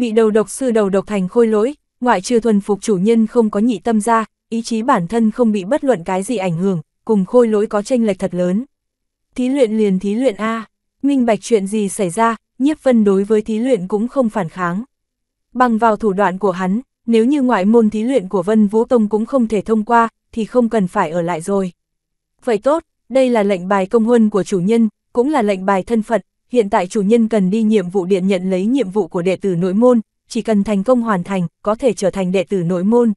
bị đầu độc sư đầu độc thành khôi lỗi, ngoại trừ thuần phục chủ nhân không có nhị tâm ra, ý chí bản thân không bị bất luận cái gì ảnh hưởng, cùng khôi lỗi có tranh lệch thật lớn. Thí luyện liền thí luyện A, minh bạch chuyện gì xảy ra, nhiếp vân đối với thí luyện cũng không phản kháng. Bằng vào thủ đoạn của hắn, nếu như ngoại môn thí luyện của Vân Vũ Tông cũng không thể thông qua, thì không cần phải ở lại rồi. Vậy tốt, đây là lệnh bài công huân của chủ nhân, cũng là lệnh bài thân phận, hiện tại chủ nhân cần đi nhiệm vụ điện nhận lấy nhiệm vụ của đệ tử nội môn, chỉ cần thành công hoàn thành, có thể trở thành đệ tử nội môn.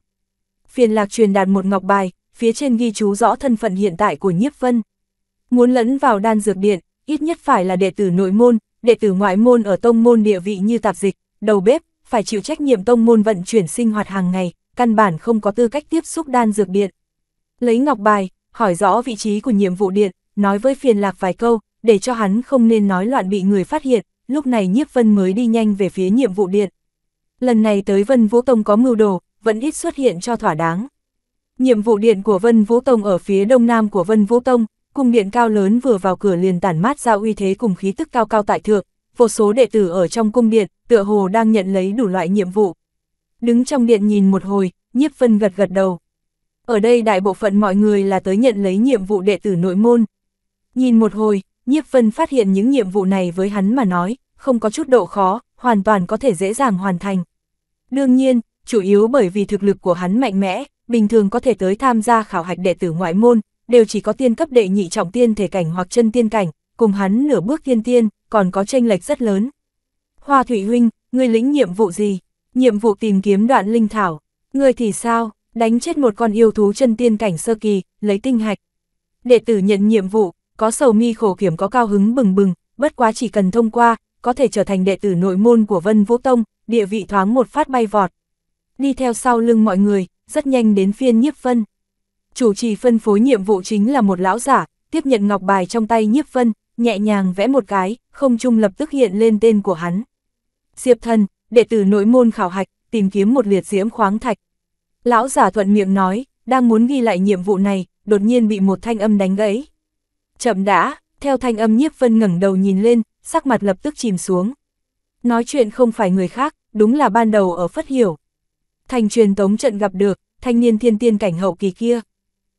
Phiền lạc truyền đạt một ngọc bài, phía trên ghi chú rõ thân phận hiện tại của nhiếp vân. Muốn lẫn vào đan dược điện, ít nhất phải là đệ tử nội môn, đệ tử ngoại môn ở tông môn địa vị như tạp dịch, đầu bếp, phải chịu trách nhiệm tông môn vận chuyển sinh hoạt hàng ngày, căn bản không có tư cách tiếp xúc đan dược điện. Lấy ngọc bài, hỏi rõ vị trí của nhiệm vụ điện, nói với phiền lạc vài câu, để cho hắn không nên nói loạn bị người phát hiện, lúc này nhiếp vân mới đi nhanh về phía nhiệm vụ điện. Lần này tới Vân Vũ Tông có mưu đồ, vẫn ít xuất hiện cho thỏa đáng. Nhiệm vụ điện của Vân Vũ Tông ở phía đông nam của Vân Vũ Tông, cung điện cao lớn vừa vào cửa liền tản mát ra uy thế cùng khí tức cao cao tại thượng, vô số đệ tử ở trong cung điện, tựa hồ đang nhận lấy đủ loại nhiệm vụ. Đứng trong điện nhìn một hồi, nhiếp vân gật gật đầu. Ở đây đại bộ phận mọi người là tới nhận lấy nhiệm vụ đệ tử nội môn. Nhìn một hồi, Nhiếp Vân phát hiện những nhiệm vụ này với hắn mà nói, không có chút độ khó, hoàn toàn có thể dễ dàng hoàn thành. Đương nhiên, chủ yếu bởi vì thực lực của hắn mạnh mẽ, bình thường có thể tới tham gia khảo hạch đệ tử ngoại môn, đều chỉ có tiên cấp đệ nhị trọng tiên thể cảnh hoặc chân tiên cảnh, cùng hắn nửa bước tiên tiên, còn có tranh lệch rất lớn. Hoa Thủy Huynh, người lĩnh nhiệm vụ gì? Nhiệm vụ tìm kiếm đoạn linh thảo. Người thì sao? Đánh chết một con yêu thú chân tiên cảnh sơ kỳ, lấy tinh hạch. Đệ tử nhận nhiệm vụ, có sầu mi khổ kiểm có cao hứng bừng bừng, bất quá chỉ cần thông qua, có thể trở thành đệ tử nội môn của Vân Vũ Tông, địa vị thoáng một phát bay vọt. Đi theo sau lưng mọi người, rất nhanh đến phiên nhiếp vân. Chủ trì phân phối nhiệm vụ chính là một lão giả, tiếp nhận ngọc bài trong tay nhiếp vân, nhẹ nhàng vẽ một cái, không trung lập tức hiện lên tên của hắn. Diệp thần, đệ tử nội môn khảo hạch, tìm kiếm một liệt diễm khoáng thạch. Lão giả thuận miệng nói, đang muốn ghi lại nhiệm vụ này, đột nhiên bị một thanh âm đánh gãy. Chậm đã, theo thanh âm nhiếp vân ngẩng đầu nhìn lên, sắc mặt lập tức chìm xuống. Nói chuyện không phải người khác, đúng là ban đầu ở Phất Hiểu. Thành truyền tống trận gặp được, thanh niên thiên tiên cảnh hậu kỳ kia.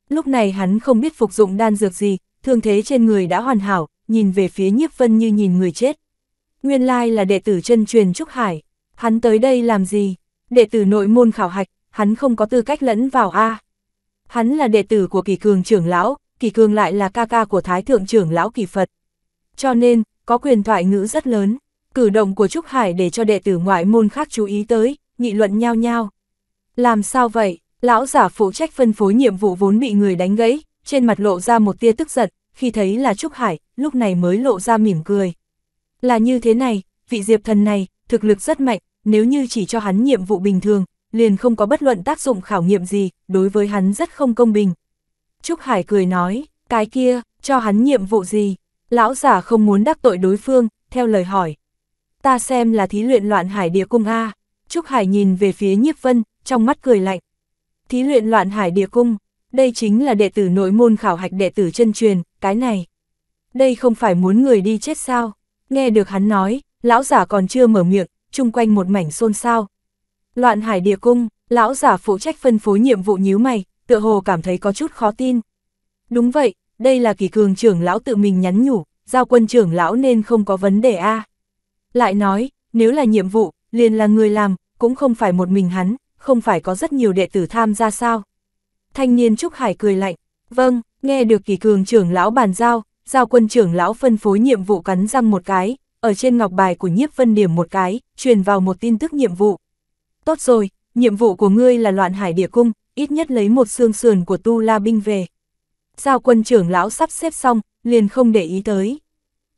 Lúc này hắn không biết phục dụng đan dược gì, thương thế trên người đã hoàn hảo, nhìn về phía nhiếp vân như nhìn người chết. Nguyên lai là đệ tử chân truyền Trúc Hải, hắn tới đây làm gì? Đệ tử nội môn khảo hạch, hắn không có tư cách lẫn vào A. Hắn là đệ tử của kỳ cường trưởng lão, Kỳ cường lại là ca ca của Thái Thượng trưởng Lão Kỳ Phật. Cho nên, có quyền thoại ngữ rất lớn, cử động của Trúc Hải để cho đệ tử ngoại môn khác chú ý tới, nghị luận nhau nhau. Làm sao vậy, lão giả phụ trách phân phối nhiệm vụ vốn bị người đánh gãy, trên mặt lộ ra một tia tức giận, khi thấy là Trúc Hải, lúc này mới lộ ra mỉm cười. Là như thế này, vị diệp thần này, thực lực rất mạnh, nếu như chỉ cho hắn nhiệm vụ bình thường, liền không có bất luận tác dụng khảo nghiệm gì, đối với hắn rất không công bình, Trúc Hải cười nói, cái kia, cho hắn nhiệm vụ gì? Lão giả không muốn đắc tội đối phương, theo lời hỏi. Ta xem là thí luyện loạn hải địa cung A. Trúc Hải nhìn về phía nhiếp vân, trong mắt cười lạnh. Thí luyện loạn hải địa cung, đây chính là đệ tử nội môn khảo hạch đệ tử chân truyền, cái này. Đây không phải muốn người đi chết sao? Nghe được hắn nói, lão giả còn chưa mở miệng, chung quanh một mảnh xôn xao. Loạn hải địa cung, lão giả phụ trách phân phối nhiệm vụ nhíu mày, tựa hồ cảm thấy có chút khó tin. Đúng vậy, đây là kỳ cường trưởng lão tự mình nhắn nhủ, giao quân trưởng lão nên không có vấn đề a. Lại nói, nếu là nhiệm vụ, liền là người làm, cũng không phải một mình hắn, không phải có rất nhiều đệ tử tham gia sao. Thanh niên Trúc Hải cười lạnh, vâng, nghe được kỳ cường trưởng lão bàn giao, giao quân trưởng lão phân phối nhiệm vụ cắn răng một cái, ở trên ngọc bài của nhiếp vân điểm một cái, truyền vào một tin tức nhiệm vụ. Tốt rồi, nhiệm vụ của ngươi là loạn hải địa cung, ít nhất lấy một xương sườn của tu la binh về. Giao quân trưởng lão sắp xếp xong, liền không để ý tới.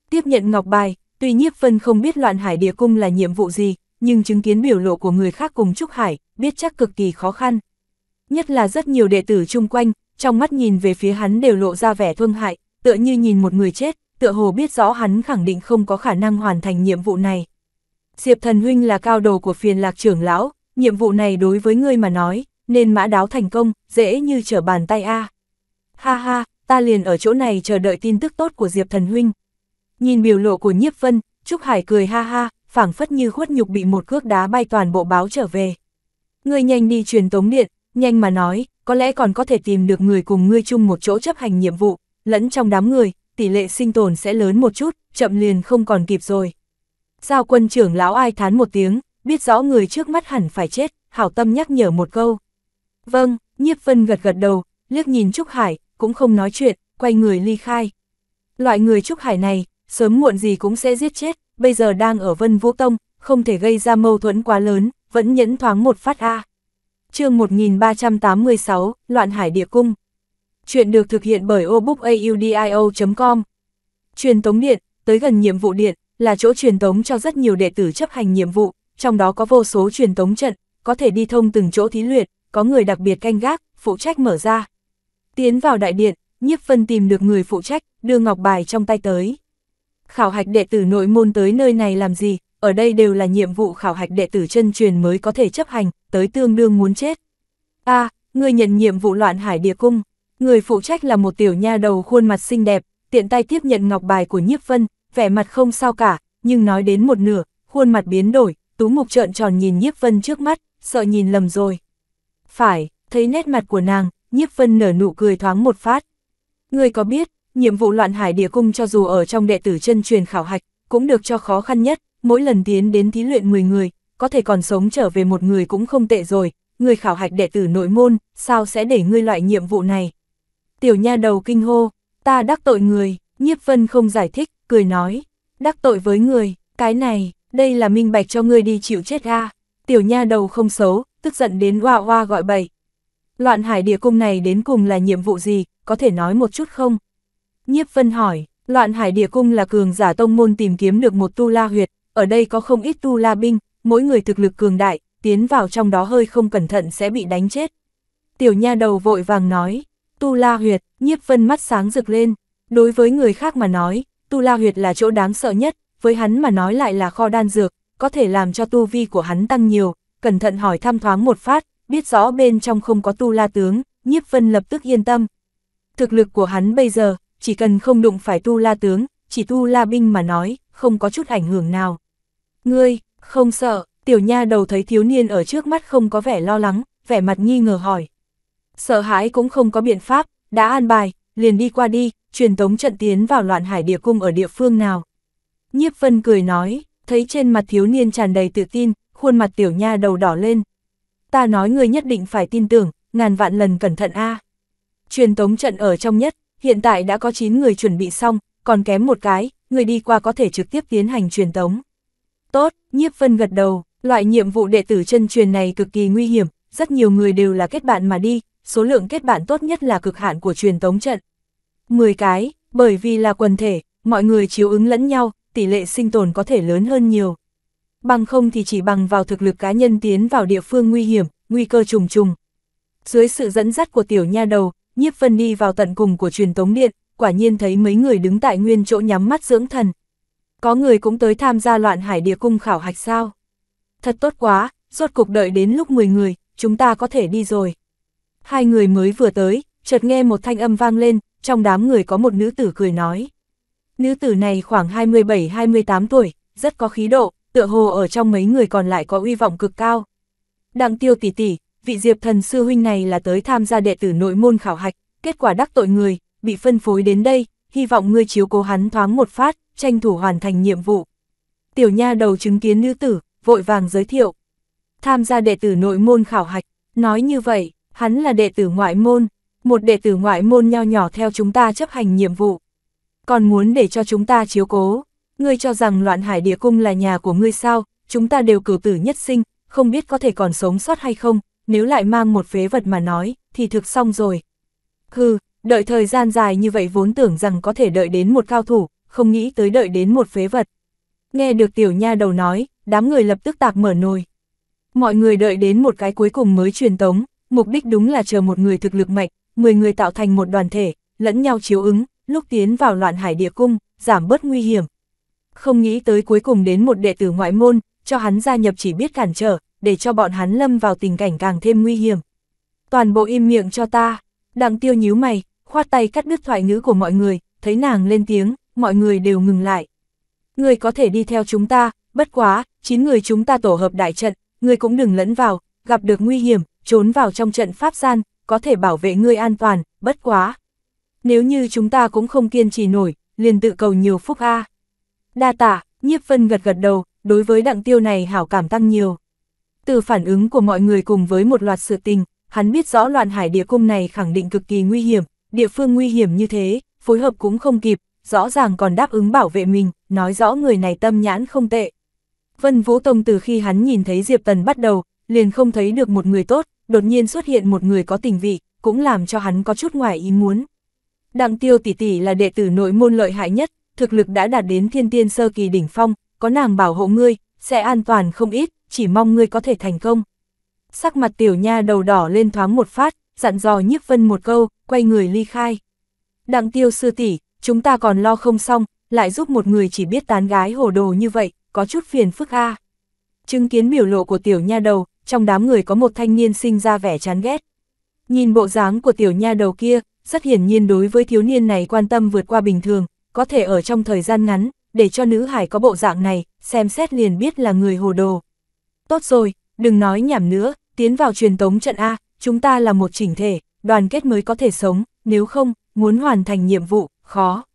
Tiếp nhận ngọc bài, tuy Nhiếp Vân không biết loạn hải địa cung là nhiệm vụ gì, nhưng chứng kiến biểu lộ của người khác cùng Trúc Hải, biết chắc cực kỳ khó khăn. Nhất là rất nhiều đệ tử chung quanh, trong mắt nhìn về phía hắn đều lộ ra vẻ thương hại, tựa như nhìn một người chết, tựa hồ biết rõ hắn khẳng định không có khả năng hoàn thành nhiệm vụ này. Diệp Thần Huynh là cao đồ của phiền lạc trưởng lão, nhiệm vụ này đối với ngươi mà nói, nên mã đáo thành công, dễ như trở bàn tay a. Ha ha, ta liền ở chỗ này chờ đợi tin tức tốt của Diệp Thần Huynh. Nhìn biểu lộ của Nhiếp Vân, Trúc Hải cười ha ha, phảng phất như khuất nhục bị một cước đá bay toàn bộ báo trở về. Ngươi nhanh đi truyền tống điện, nhanh mà nói, có lẽ còn có thể tìm được người cùng ngươi chung một chỗ chấp hành nhiệm vụ, lẫn trong đám người, tỷ lệ sinh tồn sẽ lớn một chút, chậm liền không còn kịp rồi. Giao quân trưởng lão ai thán một tiếng, biết rõ người trước mắt hẳn phải chết, hảo tâm nhắc nhở một câu. Vâng, Nhiếp Vân gật gật đầu, liếc nhìn Trúc Hải, cũng không nói chuyện, quay người ly khai. Loại người Trúc Hải này, sớm muộn gì cũng sẽ giết chết, bây giờ đang ở Vân Vũ Tông, không thể gây ra mâu thuẫn quá lớn, vẫn nhẫn thoáng một phát A. À. chương 1386, Loạn Hải Địa Cung Chuyện được thực hiện bởi obookaudio.com Truyền tống điện, tới gần nhiệm vụ điện, là chỗ truyền tống cho rất nhiều đệ tử chấp hành nhiệm vụ, trong đó có vô số truyền tống trận, có thể đi thông từng chỗ thí luyện, có người đặc biệt canh gác, phụ trách mở ra. Tiến vào đại điện, nhiếp phân tìm được người phụ trách, đưa ngọc bài trong tay tới. Khảo hạch đệ tử nội môn tới nơi này làm gì, ở đây đều là nhiệm vụ khảo hạch đệ tử chân truyền mới có thể chấp hành, tới tương đương muốn chết. a à, người nhận nhiệm vụ loạn hải địa cung, người phụ trách là một tiểu nha đầu khuôn mặt xinh đẹp, tiện tay tiếp nhận ngọc bài của nhiếp phân, vẻ mặt không sao cả, nhưng nói đến một nửa, khuôn mặt biến đổi, tú mục trợn tròn nhìn nhiếp vân trước mắt, sợ nhìn lầm rồi phải, thấy nét mặt của nàng, nhiếp vân nở nụ cười thoáng một phát. Người có biết, nhiệm vụ loạn hải địa cung cho dù ở trong đệ tử chân truyền khảo hạch, cũng được cho khó khăn nhất, mỗi lần tiến đến thí luyện 10 người, có thể còn sống trở về một người cũng không tệ rồi, người khảo hạch đệ tử nội môn, sao sẽ để ngươi loại nhiệm vụ này? Tiểu nha đầu kinh hô, ta đắc tội người, nhiếp vân không giải thích, cười nói, đắc tội với người, cái này, đây là minh bạch cho ngươi đi chịu chết ga. Tiểu nha đầu không xấu, tức giận đến oa oa gọi bậy. Loạn hải địa cung này đến cùng là nhiệm vụ gì, có thể nói một chút không? Nhiếp Vân hỏi, loạn hải địa cung là cường giả tông môn tìm kiếm được một tu la huyệt, ở đây có không ít tu la binh, mỗi người thực lực cường đại, tiến vào trong đó hơi không cẩn thận sẽ bị đánh chết. Tiểu nha đầu vội vàng nói, tu la huyệt, nhiếp vân mắt sáng rực lên, đối với người khác mà nói, tu la huyệt là chỗ đáng sợ nhất, với hắn mà nói lại là kho đan dược, có thể làm cho tu vi của hắn tăng nhiều, cẩn thận hỏi thăm thoáng một phát, biết rõ bên trong không có tu la tướng, nhiếp vân lập tức yên tâm. Thực lực của hắn bây giờ, chỉ cần không đụng phải tu la tướng, chỉ tu la binh mà nói, không có chút ảnh hưởng nào. Ngươi, không sợ, tiểu nha đầu thấy thiếu niên ở trước mắt không có vẻ lo lắng, vẻ mặt nghi ngờ hỏi. Sợ hãi cũng không có biện pháp, đã an bài, liền đi qua đi, truyền tống trận tiến vào loạn hải địa cung ở địa phương nào. Nhiếp vân cười nói, thấy trên mặt thiếu niên tràn đầy tự tin, khuôn mặt tiểu nha đầu đỏ lên. Ta nói người nhất định phải tin tưởng, ngàn vạn lần cẩn thận a. Truyền tống trận ở trong nhất, hiện tại đã có 9 người chuẩn bị xong, còn kém một cái, người đi qua có thể trực tiếp tiến hành truyền tống. Tốt, nhiếp vân gật đầu, loại nhiệm vụ đệ tử chân truyền này cực kỳ nguy hiểm, rất nhiều người đều là kết bạn mà đi, số lượng kết bạn tốt nhất là cực hạn của truyền tống trận. 10 cái, bởi vì là quần thể, mọi người chiếu ứng lẫn nhau, tỷ lệ sinh tồn có thể lớn hơn nhiều bằng không thì chỉ bằng vào thực lực cá nhân tiến vào địa phương nguy hiểm, nguy cơ trùng trùng. Dưới sự dẫn dắt của tiểu nha đầu, Nhiếp Vân đi vào tận cùng của truyền tống điện, quả nhiên thấy mấy người đứng tại nguyên chỗ nhắm mắt dưỡng thần. Có người cũng tới tham gia loạn hải địa cung khảo hạch sao. Thật tốt quá, rốt cục đợi đến lúc 10 người, chúng ta có thể đi rồi. Hai người mới vừa tới, chợt nghe một thanh âm vang lên, trong đám người có một nữ tử cười nói. Nữ tử này khoảng 27-28 tuổi, rất có khí độ, tựa hồ ở trong mấy người còn lại có uy vọng cực cao. Đặng tiêu tỷ tỷ, vị diệp thần sư huynh này là tới tham gia đệ tử nội môn khảo hạch, kết quả đắc tội người, bị phân phối đến đây, hy vọng ngươi chiếu cố hắn thoáng một phát, tranh thủ hoàn thành nhiệm vụ. Tiểu nha đầu chứng kiến nữ tử, vội vàng giới thiệu. Tham gia đệ tử nội môn khảo hạch, nói như vậy, hắn là đệ tử ngoại môn, một đệ tử ngoại môn nho nhỏ theo chúng ta chấp hành nhiệm vụ. Còn muốn để cho chúng ta chiếu cố, ngươi cho rằng loạn hải địa cung là nhà của ngươi sao, chúng ta đều cử tử nhất sinh, không biết có thể còn sống sót hay không, nếu lại mang một phế vật mà nói, thì thực xong rồi. Hừ, đợi thời gian dài như vậy vốn tưởng rằng có thể đợi đến một cao thủ, không nghĩ tới đợi đến một phế vật. Nghe được tiểu nha đầu nói, đám người lập tức tạc mở nồi. Mọi người đợi đến một cái cuối cùng mới truyền tống, mục đích đúng là chờ một người thực lực mạnh, 10 người tạo thành một đoàn thể, lẫn nhau chiếu ứng, lúc tiến vào loạn hải địa cung, giảm bớt nguy hiểm, không nghĩ tới cuối cùng đến một đệ tử ngoại môn, cho hắn gia nhập chỉ biết cản trở, để cho bọn hắn lâm vào tình cảnh càng thêm nguy hiểm. Toàn bộ im miệng cho ta, đặng tiêu nhíu mày, khoát tay cắt đứt thoại ngữ của mọi người, thấy nàng lên tiếng, mọi người đều ngừng lại. Người có thể đi theo chúng ta, bất quá, 9 người chúng ta tổ hợp đại trận, người cũng đừng lẫn vào, gặp được nguy hiểm, trốn vào trong trận pháp gian, có thể bảo vệ người an toàn, bất quá. Nếu như chúng ta cũng không kiên trì nổi, liền tự cầu nhiều phúc a. Đa tạ, nhiếp vân gật gật đầu, đối với đặng tiêu này hảo cảm tăng nhiều. Từ phản ứng của mọi người cùng với một loạt sự tình, hắn biết rõ loạn hải địa cung này khẳng định cực kỳ nguy hiểm, địa phương nguy hiểm như thế, phối hợp cũng không kịp, rõ ràng còn đáp ứng bảo vệ mình, nói rõ người này tâm nhãn không tệ. Vân Vũ Tông từ khi hắn nhìn thấy Diệp Tần bắt đầu, liền không thấy được một người tốt, đột nhiên xuất hiện một người có tình vị, cũng làm cho hắn có chút ngoài ý muốn. Đặng tiêu tỷ tỷ là đệ tử nội môn lợi hại nhất, thực lực đã đạt đến thiên tiên sơ kỳ đỉnh phong, có nàng bảo hộ ngươi, sẽ an toàn không ít, chỉ mong ngươi có thể thành công. Sắc mặt tiểu nha đầu đỏ lên thoáng một phát, dặn dò nhiếp vân một câu, quay người ly khai. Đặng tiêu sư tỷ chúng ta còn lo không xong, lại giúp một người chỉ biết tán gái hồ đồ như vậy, có chút phiền phức a. À. Chứng kiến biểu lộ của tiểu nha đầu, trong đám người có một thanh niên sinh ra vẻ chán ghét. Nhìn bộ dáng của tiểu nha đầu kia, rất hiển nhiên đối với thiếu niên này quan tâm vượt qua bình thường, có thể ở trong thời gian ngắn, để cho nữ hải có bộ dạng này, xem xét liền biết là người hồ đồ. Tốt rồi, đừng nói nhảm nữa, tiến vào truyền tống trận A, chúng ta là một chỉnh thể, đoàn kết mới có thể sống, nếu không, muốn hoàn thành nhiệm vụ, khó.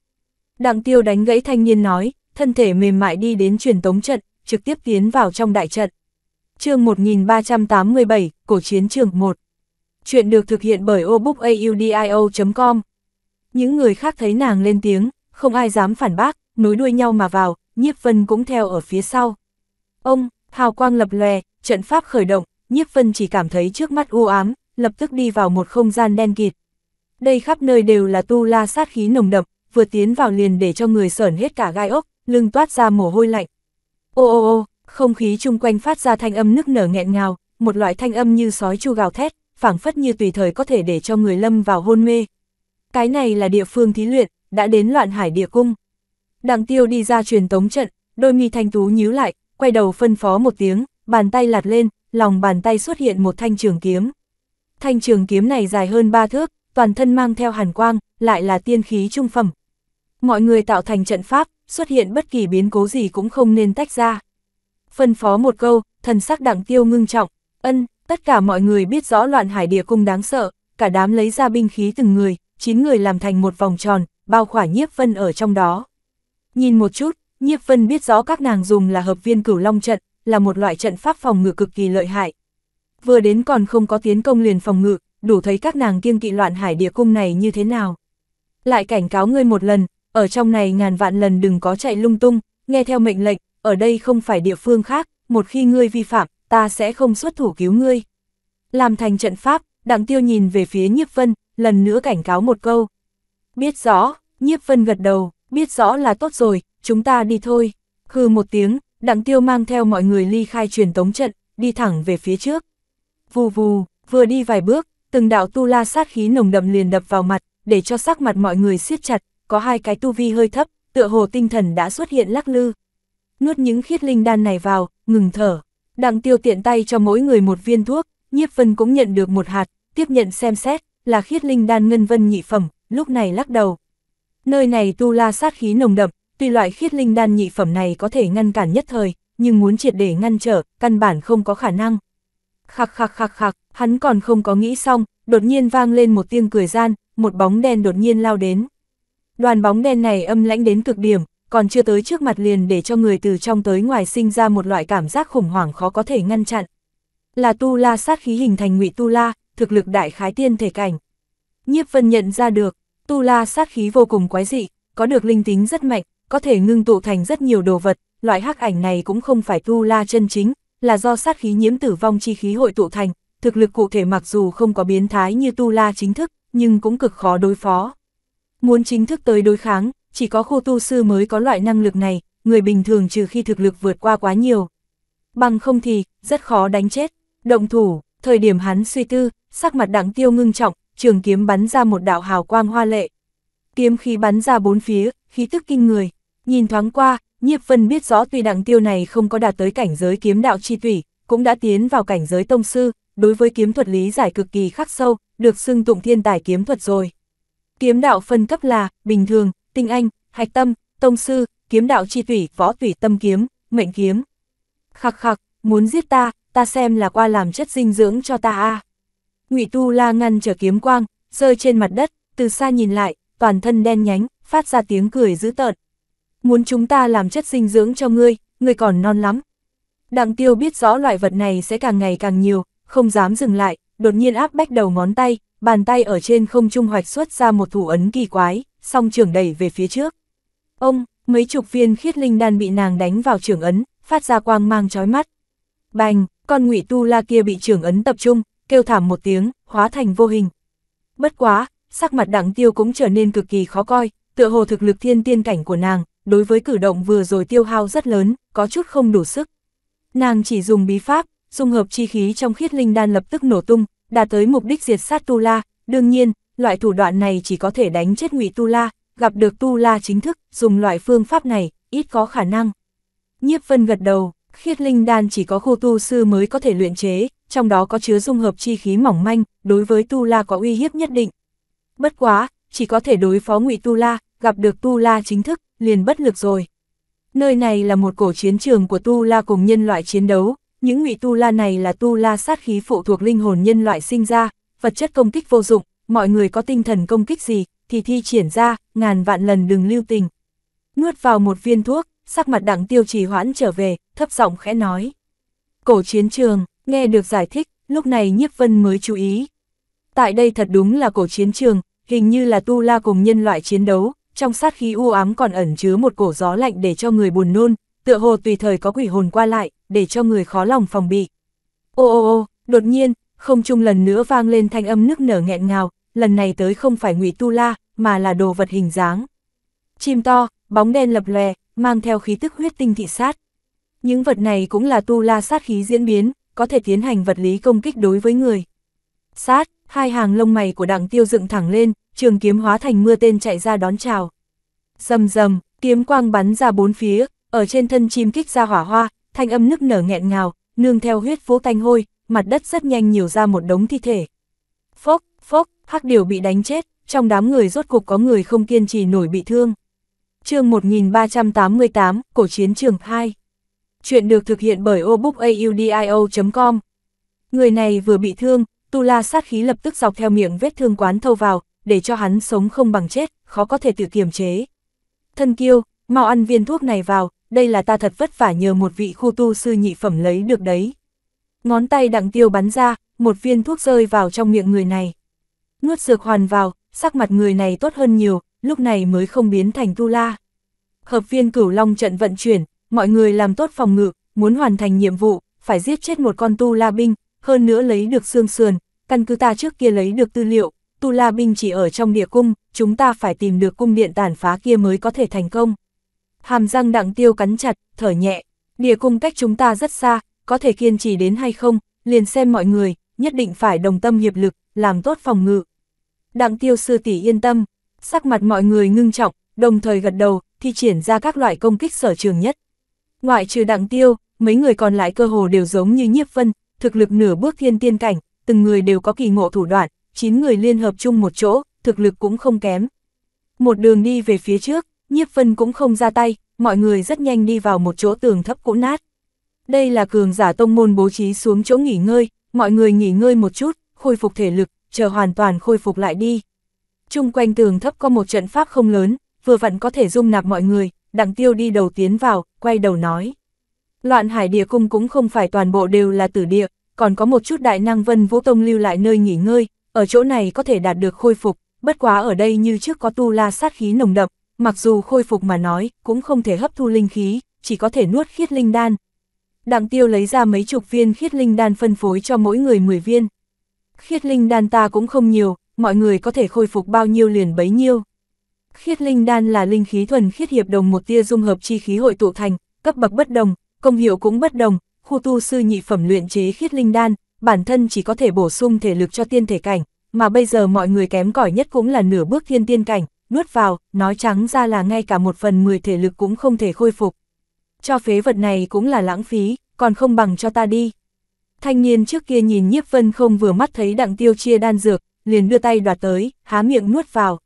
Đặng tiêu đánh gãy thanh niên nói, thân thể mềm mại đi đến truyền tống trận, trực tiếp tiến vào trong đại trận. chương 1387, Cổ chiến trường 1 Chuyện được thực hiện bởi obookaudio.com Những người khác thấy nàng lên tiếng, không ai dám phản bác, nối đuôi nhau mà vào, nhiếp vân cũng theo ở phía sau. Ông, hào quang lập lòe, trận pháp khởi động, nhiếp vân chỉ cảm thấy trước mắt u ám, lập tức đi vào một không gian đen kịt. Đây khắp nơi đều là tu la sát khí nồng đậm, vừa tiến vào liền để cho người sởn hết cả gai ốc, lưng toát ra mồ hôi lạnh. Ô ô ô, không khí chung quanh phát ra thanh âm nức nở nghẹn ngào, một loại thanh âm như sói chu gào thét, phảng phất như tùy thời có thể để cho người lâm vào hôn mê. Cái này là địa phương thí luyện, đã đến loạn hải địa cung. Đặng tiêu đi ra truyền tống trận, đôi mi thanh tú nhíu lại, quay đầu phân phó một tiếng, bàn tay lạt lên, lòng bàn tay xuất hiện một thanh trường kiếm. Thanh trường kiếm này dài hơn ba thước, toàn thân mang theo hàn quang, lại là tiên khí trung phẩm. Mọi người tạo thành trận pháp, xuất hiện bất kỳ biến cố gì cũng không nên tách ra. Phân phó một câu, thần sắc đặng tiêu ngưng trọng, ân, tất cả mọi người biết rõ loạn hải địa cung đáng sợ, cả đám lấy ra binh khí từng người, 9 người làm thành một vòng tròn, bao khỏa nhiếp vân ở trong đó. Nhìn một chút, nhiếp vân biết rõ các nàng dùng là hợp viên cửu long trận, là một loại trận pháp phòng ngự cực kỳ lợi hại. Vừa đến còn không có tiến công liền phòng ngự, đủ thấy các nàng kiêng kỵ loạn hải địa cung này như thế nào. Lại cảnh cáo ngươi một lần, ở trong này ngàn vạn lần đừng có chạy lung tung, nghe theo mệnh lệnh, ở đây không phải địa phương khác, một khi ngươi vi phạm, ta sẽ không xuất thủ cứu ngươi. Làm thành trận pháp, đặng tiêu nhìn về phía nhiếp vân, lần nữa cảnh cáo một câu. Biết rõ, nhiếp vân gật đầu, biết rõ là tốt rồi, chúng ta đi thôi. Hừ một tiếng, đặng tiêu mang theo mọi người ly khai truyền tống trận, đi thẳng về phía trước. Vù vù, vừa đi vài bước, từng đạo tu la sát khí nồng đậm liền đập vào mặt, để cho sắc mặt mọi người siết chặt, có hai cái tu vi hơi thấp, tựa hồ tinh thần đã xuất hiện lắc lư. Nuốt những khiết linh đan này vào, ngừng thở. Đặng tiêu tiện tay cho mỗi người một viên thuốc, nhiếp vân cũng nhận được một hạt, tiếp nhận xem xét, là khiết linh đan ngân vân nhị phẩm, lúc này lắc đầu. Nơi này tu la sát khí nồng đậm, tuy loại khiết linh đan nhị phẩm này có thể ngăn cản nhất thời, nhưng muốn triệt để ngăn trở, căn bản không có khả năng. Khạc khạc khạc khạc, hắn còn không có nghĩ xong, đột nhiên vang lên một tiếng cười gian, một bóng đen đột nhiên lao đến. Đoàn bóng đen này âm lãnh đến cực điểm, còn chưa tới trước mặt liền để cho người từ trong tới ngoài sinh ra một loại cảm giác khủng hoảng khó có thể ngăn chặn. Là tu la sát khí hình thành ngụy tu la, thực lực đại khái tiên thể cảnh. Nhiếp vân nhận ra được, Tu La sát khí vô cùng quái dị, có được linh tính rất mạnh, có thể ngưng tụ thành rất nhiều đồ vật, loại hắc ảnh này cũng không phải Tu La chân chính, là do sát khí nhiễm tử vong chi khí hội tụ thành, thực lực cụ thể mặc dù không có biến thái như Tu La chính thức, nhưng cũng cực khó đối phó. Muốn chính thức tới đối kháng, chỉ có khu tu sư mới có loại năng lực này, người bình thường trừ khi thực lực vượt qua quá nhiều. Bằng không thì, rất khó đánh chết. Động thủ, thời điểm hắn suy tư, sắc mặt đặng tiêu ngưng trọng, trường kiếm bắn ra một đạo hào quang hoa lệ. Kiếm khí bắn ra bốn phía, khí tức kinh người. Nhìn thoáng qua, Nhiếp Vân biết rõ tuy đặng tiêu này không có đạt tới cảnh giới kiếm đạo chi tủy, cũng đã tiến vào cảnh giới tông sư, đối với kiếm thuật lý giải cực kỳ khắc sâu, được xưng tụng thiên tài kiếm thuật rồi. Kiếm đạo phân cấp là, bình thường, tinh anh, hạch tâm, tông sư, kiếm đạo chi tủy, võ tủy tâm kiếm, mệnh kiếm. Khắc khắc, muốn giết ta, ta xem là qua làm chất dinh dưỡng cho ta a à. Ngụy Tu La ngăn trở kiếm quang, rơi trên mặt đất, từ xa nhìn lại, toàn thân đen nhánh, phát ra tiếng cười dữ tợn. Muốn chúng ta làm chất dinh dưỡng cho ngươi, ngươi còn non lắm. Đặng tiêu biết rõ loại vật này sẽ càng ngày càng nhiều, không dám dừng lại, đột nhiên áp bách đầu ngón tay, bàn tay ở trên không trung hoạch xuất ra một thủ ấn kỳ quái, song trưởng đẩy về phía trước. Ông, mấy chục viên khiết linh đan bị nàng đánh vào trưởng ấn, phát ra quang mang chói mắt. Bành, con ngụy tu la kia bị trưởng ấn tập trung, kêu thảm một tiếng, hóa thành vô hình. Bất quá, sắc mặt đặng tiêu cũng trở nên cực kỳ khó coi, tựa hồ thực lực thiên tiên cảnh của nàng, đối với cử động vừa rồi tiêu hao rất lớn, có chút không đủ sức. Nàng chỉ dùng bí pháp, dung hợp chi khí trong khiết linh đan lập tức nổ tung, đạt tới mục đích diệt sát Tu La, đương nhiên, loại thủ đoạn này chỉ có thể đánh chết ngụy Tu La, gặp được Tu La chính thức, dùng loại phương pháp này, ít có khả năng. Nhiếp Vân gật đầu, khiết linh đan chỉ có khu tu sư mới có thể luyện chế, trong đó có chứa dung hợp chi khí mỏng manh, đối với Tu La có uy hiếp nhất định. Bất quá, chỉ có thể đối phó ngụy Tu La, gặp được Tu La chính thức, liền bất lực rồi. Nơi này là một cổ chiến trường của Tu La cùng nhân loại chiến đấu, những ngụy Tu La này là Tu La sát khí phụ thuộc linh hồn nhân loại sinh ra, vật chất công kích vô dụng, mọi người có tinh thần công kích gì, thì thi triển ra, ngàn vạn lần đừng lưu tình. Nuốt vào một viên thuốc, sắc mặt đặng tiêu trì hoãn trở về, thấp giọng khẽ nói. Cổ chiến trường, Nghe được giải thích, lúc này Nhiếp Vân mới chú ý. Tại đây thật đúng là cổ chiến trường, hình như là tu la cùng nhân loại chiến đấu, trong sát khí u ám còn ẩn chứa một cổ gió lạnh để cho người buồn nôn, tựa hồ tùy thời có quỷ hồn qua lại, để cho người khó lòng phòng bị. Ô ô ô, đột nhiên, không trung lần nữa vang lên thanh âm nức nở nghẹn ngào, lần này tới không phải ngụy tu la, mà là đồ vật hình dáng. Chim to, bóng đen lập lòe, mang theo khí tức huyết tinh thị sát. Những vật này cũng là tu la sát khí diễn biến, có thể tiến hành vật lý công kích đối với người. Sát, hai hàng lông mày của đằng tiêu dựng thẳng lên, trường kiếm hóa thành mưa tên chạy ra đón chào. Dầm dầm, kiếm quang bắn ra bốn phía, ở trên thân chim kích ra hỏa hoa, thanh âm nức nở nghẹn ngào, nương theo huyết vũ tanh hôi, mặt đất rất nhanh nhiều ra một đống thi thể. Phốc, phốc, hắc điều bị đánh chết, trong đám người rốt cục có người không kiên trì nổi bị thương. chương 1388, Cổ chiến trường 2 Chuyện được thực hiện bởi obookaudio.com. Người này vừa bị thương, tu la sát khí lập tức dọc theo miệng vết thương quán thâu vào, để cho hắn sống không bằng chết, khó có thể tự kiềm chế. Thân kiêu, mau ăn viên thuốc này vào, đây là ta thật vất vả nhờ một vị khu tu sư nhị phẩm lấy được đấy. Ngón tay đặng tiêu bắn ra, một viên thuốc rơi vào trong miệng người này. Nuốt dược hoàn vào, sắc mặt người này tốt hơn nhiều, lúc này mới không biến thành tu la. Hợp viên cửu long trận vận chuyển, mọi người làm tốt phòng ngự, muốn hoàn thành nhiệm vụ, phải giết chết một con tu la binh, hơn nữa lấy được xương sườn, căn cứ ta trước kia lấy được tư liệu, tu la binh chỉ ở trong địa cung, chúng ta phải tìm được cung điện tàn phá kia mới có thể thành công. Hàm răng đặng tiêu cắn chặt, thở nhẹ, địa cung cách chúng ta rất xa, có thể kiên trì đến hay không, liền xem mọi người, nhất định phải đồng tâm hiệp lực, làm tốt phòng ngự. Đặng tiêu sư tỷ yên tâm, sắc mặt mọi người ngưng trọng, đồng thời gật đầu, thi triển ra các loại công kích sở trường nhất. Ngoại trừ đặng tiêu, mấy người còn lại cơ hồ đều giống như nhiếp vân, thực lực nửa bước thiên tiên cảnh, từng người đều có kỳ ngộ thủ đoạn, 9 người liên hợp chung một chỗ, thực lực cũng không kém. Một đường đi về phía trước, nhiếp vân cũng không ra tay, mọi người rất nhanh đi vào một chỗ tường thấp cũ nát. Đây là cường giả tông môn bố trí xuống chỗ nghỉ ngơi, mọi người nghỉ ngơi một chút, khôi phục thể lực, chờ hoàn toàn khôi phục lại đi. Trung quanh tường thấp có một trận pháp không lớn, vừa vặn có thể dung nạp mọi người, đặng tiêu đi đầu tiến vào, quay đầu nói. Loạn hải địa cung cũng không phải toàn bộ đều là tử địa, còn có một chút đại năng vân vũ tông lưu lại nơi nghỉ ngơi, ở chỗ này có thể đạt được khôi phục, bất quá ở đây như trước có tu la sát khí nồng đậm, mặc dù khôi phục mà nói, cũng không thể hấp thu linh khí, chỉ có thể nuốt khiết linh đan. Đặng tiêu lấy ra mấy chục viên khiết linh đan phân phối cho mỗi người 10 viên. Khiết linh đan ta cũng không nhiều, mọi người có thể khôi phục bao nhiêu liền bấy nhiêu. Khiết linh đan là linh khí thuần khiết hiệp đồng một tia dung hợp chi khí hội tụ thành, cấp bậc bất đồng, công hiệu cũng bất đồng, khu tu sư nhị phẩm luyện chế khiết linh đan, bản thân chỉ có thể bổ sung thể lực cho tiên thể cảnh, mà bây giờ mọi người kém cỏi nhất cũng là nửa bước thiên tiên cảnh, nuốt vào, nói trắng ra là ngay cả một phần mười thể lực cũng không thể khôi phục. Cho phế vật này cũng là lãng phí, còn không bằng cho ta đi. Thanh niên trước kia nhìn nhiếp vân không vừa mắt thấy đặng tiêu chia đan dược, liền đưa tay đoạt tới, há miệng nuốt vào,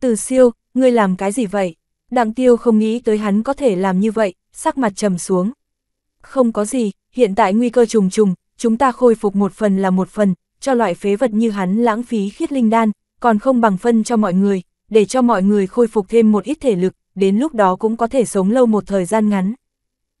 từ siêu, ngươi làm cái gì vậy? Đặng tiêu không nghĩ tới hắn có thể làm như vậy, sắc mặt trầm xuống. Không có gì, hiện tại nguy cơ trùng trùng, chúng ta khôi phục một phần là một phần, cho loại phế vật như hắn lãng phí khiết linh đan, còn không bằng phân cho mọi người, để cho mọi người khôi phục thêm một ít thể lực, đến lúc đó cũng có thể sống lâu một thời gian ngắn.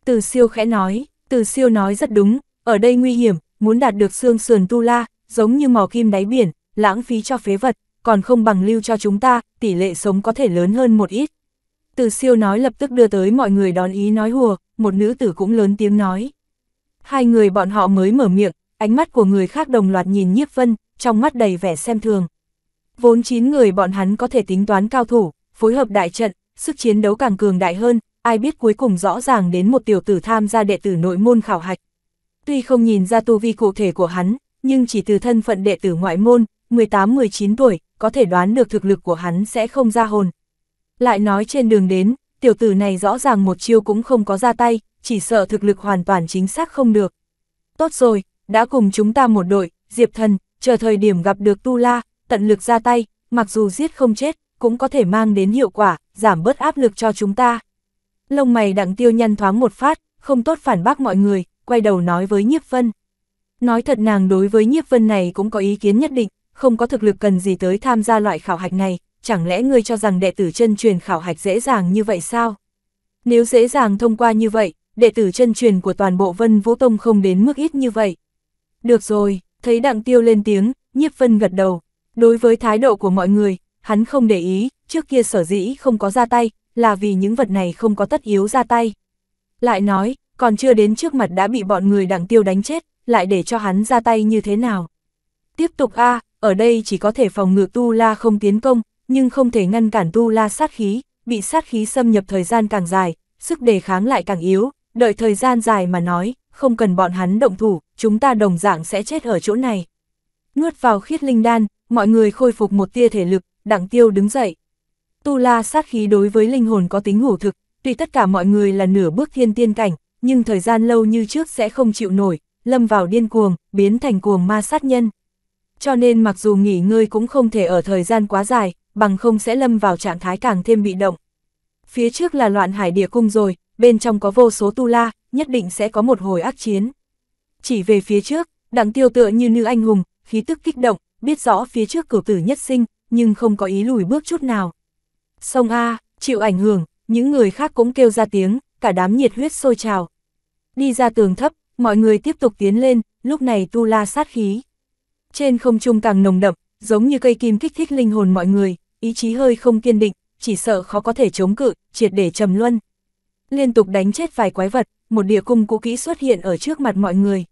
Từ siêu khẽ nói, từ siêu nói rất đúng, ở đây nguy hiểm, muốn đạt được xương sườn tu la, giống như mò kim đáy biển, lãng phí cho phế vật, còn không bằng lưu cho chúng ta, tỷ lệ sống có thể lớn hơn một ít. Từ siêu nói lập tức đưa tới mọi người đón ý nói hùa, một nữ tử cũng lớn tiếng nói. Hai người bọn họ mới mở miệng, ánh mắt của người khác đồng loạt nhìn nhiếp vân, trong mắt đầy vẻ xem thường. Vốn chín người bọn hắn có thể tính toán cao thủ, phối hợp đại trận, sức chiến đấu càng cường đại hơn, ai biết cuối cùng rõ ràng đến một tiểu tử tham gia đệ tử nội môn khảo hạch. Tuy không nhìn ra tu vi cụ thể của hắn, nhưng chỉ từ thân phận đệ tử ngoại môn, 18-19 tuổi, có thể đoán được thực lực của hắn sẽ không ra hồn. Lại nói trên đường đến, tiểu tử này rõ ràng một chiêu cũng không có ra tay, chỉ sợ thực lực hoàn toàn chính xác không được. Tốt rồi, đã cùng chúng ta một đội, Diệp Thần, chờ thời điểm gặp được Tu La, tận lực ra tay, mặc dù giết không chết, cũng có thể mang đến hiệu quả, giảm bớt áp lực cho chúng ta. Lông mày đặng tiêu nhăn thoáng một phát, không tốt phản bác mọi người, quay đầu nói với Nhiếp Vân. Nói thật nàng đối với Nhiếp Vân này cũng có ý kiến nhất định, không có thực lực cần gì tới tham gia loại khảo hạch này, chẳng lẽ ngươi cho rằng đệ tử chân truyền khảo hạch dễ dàng như vậy sao? Nếu dễ dàng thông qua như vậy, đệ tử chân truyền của toàn bộ Vân Vũ Tông không đến mức ít như vậy. Được rồi, thấy đặng tiêu lên tiếng, nhiếp vân gật đầu. Đối với thái độ của mọi người, hắn không để ý, trước kia sở dĩ không có ra tay, là vì những vật này không có tất yếu ra tay. Lại nói, còn chưa đến trước mặt đã bị bọn người đặng tiêu đánh chết, lại để cho hắn ra tay như thế nào. Tiếp tục a à, ở đây chỉ có thể phòng ngự tu la không tiến công, nhưng không thể ngăn cản tu la sát khí, bị sát khí xâm nhập thời gian càng dài, sức đề kháng lại càng yếu, đợi thời gian dài mà nói, không cần bọn hắn động thủ, chúng ta đồng dạng sẽ chết ở chỗ này. Nuốt vào khiết linh đan, mọi người khôi phục một tia thể lực, đặng tiêu đứng dậy. Tu la sát khí đối với linh hồn có tính ngủ thực, tuy tất cả mọi người là nửa bước thiên tiên cảnh, nhưng thời gian lâu như trước sẽ không chịu nổi, lâm vào điên cuồng, biến thành cuồng ma sát nhân cho nên mặc dù nghỉ ngơi cũng không thể ở thời gian quá dài, bằng không sẽ lâm vào trạng thái càng thêm bị động. Phía trước là loạn hải địa cung rồi, bên trong có vô số tu la, nhất định sẽ có một hồi ác chiến. Chỉ về phía trước, đặng tiêu tựa như nữ anh hùng, khí tức kích động, biết rõ phía trước cửu tử nhất sinh, nhưng không có ý lùi bước chút nào. Sông A, chịu ảnh hưởng, những người khác cũng kêu ra tiếng, cả đám nhiệt huyết sôi trào. Đi ra tường thấp, mọi người tiếp tục tiến lên, lúc này tu la sát khí. Trên không trung càng nồng đậm, giống như cây kim kích thích linh hồn mọi người, ý chí hơi không kiên định, chỉ sợ khó có thể chống cự, triệt để trầm luân. Liên tục đánh chết vài quái vật, một địa cung cũ kỹ xuất hiện ở trước mặt mọi người.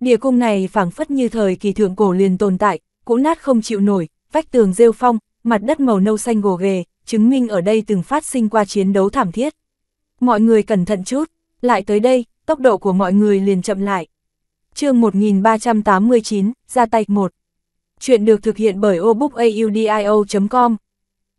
Địa cung này phảng phất như thời kỳ thượng cổ liền tồn tại, cũ nát không chịu nổi, vách tường rêu phong, mặt đất màu nâu xanh gồ ghề, chứng minh ở đây từng phát sinh qua chiến đấu thảm thiết. Mọi người cẩn thận chút, lại tới đây, tốc độ của mọi người liền chậm lại chương 1389, ra tay 1. Chuyện được thực hiện bởi obookaudio.com.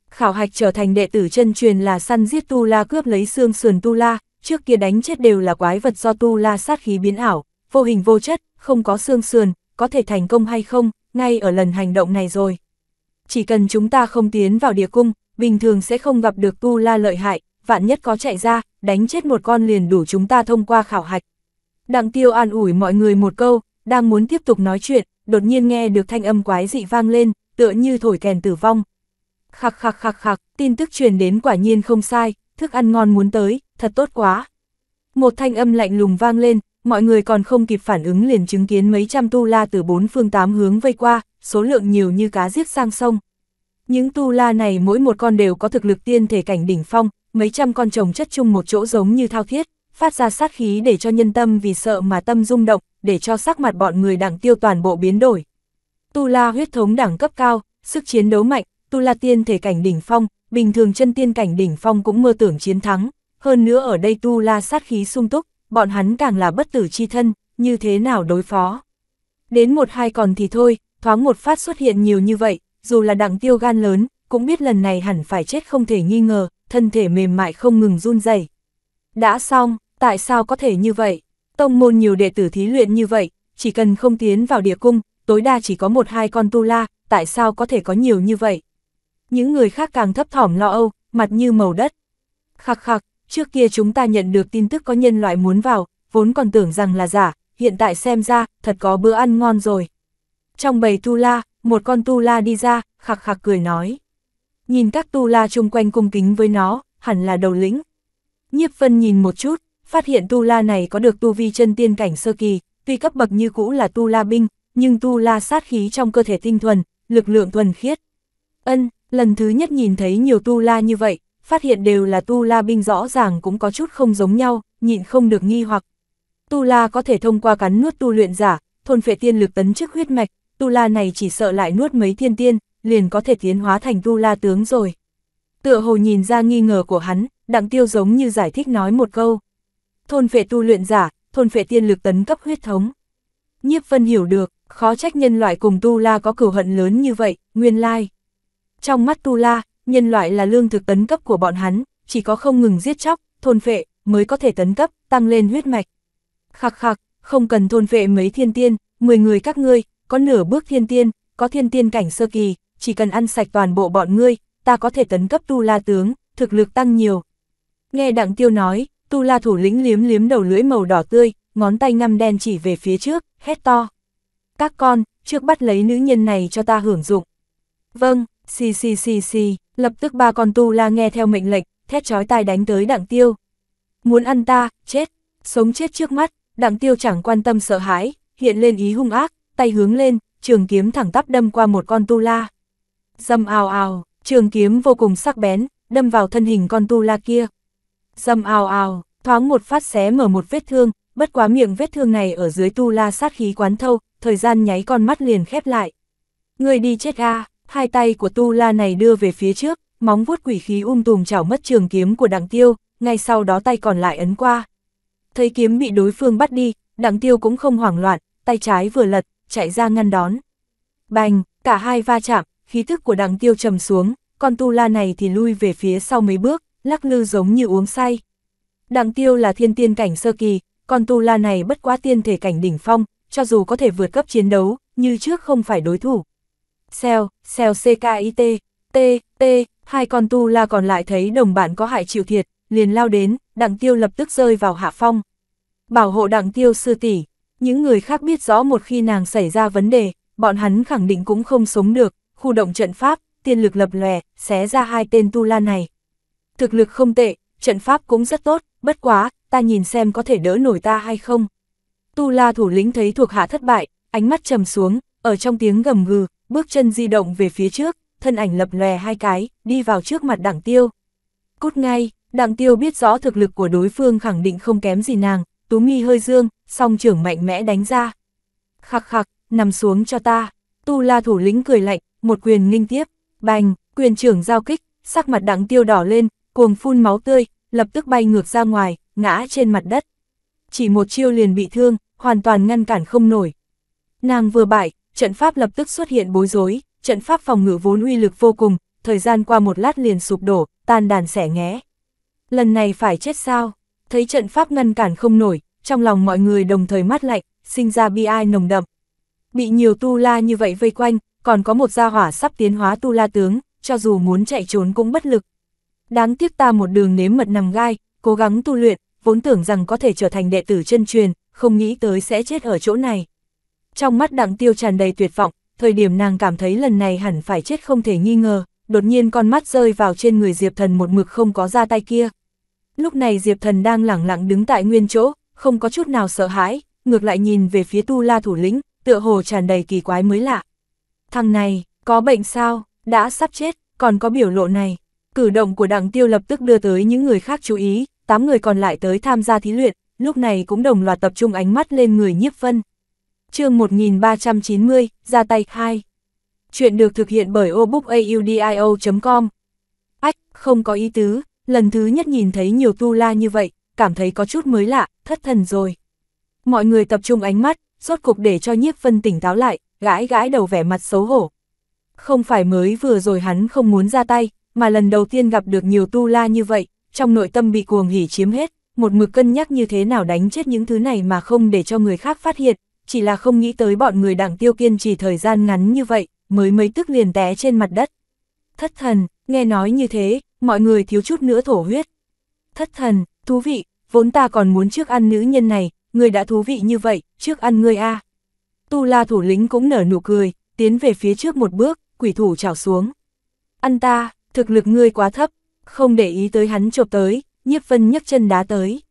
Khảo hạch trở thành đệ tử chân truyền là săn giết tu la cướp lấy xương sườn tu la, trước kia đánh chết đều là quái vật do tu la sát khí biến ảo, vô hình vô chất, không có xương sườn, có thể thành công hay không, ngay ở lần hành động này rồi. Chỉ cần chúng ta không tiến vào địa cung, bình thường sẽ không gặp được tu la lợi hại, vạn nhất có chạy ra, đánh chết một con liền đủ chúng ta thông qua khảo hạch, Đặng tiêu an ủi mọi người một câu, đang muốn tiếp tục nói chuyện, đột nhiên nghe được thanh âm quái dị vang lên, tựa như thổi kèn tử vong. Khắc khắc khắc khắc, tin tức truyền đến quả nhiên không sai, thức ăn ngon muốn tới, thật tốt quá. Một thanh âm lạnh lùng vang lên, mọi người còn không kịp phản ứng liền chứng kiến mấy trăm tu la từ bốn phương tám hướng vây qua, số lượng nhiều như cá giết sang sông. Những tu la này mỗi một con đều có thực lực tiên thể cảnh đỉnh phong, mấy trăm con chồng chất chung một chỗ giống như thao thiết, phát ra sát khí để cho nhân tâm vì sợ mà tâm rung động, để cho sắc mặt bọn người đảng tiêu toàn bộ biến đổi. Tu La huyết thống đẳng cấp cao, sức chiến đấu mạnh, Tu La tiên thể cảnh đỉnh phong, bình thường chân tiên cảnh đỉnh phong cũng mơ tưởng chiến thắng, hơn nữa ở đây Tu La sát khí sung túc, bọn hắn càng là bất tử chi thân, như thế nào đối phó. Đến một hai còn thì thôi, thoáng một phát xuất hiện nhiều như vậy, dù là đặng tiêu gan lớn, cũng biết lần này hẳn phải chết không thể nghi ngờ, thân thể mềm mại không ngừng run rẩy. Đã xong, Tại sao có thể như vậy? Tông môn nhiều đệ tử thí luyện như vậy, chỉ cần không tiến vào địa cung, tối đa chỉ có một hai con tu la, tại sao có thể có nhiều như vậy? Những người khác càng thấp thỏm lo âu, mặt như màu đất. Khắc khắc, trước kia chúng ta nhận được tin tức có nhân loại muốn vào, vốn còn tưởng rằng là giả, hiện tại xem ra, thật có bữa ăn ngon rồi. Trong bầy tu la, một con tu la đi ra, khạc khạc cười nói. Nhìn các tu la chung quanh cung kính với nó, hẳn là đầu lĩnh. Nhiếp vân nhìn một chút, phát hiện tu la này có được tu vi chân tiên cảnh sơ kỳ, tuy cấp bậc như cũ là tu la binh, nhưng tu la sát khí trong cơ thể tinh thuần, lực lượng thuần khiết. Ân, lần thứ nhất nhìn thấy nhiều tu la như vậy, phát hiện đều là tu la binh rõ ràng cũng có chút không giống nhau, nhịn không được nghi hoặc. Tu la có thể thông qua cắn nuốt tu luyện giả, thôn phệ tiên lực tấn chức huyết mạch, tu la này chỉ sợ lại nuốt mấy thiên tiên, liền có thể tiến hóa thành tu la tướng rồi. Tựa hồ nhìn ra nghi ngờ của hắn, đặng tiêu giống như giải thích nói một câu thôn phệ tu luyện giả, thôn phệ tiên lực tấn cấp huyết thống. Nhiếp Vân hiểu được, khó trách nhân loại cùng Tu La có cửu hận lớn như vậy, nguyên lai. Trong mắt Tu La, nhân loại là lương thực tấn cấp của bọn hắn, chỉ có không ngừng giết chóc, thôn phệ, mới có thể tấn cấp, tăng lên huyết mạch. Khạc khạc, không cần thôn phệ mấy thiên tiên, 10 người các ngươi, có nửa bước thiên tiên, có thiên tiên cảnh sơ kỳ, chỉ cần ăn sạch toàn bộ bọn ngươi, ta có thể tấn cấp Tu La tướng, thực lực tăng nhiều. Nghe Đặng Tiêu nói, Tu La thủ lĩnh liếm liếm đầu lưỡi màu đỏ tươi, ngón tay ngăm đen chỉ về phía trước, hét to. Các con, trước bắt lấy nữ nhân này cho ta hưởng dụng. Vâng, xì xì xì xì, lập tức ba con Tu La nghe theo mệnh lệnh, thét chói tai đánh tới đặng tiêu. Muốn ăn ta, chết, sống chết trước mắt, đặng tiêu chẳng quan tâm sợ hãi, hiện lên ý hung ác, tay hướng lên, trường kiếm thẳng tắp đâm qua một con Tu La. Dâm ào ào, trường kiếm vô cùng sắc bén, đâm vào thân hình con Tu La kia. Dâm ao ao, thoáng một phát xé mở một vết thương, bất quá miệng vết thương này ở dưới tu la sát khí quán thâu, thời gian nháy con mắt liền khép lại. Người đi chết a hai tay của tu la này đưa về phía trước, móng vuốt quỷ khí um tùm chảo mất trường kiếm của đặng tiêu, ngay sau đó tay còn lại ấn qua. Thấy kiếm bị đối phương bắt đi, đặng tiêu cũng không hoảng loạn, tay trái vừa lật, chạy ra ngăn đón. Bành, cả hai va chạm, khí thức của đặng tiêu trầm xuống, con tu la này thì lui về phía sau mấy bước, lắc lư giống như uống say. Đặng tiêu là thiên tiên cảnh sơ kỳ, còn tu la này bất quá tiên thể cảnh đỉnh phong, cho dù có thể vượt cấp chiến đấu, như trước không phải đối thủ. Xèo, xèo CKIT, T, T, hai con tu la còn lại thấy đồng bạn có hại chịu thiệt, liền lao đến, đặng tiêu lập tức rơi vào hạ phong. Bảo hộ đặng tiêu sư tỷ những người khác biết rõ một khi nàng xảy ra vấn đề, bọn hắn khẳng định cũng không sống được, khu động trận pháp, tiên lực lập lòe, xé ra hai tên tu la này thực lực không tệ, trận pháp cũng rất tốt, bất quá, ta nhìn xem có thể đỡ nổi ta hay không. Tu La thủ lĩnh thấy thuộc hạ thất bại, ánh mắt trầm xuống, ở trong tiếng gầm gừ, bước chân di động về phía trước, thân ảnh lập lòe hai cái, đi vào trước mặt đảng tiêu. Cút ngay, đảng tiêu biết rõ thực lực của đối phương khẳng định không kém gì nàng, tú mi hơi dương, song trưởng mạnh mẽ đánh ra. Khắc khắc, nằm xuống cho ta, tu la thủ lĩnh cười lạnh, một quyền nghinh tiếp, bành, quyền trưởng giao kích, sắc mặt đảng tiêu đỏ lên, cuồng phun máu tươi, lập tức bay ngược ra ngoài, ngã trên mặt đất. Chỉ một chiêu liền bị thương, hoàn toàn ngăn cản không nổi. Nàng vừa bại, trận pháp lập tức xuất hiện bối rối, trận pháp phòng ngự vốn uy lực vô cùng, thời gian qua một lát liền sụp đổ, tan đàn xẻ nghé. Lần này phải chết sao? Thấy trận pháp ngăn cản không nổi, trong lòng mọi người đồng thời mát lạnh, sinh ra bi ai nồng đậm. Bị nhiều tu la như vậy vây quanh, còn có một gia hỏa sắp tiến hóa tu la tướng, cho dù muốn chạy trốn cũng bất lực. Đáng tiếc ta một đường nếm mật nằm gai, cố gắng tu luyện, vốn tưởng rằng có thể trở thành đệ tử chân truyền, không nghĩ tới sẽ chết ở chỗ này. Trong mắt đặng tiêu tràn đầy tuyệt vọng, thời điểm nàng cảm thấy lần này hẳn phải chết không thể nghi ngờ, đột nhiên con mắt rơi vào trên người Diệp Thần một mực không có ra tay kia. Lúc này Diệp Thần đang lẳng lặng đứng tại nguyên chỗ, không có chút nào sợ hãi, ngược lại nhìn về phía tu la thủ lĩnh, tựa hồ tràn đầy kỳ quái mới lạ. Thằng này, có bệnh sao, đã sắp chết, còn có biểu lộ này. Cử động của đặng tiêu lập tức đưa tới những người khác chú ý, 8 người còn lại tới tham gia thí luyện, lúc này cũng đồng loạt tập trung ánh mắt lên người nhiếp vân. chương 1390, ra tay khai Chuyện được thực hiện bởi obookaudio.com. Ách, không có ý tứ, lần thứ nhất nhìn thấy nhiều tu la như vậy, cảm thấy có chút mới lạ, thất thần rồi. Mọi người tập trung ánh mắt, rốt cục để cho nhiếp vân tỉnh táo lại, gãi gãi đầu vẻ mặt xấu hổ. Không phải mới vừa rồi hắn không muốn ra tay, mà lần đầu tiên gặp được nhiều tu la như vậy, trong nội tâm bị cuồng hỉ chiếm hết, một mực cân nhắc như thế nào đánh chết những thứ này mà không để cho người khác phát hiện, chỉ là không nghĩ tới bọn người đảng tiêu kiên trì thời gian ngắn như vậy, mới mấy tức liền té trên mặt đất. Thất thần, nghe nói như thế, mọi người thiếu chút nữa thổ huyết. Thất thần, thú vị, vốn ta còn muốn trước ăn nữ nhân này, người đã thú vị như vậy, trước ăn ngươi a. Tu la thủ lĩnh cũng nở nụ cười, tiến về phía trước một bước, quỷ thủ chảo xuống. Ăn ta, thực lực ngươi quá thấp, không để ý tới hắn chộp tới, nhiếp vân nhấc chân đá tới.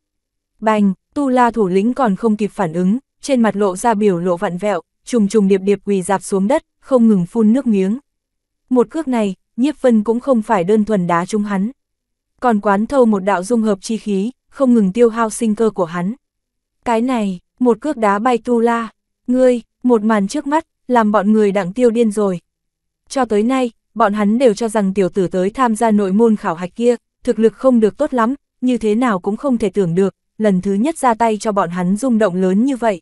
Bành, tu la thủ lĩnh còn không kịp phản ứng, trên mặt lộ ra biểu lộ vặn vẹo, trùng trùng điệp điệp quỳ dạp xuống đất, không ngừng phun nước miếng. Một cước này, nhiếp vân cũng không phải đơn thuần đá trúng hắn. Còn quán thâu một đạo dung hợp chi khí, không ngừng tiêu hao sinh cơ của hắn. Cái này, một cước đá bay tu la, ngươi, một màn trước mắt, làm bọn người đặng tiêu điên rồi. Cho tới nay, bọn hắn đều cho rằng tiểu tử tới tham gia nội môn khảo hạch kia, thực lực không được tốt lắm, như thế nào cũng không thể tưởng được, lần thứ nhất ra tay cho bọn hắn rung động lớn như vậy.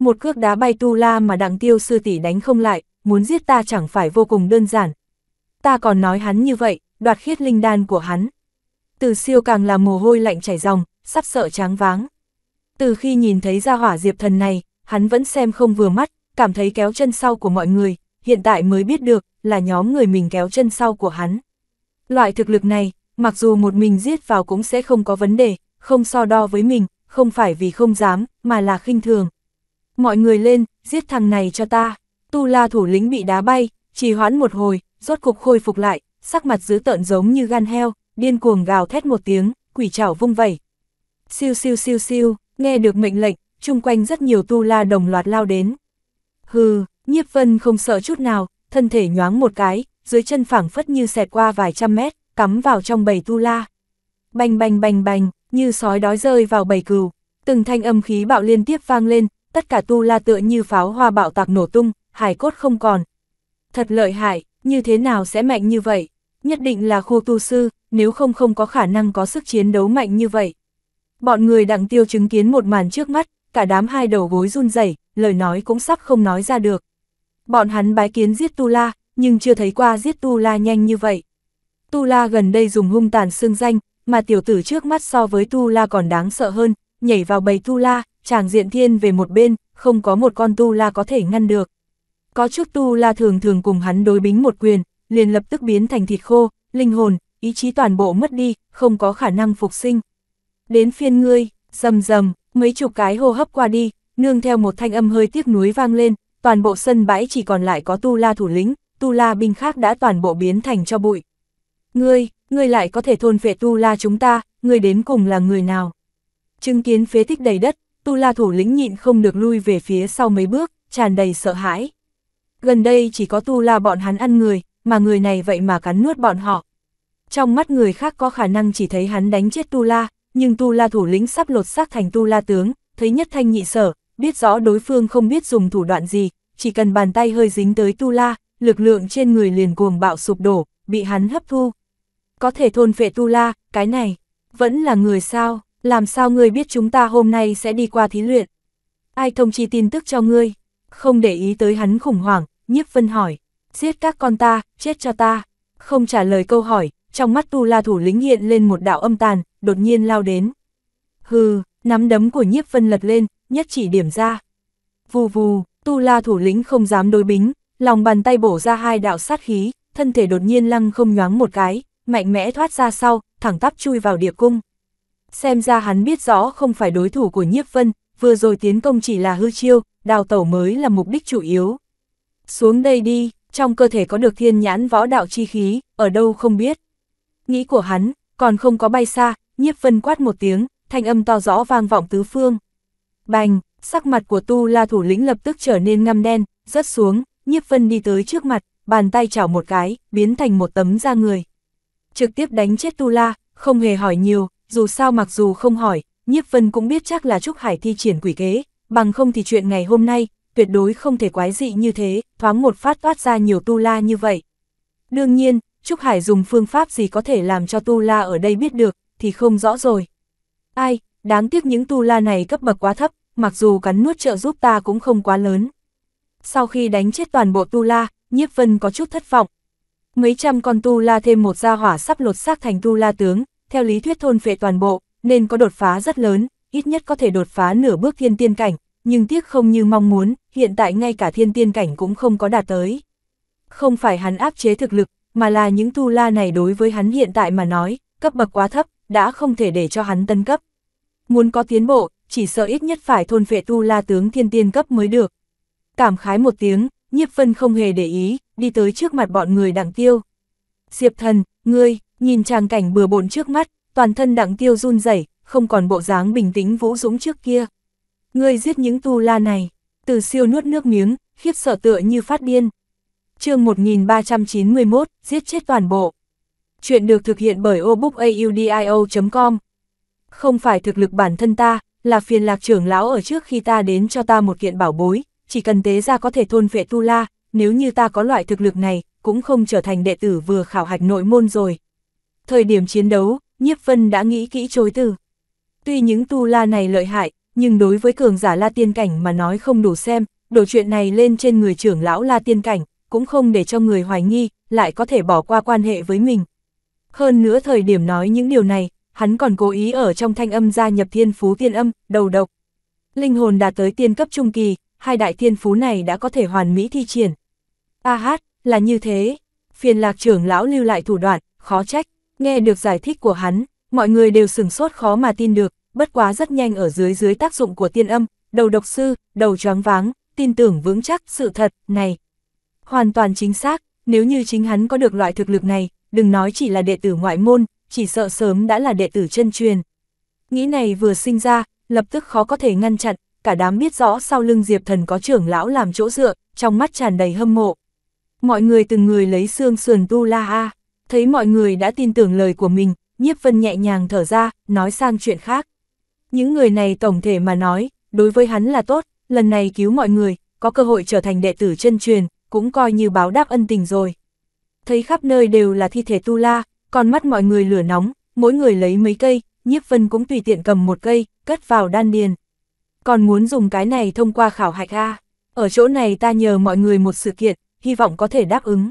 Một cước đá bay tu la mà đặng tiêu sư tỷ đánh không lại, muốn giết ta chẳng phải vô cùng đơn giản. Ta còn nói hắn như vậy, đoạt khiết linh đan của hắn. Từ siêu càng là mồ hôi lạnh chảy ròng, sắp sợ tráng váng. Từ khi nhìn thấy ra hỏa diệp thần này, hắn vẫn xem không vừa mắt, cảm thấy kéo chân sau của mọi người, hiện tại mới biết được, là nhóm người mình kéo chân sau của hắn. Loại thực lực này, mặc dù một mình giết vào cũng sẽ không có vấn đề, không so đo với mình, không phải vì không dám, mà là khinh thường. Mọi người lên, giết thằng này cho ta. Tu la thủ lĩnh bị đá bay, trì hoãn một hồi, rốt cục khôi phục lại, sắc mặt dữ tợn giống như gan heo, điên cuồng gào thét một tiếng, quỷ chảo vung vẩy. Siêu siêu siêu siêu, nghe được mệnh lệnh, chung quanh rất nhiều tu la đồng loạt lao đến. Hừ, nhiếp vân không sợ chút nào, thân thể nhoáng một cái, dưới chân phẳng phất như xẹt qua vài trăm mét, cắm vào trong bầy tu la. Bành bành bành bành, như sói đói rơi vào bầy cừu, từng thanh âm khí bạo liên tiếp vang lên, tất cả tu la tựa như pháo hoa bạo tạc nổ tung, hải cốt không còn. Thật lợi hại, như thế nào sẽ mạnh như vậy? Nhất định là khu tu sư, nếu không không có khả năng có sức chiến đấu mạnh như vậy. Bọn người đặng tiêu chứng kiến một màn trước mắt, cả đám hai đầu gối run rẩy lời nói cũng sắp không nói ra được. Bọn hắn bái kiến giết Tu La, nhưng chưa thấy qua giết Tu La nhanh như vậy. Tu La gần đây dùng hung tàn xương danh, mà tiểu tử trước mắt so với Tu La còn đáng sợ hơn, nhảy vào bầy Tu La, chàng diện thiên về một bên, không có một con Tu La có thể ngăn được. Có chút Tu La thường thường cùng hắn đối bính một quyền, liền lập tức biến thành thịt khô, linh hồn, ý chí toàn bộ mất đi, không có khả năng phục sinh. Đến phiên ngươi, rầm rầm, mấy chục cái hô hấp qua đi, nương theo một thanh âm hơi tiếc nuối vang lên, toàn bộ sân bãi chỉ còn lại có tu la thủ lĩnh, tu la binh khác đã toàn bộ biến thành cho bụi. Ngươi, ngươi lại có thể thôn phệ tu la chúng ta, ngươi đến cùng là người nào? Chứng kiến phế tích đầy đất, tu la thủ lĩnh nhịn không được lui về phía sau mấy bước, tràn đầy sợ hãi. Gần đây chỉ có tu la bọn hắn ăn người, mà người này vậy mà cắn nuốt bọn họ. Trong mắt người khác có khả năng chỉ thấy hắn đánh chết tu la, nhưng tu la thủ lĩnh sắp lột xác thành tu la tướng, thấy nhất thanh nhị sở, biết rõ đối phương không biết dùng thủ đoạn gì, chỉ cần bàn tay hơi dính tới Tu La, lực lượng trên người liền cuồng bạo sụp đổ, bị hắn hấp thu. Có thể thôn phệ Tu La, cái này, vẫn là người sao, làm sao ngươi biết chúng ta hôm nay sẽ đi qua thí luyện? Ai thông chi tin tức cho ngươi? Không để ý tới hắn khủng hoảng, nhiếp vân hỏi, giết các con ta, chết cho ta. Không trả lời câu hỏi, trong mắt Tu La thủ lĩnh hiện lên một đạo âm tàn, đột nhiên lao đến. Hừ, nắm đấm của nhiếp vân lật lên, nhất chỉ điểm ra. Vù vù, tu la thủ lĩnh không dám đối bính, lòng bàn tay bổ ra hai đạo sát khí, thân thể đột nhiên lăng không nhoáng một cái, mạnh mẽ thoát ra sau, thẳng tắp chui vào địa cung. Xem ra hắn biết rõ không phải đối thủ của nhiếp vân, vừa rồi tiến công chỉ là hư chiêu, đào tẩu mới là mục đích chủ yếu. Xuống đây đi, trong cơ thể có được thiên nhãn võ đạo chi khí, ở đâu không biết. Nghĩ của hắn, còn không có bay xa, nhiếp vân quát một tiếng, thanh âm to rõ vang vọng tứ phương. Bành, sắc mặt của tu la thủ lĩnh lập tức trở nên ngăm đen, rớt xuống, nhiếp vân đi tới trước mặt, bàn tay chảo một cái, biến thành một tấm da người. Trực tiếp đánh chết tu la, không hề hỏi nhiều, dù sao mặc dù không hỏi, nhiếp vân cũng biết chắc là Trúc Hải thi triển quỷ kế, bằng không thì chuyện ngày hôm nay, tuyệt đối không thể quái dị như thế, thoáng một phát toát ra nhiều tu la như vậy. Đương nhiên, Trúc Hải dùng phương pháp gì có thể làm cho tu la ở đây biết được, thì không rõ rồi. Ai, đáng tiếc những tu la này cấp bậc quá thấp, mặc dù cắn nuốt trợ giúp ta cũng không quá lớn. Sau khi đánh chết toàn bộ tu la, nhiếp vân có chút thất vọng. Mấy trăm con tu la thêm một gia hỏa sắp lột xác thành tu la tướng, theo lý thuyết thôn phệ toàn bộ, nên có đột phá rất lớn, ít nhất có thể đột phá nửa bước thiên tiên cảnh, nhưng tiếc không như mong muốn, hiện tại ngay cả thiên tiên cảnh cũng không có đạt tới. Không phải hắn áp chế thực lực, mà là những tu la này đối với hắn hiện tại mà nói, cấp bậc quá thấp, đã không thể để cho hắn tân cấp. Muốn có tiến bộ, chỉ sợ ít nhất phải thôn vệ tu la tướng thiên tiên cấp mới được. Cảm khái một tiếng, nhiếp vân không hề để ý, đi tới trước mặt bọn người đặng tiêu. Diệp thần, ngươi, nhìn tràng cảnh bừa bộn trước mắt, toàn thân đặng tiêu run rẩy không còn bộ dáng bình tĩnh vũ dũng trước kia. Ngươi giết những tu la này, từ siêu nuốt nước miếng, khiếp sợ tựa như phát điên. chương 1391, giết chết toàn bộ. Chuyện được thực hiện bởi obookaudio.com, không phải thực lực bản thân ta, là phiền lạc trưởng lão ở trước khi ta đến cho ta một kiện bảo bối, chỉ cần tế ra có thể thôn vệ tu la, nếu như ta có loại thực lực này, cũng không trở thành đệ tử vừa khảo hạch nội môn rồi. Thời điểm chiến đấu, Nhiếp Vân đã nghĩ kỹ chối từ. Tuy những tu la này lợi hại, nhưng đối với cường giả la tiên cảnh mà nói không đủ xem, đổ chuyện này lên trên người trưởng lão la tiên cảnh, cũng không để cho người hoài nghi, lại có thể bỏ qua quan hệ với mình. Hơn nữa thời điểm nói những điều này, hắn còn cố ý ở trong thanh âm gia nhập thiên phú tiên âm, đầu độc. Linh hồn đạt tới tiên cấp trung kỳ, hai đại thiên phú này đã có thể hoàn mỹ thi triển. A hát, là như thế. Phiền lạc trưởng lão lưu lại thủ đoạn, khó trách. Nghe được giải thích của hắn, mọi người đều sửng sốt khó mà tin được, bất quá rất nhanh ở dưới dưới tác dụng của tiên âm, đầu độc sư, đầu choáng váng, tin tưởng vững chắc sự thật này. Hoàn toàn chính xác, nếu như chính hắn có được loại thực lực này, đừng nói chỉ là đệ tử ngoại môn, chỉ sợ sớm đã là đệ tử chân truyền. Nghĩ này vừa sinh ra, lập tức khó có thể ngăn chặn, cả đám biết rõ sau lưng Diệp Thần có trưởng lão làm chỗ dựa, trong mắt tràn đầy hâm mộ. Mọi người từng người lấy xương sườn tu la a, thấy mọi người đã tin tưởng lời của mình, nhiếp vân nhẹ nhàng thở ra, nói sang chuyện khác. Những người này tổng thể mà nói, đối với hắn là tốt, lần này cứu mọi người, có cơ hội trở thành đệ tử chân truyền, cũng coi như báo đáp ân tình rồi. Thấy khắp nơi đều là thi thể tu la, con mắt mọi người lửa nóng, mỗi người lấy mấy cây, nhiếp vân cũng tùy tiện cầm một cây, cất vào đan điền. Còn muốn dùng cái này thông qua khảo hạch A. Ở chỗ này ta nhờ mọi người một sự kiện, hy vọng có thể đáp ứng.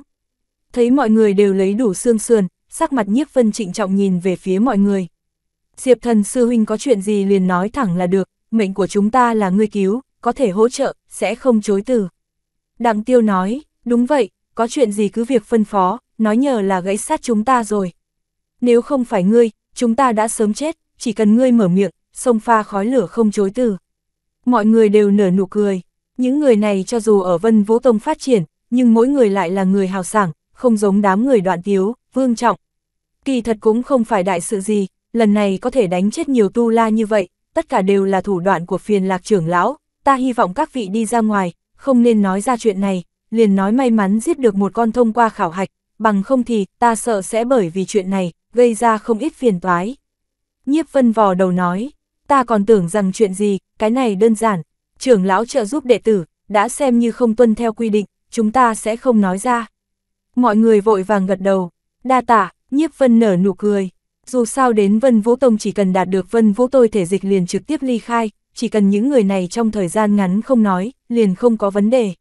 Thấy mọi người đều lấy đủ xương sườn, sắc mặt nhiếp vân trịnh trọng nhìn về phía mọi người. Diệp thần sư huynh có chuyện gì liền nói thẳng là được, mệnh của chúng ta là người cứu, có thể hỗ trợ, sẽ không chối từ. Đặng tiêu nói, đúng vậy, có chuyện gì cứ việc phân phó, nói nhờ là gãy sát chúng ta rồi. Nếu không phải ngươi, chúng ta đã sớm chết, chỉ cần ngươi mở miệng, sông pha khói lửa không chối từ. Mọi người đều nở nụ cười, những người này cho dù ở Vân Vũ Tông phát triển, nhưng mỗi người lại là người hào sảng, không giống đám người đoạn tiếu, vương trọng. Kỳ thật cũng không phải đại sự gì, lần này có thể đánh chết nhiều tu la như vậy, tất cả đều là thủ đoạn của phiền lạc trưởng lão, ta hy vọng các vị đi ra ngoài, không nên nói ra chuyện này, liền nói may mắn giết được một con thông qua khảo hạch, bằng không thì ta sợ sẽ bởi vì chuyện này, gây ra không ít phiền toái. Nhiếp vân vò đầu nói, ta còn tưởng rằng chuyện gì, cái này đơn giản, trưởng lão trợ giúp đệ tử, đã xem như không tuân theo quy định, chúng ta sẽ không nói ra. Mọi người vội vàng gật đầu, đa tạ. nhiếp vân nở nụ cười. Dù sao đến Vân Vũ Tông chỉ cần đạt được Vân Vũ Tôi thể dịch liền trực tiếp ly khai, chỉ cần những người này trong thời gian ngắn không nói, liền không có vấn đề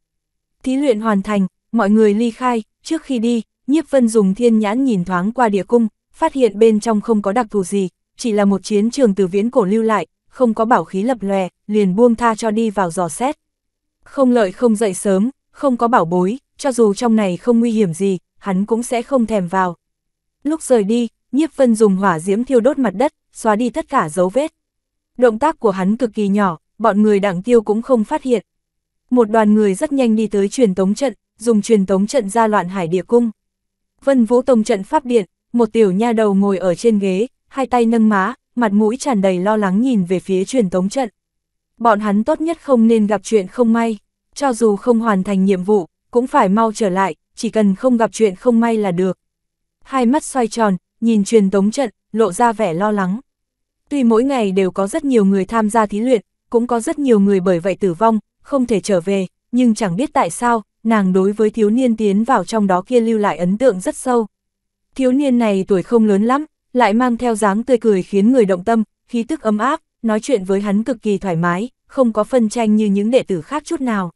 thí luyện hoàn thành, mọi người ly khai, trước khi đi, nhiếp vân dùng thiên nhãn nhìn thoáng qua địa cung, phát hiện bên trong không có đặc thù gì, chỉ là một chiến trường từ viễn cổ lưu lại, không có bảo khí lập lòe, liền buông tha cho đi vào dò xét. Không lợi không dậy sớm, không có bảo bối, cho dù trong này không nguy hiểm gì, hắn cũng sẽ không thèm vào. Lúc rời đi, nhiếp vân dùng hỏa diễm thiêu đốt mặt đất, xóa đi tất cả dấu vết. Động tác của hắn cực kỳ nhỏ, bọn người đảng tiêu cũng không phát hiện, một đoàn người rất nhanh đi tới truyền tống trận, dùng truyền tống trận ra loạn hải địa cung. Vân Vũ Tông trận pháp điện, một tiểu nha đầu ngồi ở trên ghế, hai tay nâng má, mặt mũi tràn đầy lo lắng nhìn về phía truyền tống trận. Bọn hắn tốt nhất không nên gặp chuyện không may, cho dù không hoàn thành nhiệm vụ, cũng phải mau trở lại, chỉ cần không gặp chuyện không may là được. Hai mắt xoay tròn, nhìn truyền tống trận, lộ ra vẻ lo lắng. Tuy mỗi ngày đều có rất nhiều người tham gia thí luyện, cũng có rất nhiều người bởi vậy tử vong, không thể trở về, nhưng chẳng biết tại sao, nàng đối với thiếu niên tiến vào trong đó kia lưu lại ấn tượng rất sâu. Thiếu niên này tuổi không lớn lắm, lại mang theo dáng tươi cười khiến người động tâm, khí tức ấm áp, nói chuyện với hắn cực kỳ thoải mái, không có phân tranh như những đệ tử khác chút nào.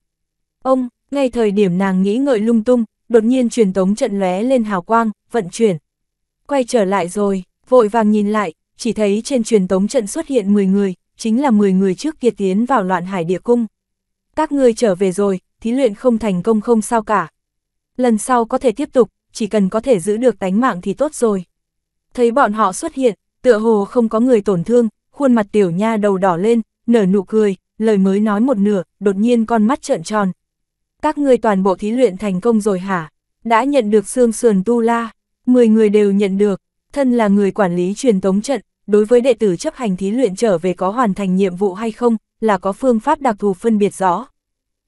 Ông, ngay thời điểm nàng nghĩ ngợi lung tung, đột nhiên truyền tống trận lóe lên hào quang, vận chuyển. Quay trở lại rồi, vội vàng nhìn lại, chỉ thấy trên truyền tống trận xuất hiện 10 người, chính là 10 người trước kia tiến vào loạn hải địa cung các ngươi trở về rồi, thí luyện không thành công không sao cả. Lần sau có thể tiếp tục, chỉ cần có thể giữ được tánh mạng thì tốt rồi. Thấy bọn họ xuất hiện, tựa hồ không có người tổn thương, khuôn mặt tiểu nha đầu đỏ lên, nở nụ cười, lời mới nói một nửa, đột nhiên con mắt trợn tròn. Các ngươi toàn bộ thí luyện thành công rồi hả? Đã nhận được xương sườn tu la, 10 người đều nhận được, thân là người quản lý truyền tống trận, đối với đệ tử chấp hành thí luyện trở về có hoàn thành nhiệm vụ hay không, là có phương pháp đặc thù phân biệt rõ.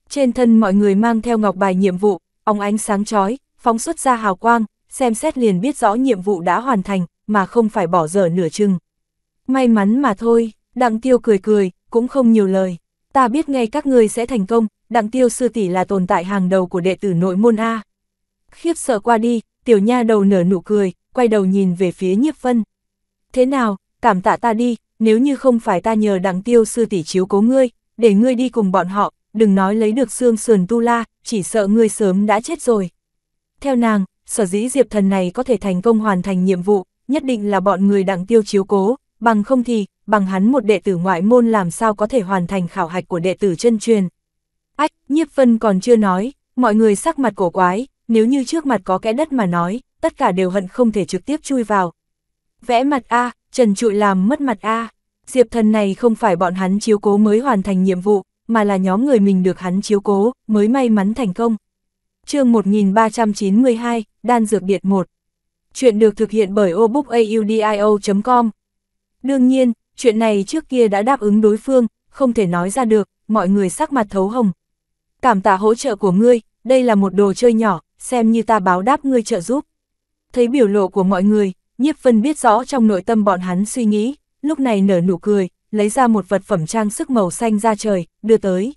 Trên thân mọi người mang theo ngọc bài nhiệm vụ, óng ánh sáng chói, phóng xuất ra hào quang, xem xét liền biết rõ nhiệm vụ đã hoàn thành, mà không phải bỏ dở nửa chừng. May mắn mà thôi, đặng tiêu cười cười, cũng không nhiều lời. Ta biết ngay các người sẽ thành công, đặng tiêu sư tỷ là tồn tại hàng đầu của đệ tử nội môn A. Khiếp sợ qua đi, tiểu nha đầu nở nụ cười, quay đầu nhìn về phía nhiếp vân. Thế nào, cảm tạ ta đi, nếu như không phải ta nhờ đặng tiêu sư tỷ chiếu cố ngươi, để ngươi đi cùng bọn họ, đừng nói lấy được xương sườn tu la, chỉ sợ ngươi sớm đã chết rồi. Theo nàng, sở dĩ diệp thần này có thể thành công hoàn thành nhiệm vụ, nhất định là bọn người đặng tiêu chiếu cố, bằng không thì, bằng hắn một đệ tử ngoại môn làm sao có thể hoàn thành khảo hạch của đệ tử chân truyền. Ách, nhiếp vân còn chưa nói, mọi người sắc mặt cổ quái, nếu như trước mặt có kẽ đất mà nói, tất cả đều hận không thể trực tiếp chui vào. Vẽ mặt A, Trần trụi làm mất mặt a Diệp thần này không phải bọn hắn chiếu cố mới hoàn thành nhiệm vụ, mà là nhóm người mình được hắn chiếu cố, mới may mắn thành công. chương 1392, Đan Dược Biệt 1 Chuyện được thực hiện bởi obookaudio.com Đương nhiên, chuyện này trước kia đã đáp ứng đối phương, không thể nói ra được, mọi người sắc mặt thấu hồng. Cảm tạ hỗ trợ của ngươi, đây là một đồ chơi nhỏ, xem như ta báo đáp ngươi trợ giúp. Thấy biểu lộ của mọi người, Nhiếp Vân biết rõ trong nội tâm bọn hắn suy nghĩ, lúc này nở nụ cười, lấy ra một vật phẩm trang sức màu xanh ra trời, đưa tới.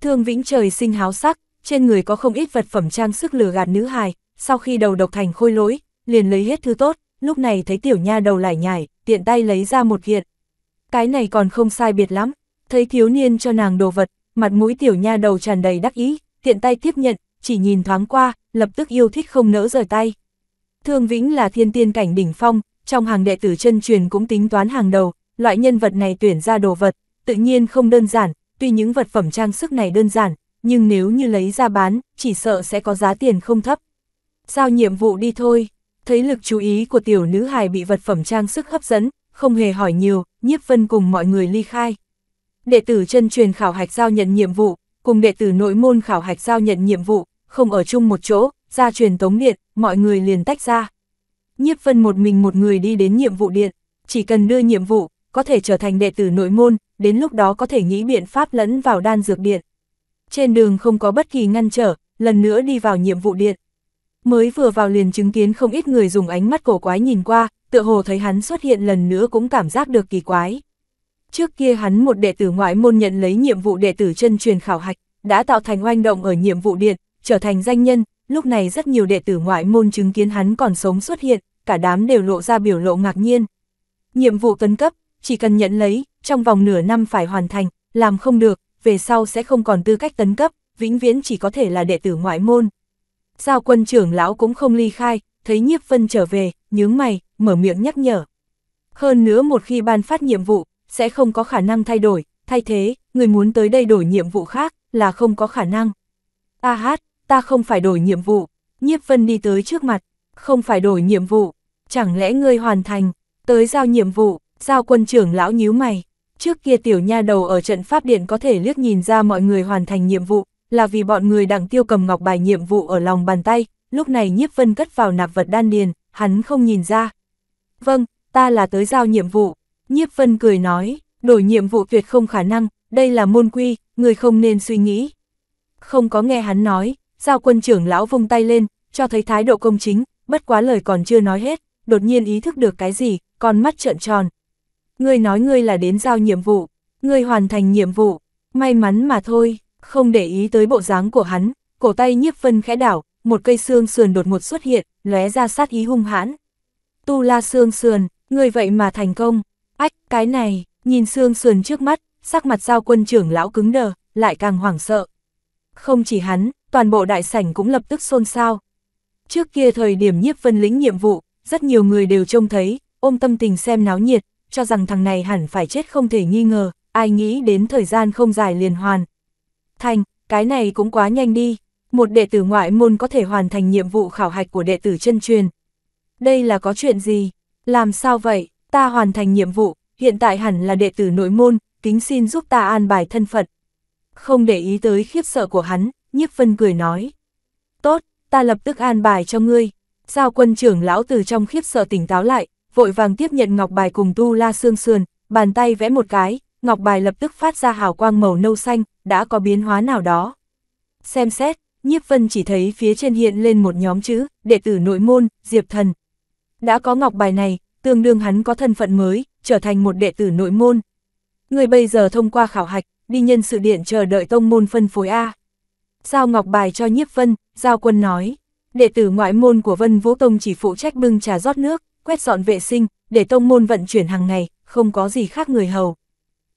Thương Vĩnh trời sinh háo sắc, trên người có không ít vật phẩm trang sức lừa gạt nữ hài, sau khi đầu độc thành khôi lỗi, liền lấy hết thứ tốt, lúc này thấy tiểu nha đầu lải nhải, tiện tay lấy ra một kiện. Cái này còn không sai biệt lắm, thấy thiếu niên cho nàng đồ vật, mặt mũi tiểu nha đầu tràn đầy đắc ý, tiện tay tiếp nhận, chỉ nhìn thoáng qua, lập tức yêu thích không nỡ rời tay. Thương Vĩnh là thiên tiên cảnh đỉnh phong, trong hàng đệ tử chân truyền cũng tính toán hàng đầu, loại nhân vật này tuyển ra đồ vật, tự nhiên không đơn giản, tuy những vật phẩm trang sức này đơn giản, nhưng nếu như lấy ra bán, chỉ sợ sẽ có giá tiền không thấp. Giao nhiệm vụ đi thôi, thấy lực chú ý của tiểu nữ hài bị vật phẩm trang sức hấp dẫn, không hề hỏi nhiều, nhiếp vân cùng mọi người ly khai. Đệ tử chân truyền khảo hạch giao nhận nhiệm vụ, cùng đệ tử nội môn khảo hạch giao nhận nhiệm vụ, không ở chung một chỗ, ra truyền tống điện, mọi người liền tách ra. Nhiếp Vân một mình một người đi đến nhiệm vụ điện, chỉ cần đưa nhiệm vụ, có thể trở thành đệ tử nội môn, đến lúc đó có thể nghĩ biện pháp lẫn vào đan dược điện. Trên đường không có bất kỳ ngăn trở, lần nữa đi vào nhiệm vụ điện. Mới vừa vào liền chứng kiến không ít người dùng ánh mắt cổ quái nhìn qua, tựa hồ thấy hắn xuất hiện lần nữa cũng cảm giác được kỳ quái. Trước kia hắn một đệ tử ngoại môn nhận lấy nhiệm vụ đệ tử chân truyền khảo hạch, đã tạo thành oanh động ở nhiệm vụ điện, trở thành danh nhân, lúc này rất nhiều đệ tử ngoại môn chứng kiến hắn còn sống xuất hiện, cả đám đều lộ ra biểu lộ ngạc nhiên. Nhiệm vụ tấn cấp, chỉ cần nhận lấy, trong vòng nửa năm phải hoàn thành, làm không được, về sau sẽ không còn tư cách tấn cấp, vĩnh viễn chỉ có thể là đệ tử ngoại môn. Giao quân trưởng lão cũng không ly khai, thấy nhiếp vân trở về, nhướng mày, mở miệng nhắc nhở. Hơn nữa một khi ban phát nhiệm vụ, sẽ không có khả năng thay đổi, thay thế, người muốn tới đây đổi nhiệm vụ khác, là không có khả năng. A hát, ta không phải đổi nhiệm vụ, nhiếp vân đi tới trước mặt, không phải đổi nhiệm vụ, chẳng lẽ ngươi hoàn thành, tới giao nhiệm vụ, giao quân trưởng lão nhíu mày. Trước kia tiểu nha đầu ở trận pháp điện có thể liếc nhìn ra mọi người hoàn thành nhiệm vụ, là vì bọn người đặng tiêu cầm ngọc bài nhiệm vụ ở lòng bàn tay, lúc này nhiếp vân cất vào nạp vật đan điền, hắn không nhìn ra. Vâng, ta là tới giao nhiệm vụ, nhiếp vân cười nói, đổi nhiệm vụ tuyệt không khả năng, đây là môn quy, người không nên suy nghĩ. Không có nghe hắn nói, Giao quân trưởng lão vung tay lên, cho thấy thái độ công chính, bất quá lời còn chưa nói hết, đột nhiên ý thức được cái gì, con mắt trợn tròn. Ngươi nói ngươi là đến giao nhiệm vụ, ngươi hoàn thành nhiệm vụ, may mắn mà thôi, không để ý tới bộ dáng của hắn, cổ tay nhiếp phân khẽ đảo, một cây xương sườn đột ngột xuất hiện, lóe ra sát ý hung hãn. Tu la xương sườn, ngươi vậy mà thành công, ách, cái này, nhìn xương sườn trước mắt, sắc mặt giao quân trưởng lão cứng đờ, lại càng hoảng sợ. Không chỉ hắn, toàn bộ đại sảnh cũng lập tức xôn xao. Trước kia thời điểm nhiếp vân lĩnh nhiệm vụ, rất nhiều người đều trông thấy, ôm tâm tình xem náo nhiệt, cho rằng thằng này hẳn phải chết không thể nghi ngờ, ai nghĩ đến thời gian không dài liền hoàn. Thành, cái này cũng quá nhanh đi, một đệ tử ngoại môn có thể hoàn thành nhiệm vụ khảo hạch của đệ tử chân truyền. Đây là có chuyện gì? Làm sao vậy? Ta hoàn thành nhiệm vụ, hiện tại hẳn là đệ tử nội môn, kính xin giúp ta an bài thân phận. Không để ý tới khiếp sợ của hắn, nhiếp vân cười nói. Tốt, ta lập tức an bài cho ngươi. Giao quân trưởng lão từ trong khiếp sợ tỉnh táo lại, vội vàng tiếp nhận ngọc bài cùng tu la xương sườn, bàn tay vẽ một cái, ngọc bài lập tức phát ra hào quang màu nâu xanh, đã có biến hóa nào đó. Xem xét, nhiếp vân chỉ thấy phía trên hiện lên một nhóm chữ, đệ tử nội môn, diệp thần. Đã có ngọc bài này, tương đương hắn có thân phận mới, trở thành một đệ tử nội môn. Người bây giờ thông qua khảo hạch, đi nhân sự điện chờ đợi tông môn phân phối A giao ngọc bài cho nhiếp vân, giao quân nói. Đệ tử ngoại môn của Vân Vũ Tông chỉ phụ trách bưng trà rót nước, quét dọn vệ sinh, để tông môn vận chuyển hàng ngày, không có gì khác người hầu.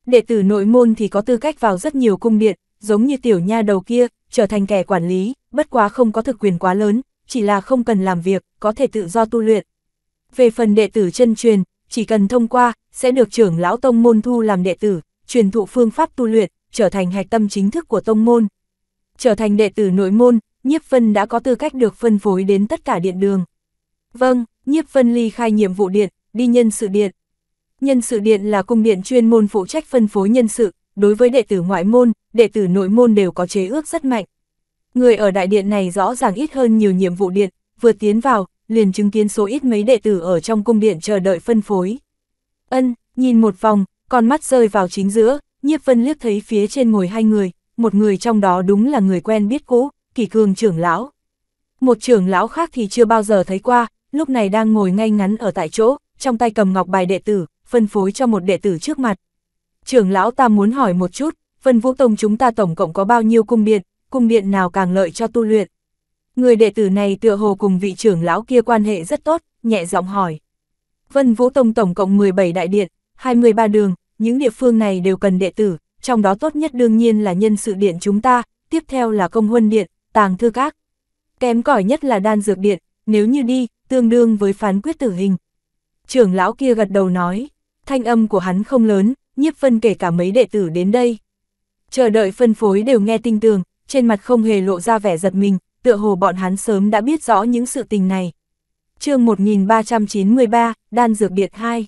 Đệ tử nội môn thì có tư cách vào rất nhiều cung điện, giống như tiểu nha đầu kia, trở thành kẻ quản lý, bất quá không có thực quyền quá lớn, chỉ là không cần làm việc, có thể tự do tu luyện. Về phần đệ tử chân truyền, chỉ cần thông qua, sẽ được trưởng lão tông môn thu làm đệ tử, truyền thụ phương pháp tu luyện, trở thành hạch tâm chính thức của tông môn trở thành đệ tử nội môn, Nhiếp Vân đã có tư cách được phân phối đến tất cả điện đường. Vâng, Nhiếp Vân ly khai nhiệm vụ điện, đi nhân sự điện. Nhân sự điện là cung điện chuyên môn phụ trách phân phối nhân sự, đối với đệ tử ngoại môn, đệ tử nội môn đều có chế ước rất mạnh. Người ở đại điện này rõ ràng ít hơn nhiều nhiệm vụ điện, vừa tiến vào, liền chứng kiến số ít mấy đệ tử ở trong cung điện chờ đợi phân phối. Ân, nhìn một vòng, con mắt rơi vào chính giữa, nhiếp vân liếc thấy phía trên ngồi hai người, một người trong đó đúng là người quen biết cũ, kỳ cương trưởng lão. Một trưởng lão khác thì chưa bao giờ thấy qua, lúc này đang ngồi ngay ngắn ở tại chỗ, trong tay cầm ngọc bài đệ tử, phân phối cho một đệ tử trước mặt. Trưởng lão ta muốn hỏi một chút, phân vũ tông chúng ta tổng cộng có bao nhiêu cung điện, cung điện nào càng lợi cho tu luyện. Người đệ tử này tựa hồ cùng vị trưởng lão kia quan hệ rất tốt, nhẹ giọng hỏi. Vân Vũ Tông tổng cộng 17 đại điện, 23 đường, những địa phương này đều cần đệ tử, trong đó tốt nhất đương nhiên là nhân sự điện chúng ta, tiếp theo là công huân điện, tàng thư các. Kém cỏi nhất là đan dược điện, nếu như đi, tương đương với phán quyết tử hình. Trưởng lão kia gật đầu nói, thanh âm của hắn không lớn, nhiếp phân kể cả mấy đệ tử đến đây. Chờ đợi phân phối đều nghe tinh tường, trên mặt không hề lộ ra vẻ giật mình, tựa hồ bọn hắn sớm đã biết rõ những sự tình này. chương 1393, Đan Dược Biệt 2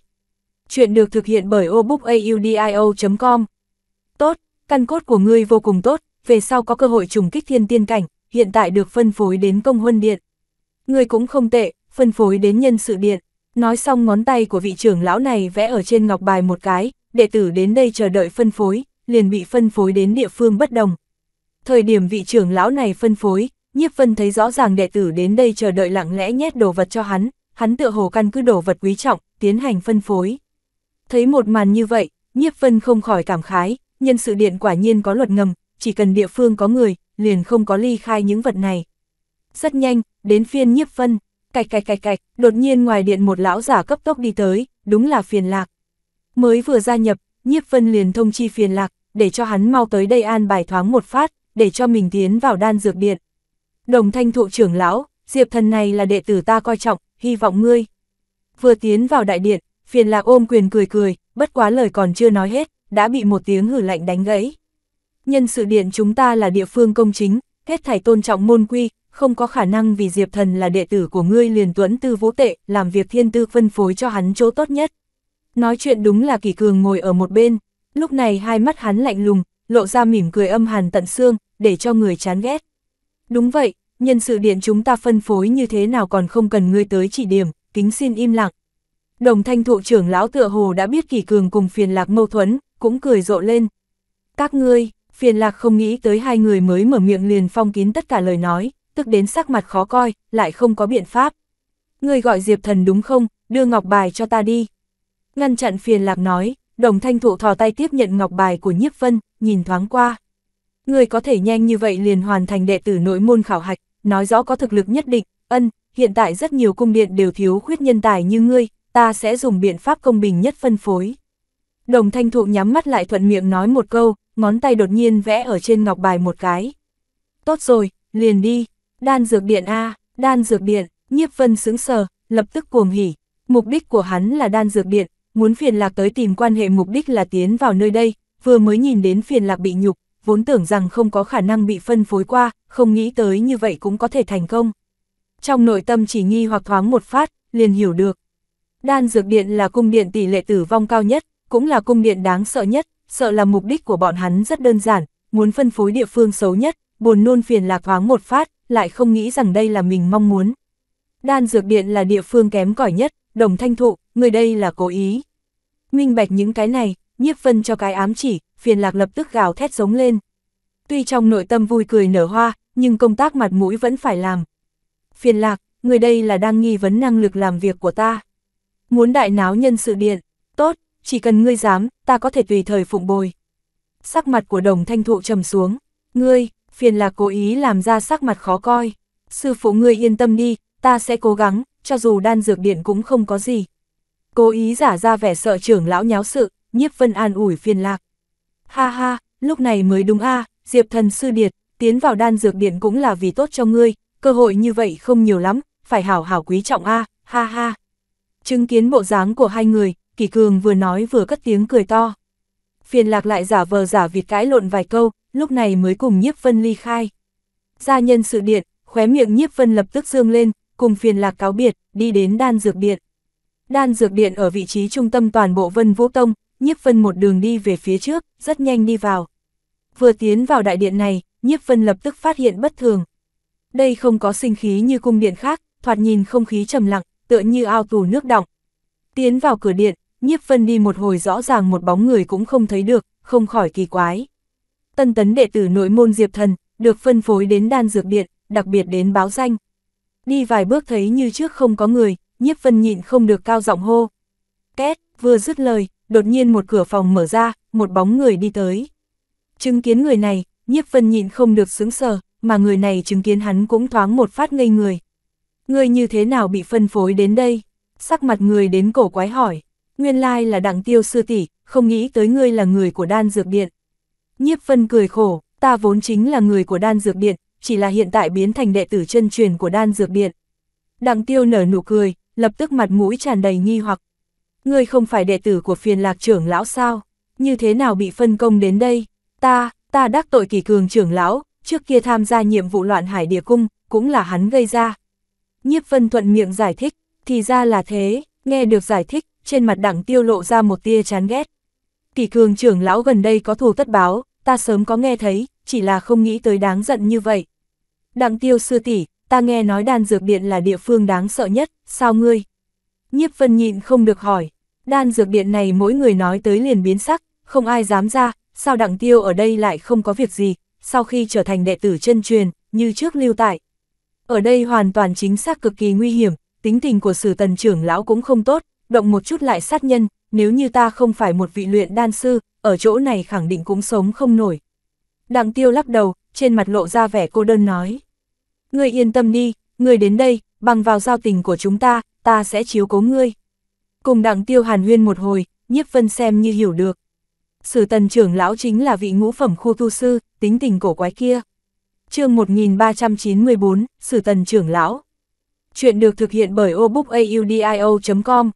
Chuyện được thực hiện bởi obookaudio.com Căn cốt của ngươi vô cùng tốt, về sau có cơ hội trùng kích thiên tiên cảnh, hiện tại được phân phối đến công huân điện. Ngươi cũng không tệ, phân phối đến nhân sự điện. Nói xong ngón tay của vị trưởng lão này vẽ ở trên ngọc bài một cái, đệ tử đến đây chờ đợi phân phối, liền bị phân phối đến địa phương bất đồng. Thời điểm vị trưởng lão này phân phối, nhiếp vân thấy rõ ràng đệ tử đến đây chờ đợi lặng lẽ nhét đồ vật cho hắn, hắn tựa hồ căn cứ đồ vật quý trọng, tiến hành phân phối. Thấy một màn như vậy, nhiếp vân không khỏi cảm khái, nhân sự điện quả nhiên có luật ngầm, chỉ cần địa phương có người, liền không có ly khai những vật này. Rất nhanh, đến phiên nhiếp vân, cạch cạch cạch cạch, đột nhiên ngoài điện một lão giả cấp tốc đi tới, đúng là phiền lạc. Mới vừa gia nhập, nhiếp vân liền thông chi phiền lạc, để cho hắn mau tới đây an bài thoáng một phát, để cho mình tiến vào đan dược điện. Đồng thanh thụ trưởng lão, diệp thần này là đệ tử ta coi trọng, hy vọng ngươi. Vừa tiến vào đại điện, phiền lạc ôm quyền cười cười, bất quá lời còn chưa nói hết, đã bị một tiếng hử lạnh đánh gãy. Nhân sự điện chúng ta là địa phương công chính, hết thải tôn trọng môn quy, không có khả năng vì Diệp Thần là đệ tử của ngươi liền tuẫn tư vũ tệ, làm việc thiên tư phân phối cho hắn chỗ tốt nhất. Nói chuyện đúng là kỳ cường ngồi ở một bên, lúc này hai mắt hắn lạnh lùng, lộ ra mỉm cười âm hàn tận xương, để cho người chán ghét. Đúng vậy, nhân sự điện chúng ta phân phối như thế nào còn không cần ngươi tới chỉ điểm, kính xin im lặng. Đồng thanh thụ trưởng lão tựa hồ đã biết kỳ cường cùng phiền lạc mâu thuẫn, cũng cười rộ lên. Các ngươi, phiền lạc không nghĩ tới hai người mới mở miệng liền phong kín tất cả lời nói, tức đến sắc mặt khó coi, lại không có biện pháp. Ngươi gọi Diệp Thần đúng không, đưa ngọc bài cho ta đi. Ngăn chặn phiền lạc nói, đồng thanh thụ thò tay tiếp nhận ngọc bài của nhiếp vân, nhìn thoáng qua. Ngươi có thể nhanh như vậy liền hoàn thành đệ tử nội môn khảo hạch, nói rõ có thực lực nhất định, ân, hiện tại rất nhiều cung điện đều thiếu khuyết nhân tài như ngươi, ta sẽ dùng biện pháp công bình nhất phân phối. Đồng thanh thụ nhắm mắt lại thuận miệng nói một câu, ngón tay đột nhiên vẽ ở trên ngọc bài một cái. Tốt rồi, liền đi, đan dược điện A, đan dược điện, nhiếp vân sững sờ, lập tức cuồng hỉ. Mục đích của hắn là đan dược điện, muốn phiền lạc tới tìm quan hệ mục đích là tiến vào nơi đây, vừa mới nhìn đến phiền lạc bị nhục, vốn tưởng rằng không có khả năng bị phân phối qua, không nghĩ tới như vậy cũng có thể thành công. Trong nội tâm chỉ nghi hoặc thoáng một phát, liền hiểu được. Đan dược điện là cung điện tỷ lệ tử vong cao nhất, cũng là cung điện đáng sợ nhất, sợ là mục đích của bọn hắn rất đơn giản, muốn phân phối địa phương xấu nhất, buồn nôn phiền lạc thoáng một phát, lại không nghĩ rằng đây là mình mong muốn. Đan dược điện là địa phương kém cỏi nhất, đồng thanh thụ, người đây là cố ý. Minh bạch những cái này, nhiếp phân cho cái ám chỉ, phiền lạc lập tức gào thét giống lên. Tuy trong nội tâm vui cười nở hoa, nhưng công tác mặt mũi vẫn phải làm. Phiền lạc, người đây là đang nghi vấn năng lực làm việc của ta. Muốn đại náo nhân sự điện, tốt, chỉ cần ngươi dám, ta có thể tùy thời phụng bồi. Sắc mặt của đồng thanh thụ trầm xuống, ngươi, phiền là cố ý làm ra sắc mặt khó coi. Sư phụ ngươi yên tâm đi, ta sẽ cố gắng, cho dù đan dược điện cũng không có gì. Cố ý giả ra vẻ sợ trưởng lão nháo sự, nhiếp vân an ủi phiền lạc. Ha ha, lúc này mới đúng a diệp thần sư điệt, tiến vào đan dược điện cũng là vì tốt cho ngươi, cơ hội như vậy không nhiều lắm, phải hảo hảo quý trọng a ha ha. Chứng kiến bộ dáng của hai người, Kỳ Cường vừa nói vừa cất tiếng cười to. Phiền lạc lại giả vờ giả vịt cãi lộn vài câu, lúc này mới cùng nhiếp vân ly khai. Gia nhân sự điện, khóe miệng nhiếp vân lập tức dương lên, cùng phiền lạc cáo biệt, đi đến đan dược điện. Đan dược điện ở vị trí trung tâm toàn bộ vân vũ tông, nhiếp vân một đường đi về phía trước, rất nhanh đi vào. Vừa tiến vào đại điện này, nhiếp vân lập tức phát hiện bất thường. Đây không có sinh khí như cung điện khác, thoạt nhìn không khí trầm lặng, tựa như ao tù nước đọng. Tiến vào cửa điện, nhiếp vân đi một hồi rõ ràng một bóng người cũng không thấy được, không khỏi kỳ quái. Tân tấn đệ tử nội môn Diệp Thần, được phân phối đến đan dược điện, đặc biệt đến báo danh. Đi vài bước thấy như trước không có người, nhiếp vân nhịn không được cao giọng hô. Két, vừa dứt lời, đột nhiên một cửa phòng mở ra, một bóng người đi tới. Chứng kiến người này, nhiếp vân nhịn không được sướng sờ, mà người này chứng kiến hắn cũng thoáng một phát ngây người. Người như thế nào bị phân phối đến đây? Sắc mặt người đến cổ quái hỏi nguyên lai là đặng tiêu sư tỷ, không nghĩ tới ngươi là người của đan dược điện. Nhiếp phân cười khổ, ta vốn chính là người của đan dược điện, chỉ là hiện tại biến thành đệ tử chân truyền của đan dược điện. Đặng tiêu nở nụ cười, lập tức mặt mũi tràn đầy nghi hoặc. Ngươi không phải đệ tử của phiền lạc trưởng lão sao? Như thế nào bị phân công đến đây? Ta, ta đắc tội kỳ cường trưởng lão, trước kia tham gia nhiệm vụ loạn hải địa cung, cũng là hắn gây ra. Nhiếp vân thuận miệng giải thích, thì ra là thế, nghe được giải thích, trên mặt đẳng tiêu lộ ra một tia chán ghét. Kỳ cường trưởng lão gần đây có thù tất báo, ta sớm có nghe thấy, chỉ là không nghĩ tới đáng giận như vậy. Đặng tiêu sư tỷ ta nghe nói đan dược điện là địa phương đáng sợ nhất, sao ngươi? Nhiếp vân nhịn không được hỏi, đan dược điện này mỗi người nói tới liền biến sắc, không ai dám ra, sao đặng tiêu ở đây lại không có việc gì, sau khi trở thành đệ tử chân truyền, như trước lưu tại. Ở đây hoàn toàn chính xác cực kỳ nguy hiểm, tính tình của sử tần trưởng lão cũng không tốt, động một chút lại sát nhân, nếu như ta không phải một vị luyện đan sư, ở chỗ này khẳng định cũng sống không nổi. Đặng tiêu lắc đầu, trên mặt lộ ra vẻ cô đơn nói. Ngươi yên tâm đi, ngươi đến đây, bằng vào giao tình của chúng ta, ta sẽ chiếu cố ngươi. Cùng đặng tiêu hàn huyên một hồi, nhiếp vân xem như hiểu được. Sử tần trưởng lão chính là vị ngũ phẩm khu tu sư, tính tình cổ quái kia. chương 1394, Sử tần trưởng lão. Chuyện được thực hiện bởi obookaudio.com,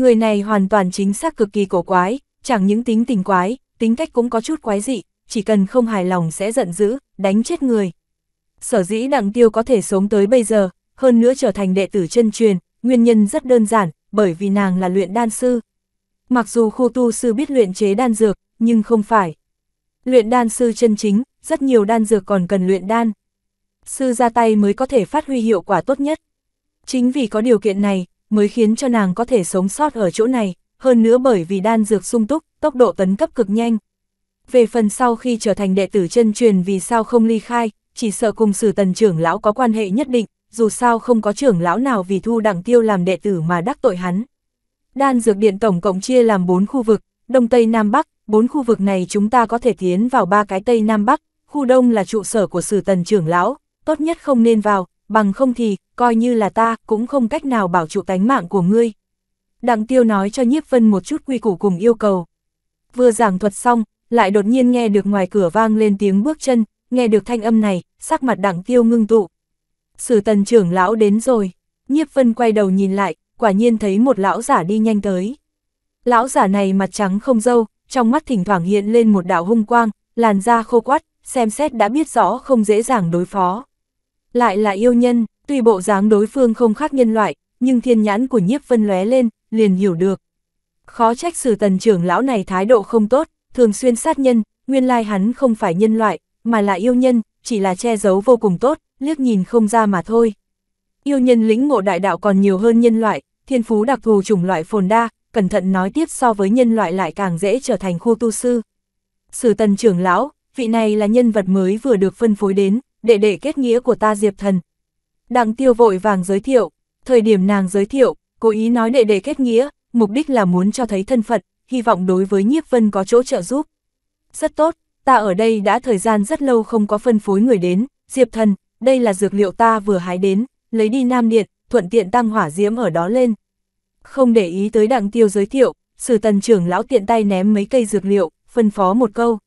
Người này hoàn toàn chính xác cực kỳ cổ quái, chẳng những tính tình quái, tính cách cũng có chút quái dị, chỉ cần không hài lòng sẽ giận dữ, đánh chết người. Sở dĩ đặng tiêu có thể sống tới bây giờ, hơn nữa trở thành đệ tử chân truyền, nguyên nhân rất đơn giản, bởi vì nàng là luyện đan sư. Mặc dù khu tu sư biết luyện chế đan dược, nhưng không phải. Luyện đan sư chân chính, rất nhiều đan dược còn cần luyện đan. Sư ra tay mới có thể phát huy hiệu quả tốt nhất. Chính vì có điều kiện này, mới khiến cho nàng có thể sống sót ở chỗ này, hơn nữa bởi vì đan dược sung túc, tốc độ tấn cấp cực nhanh. Về phần sau khi trở thành đệ tử chân truyền vì sao không ly khai, chỉ sợ cùng sử tần trưởng lão có quan hệ nhất định, dù sao không có trưởng lão nào vì thu đẳng tiêu làm đệ tử mà đắc tội hắn. Đan dược điện tổng cộng chia làm 4 khu vực, Đông Tây Nam Bắc, bốn khu vực này chúng ta có thể tiến vào ba cái Tây Nam Bắc, khu Đông là trụ sở của sử tần trưởng lão, tốt nhất không nên vào, bằng không thì, coi như là ta, cũng không cách nào bảo trụ tánh mạng của ngươi. Đặng tiêu nói cho nhiếp vân một chút quy củ cùng yêu cầu. Vừa giảng thuật xong, lại đột nhiên nghe được ngoài cửa vang lên tiếng bước chân, nghe được thanh âm này, sắc mặt đặng tiêu ngưng tụ. Sử tần trưởng lão đến rồi, nhiếp vân quay đầu nhìn lại, quả nhiên thấy một lão giả đi nhanh tới. Lão giả này mặt trắng không dâu, trong mắt thỉnh thoảng hiện lên một đạo hung quang, làn da khô quắt, xem xét đã biết rõ không dễ dàng đối phó. Lại là yêu nhân, tuy bộ dáng đối phương không khác nhân loại, nhưng thiên nhãn của nhiếp vân lóe lên, liền hiểu được. Khó trách sử tần trưởng lão này thái độ không tốt, thường xuyên sát nhân, nguyên lai hắn không phải nhân loại, mà là yêu nhân, chỉ là che giấu vô cùng tốt, liếc nhìn không ra mà thôi. Yêu nhân lĩnh ngộ đại đạo còn nhiều hơn nhân loại, thiên phú đặc thù chủng loại phồn đa, cẩn thận nói tiếp so với nhân loại lại càng dễ trở thành khu tu sư. Sử tần trưởng lão, vị này là nhân vật mới vừa được phân phối đến, đệ đệ kết nghĩa của ta Diệp Thần. Đặng tiêu vội vàng giới thiệu, thời điểm nàng giới thiệu, cố ý nói đệ đệ kết nghĩa, mục đích là muốn cho thấy thân phận, hy vọng đối với nhiếp vân có chỗ trợ giúp. Rất tốt, ta ở đây đã thời gian rất lâu không có phân phối người đến, Diệp Thần, đây là dược liệu ta vừa hái đến, lấy đi Nam Điện, thuận tiện tăng hỏa diễm ở đó lên. Không để ý tới đặng tiêu giới thiệu, sử tần trưởng lão tiện tay ném mấy cây dược liệu, phân phó một câu.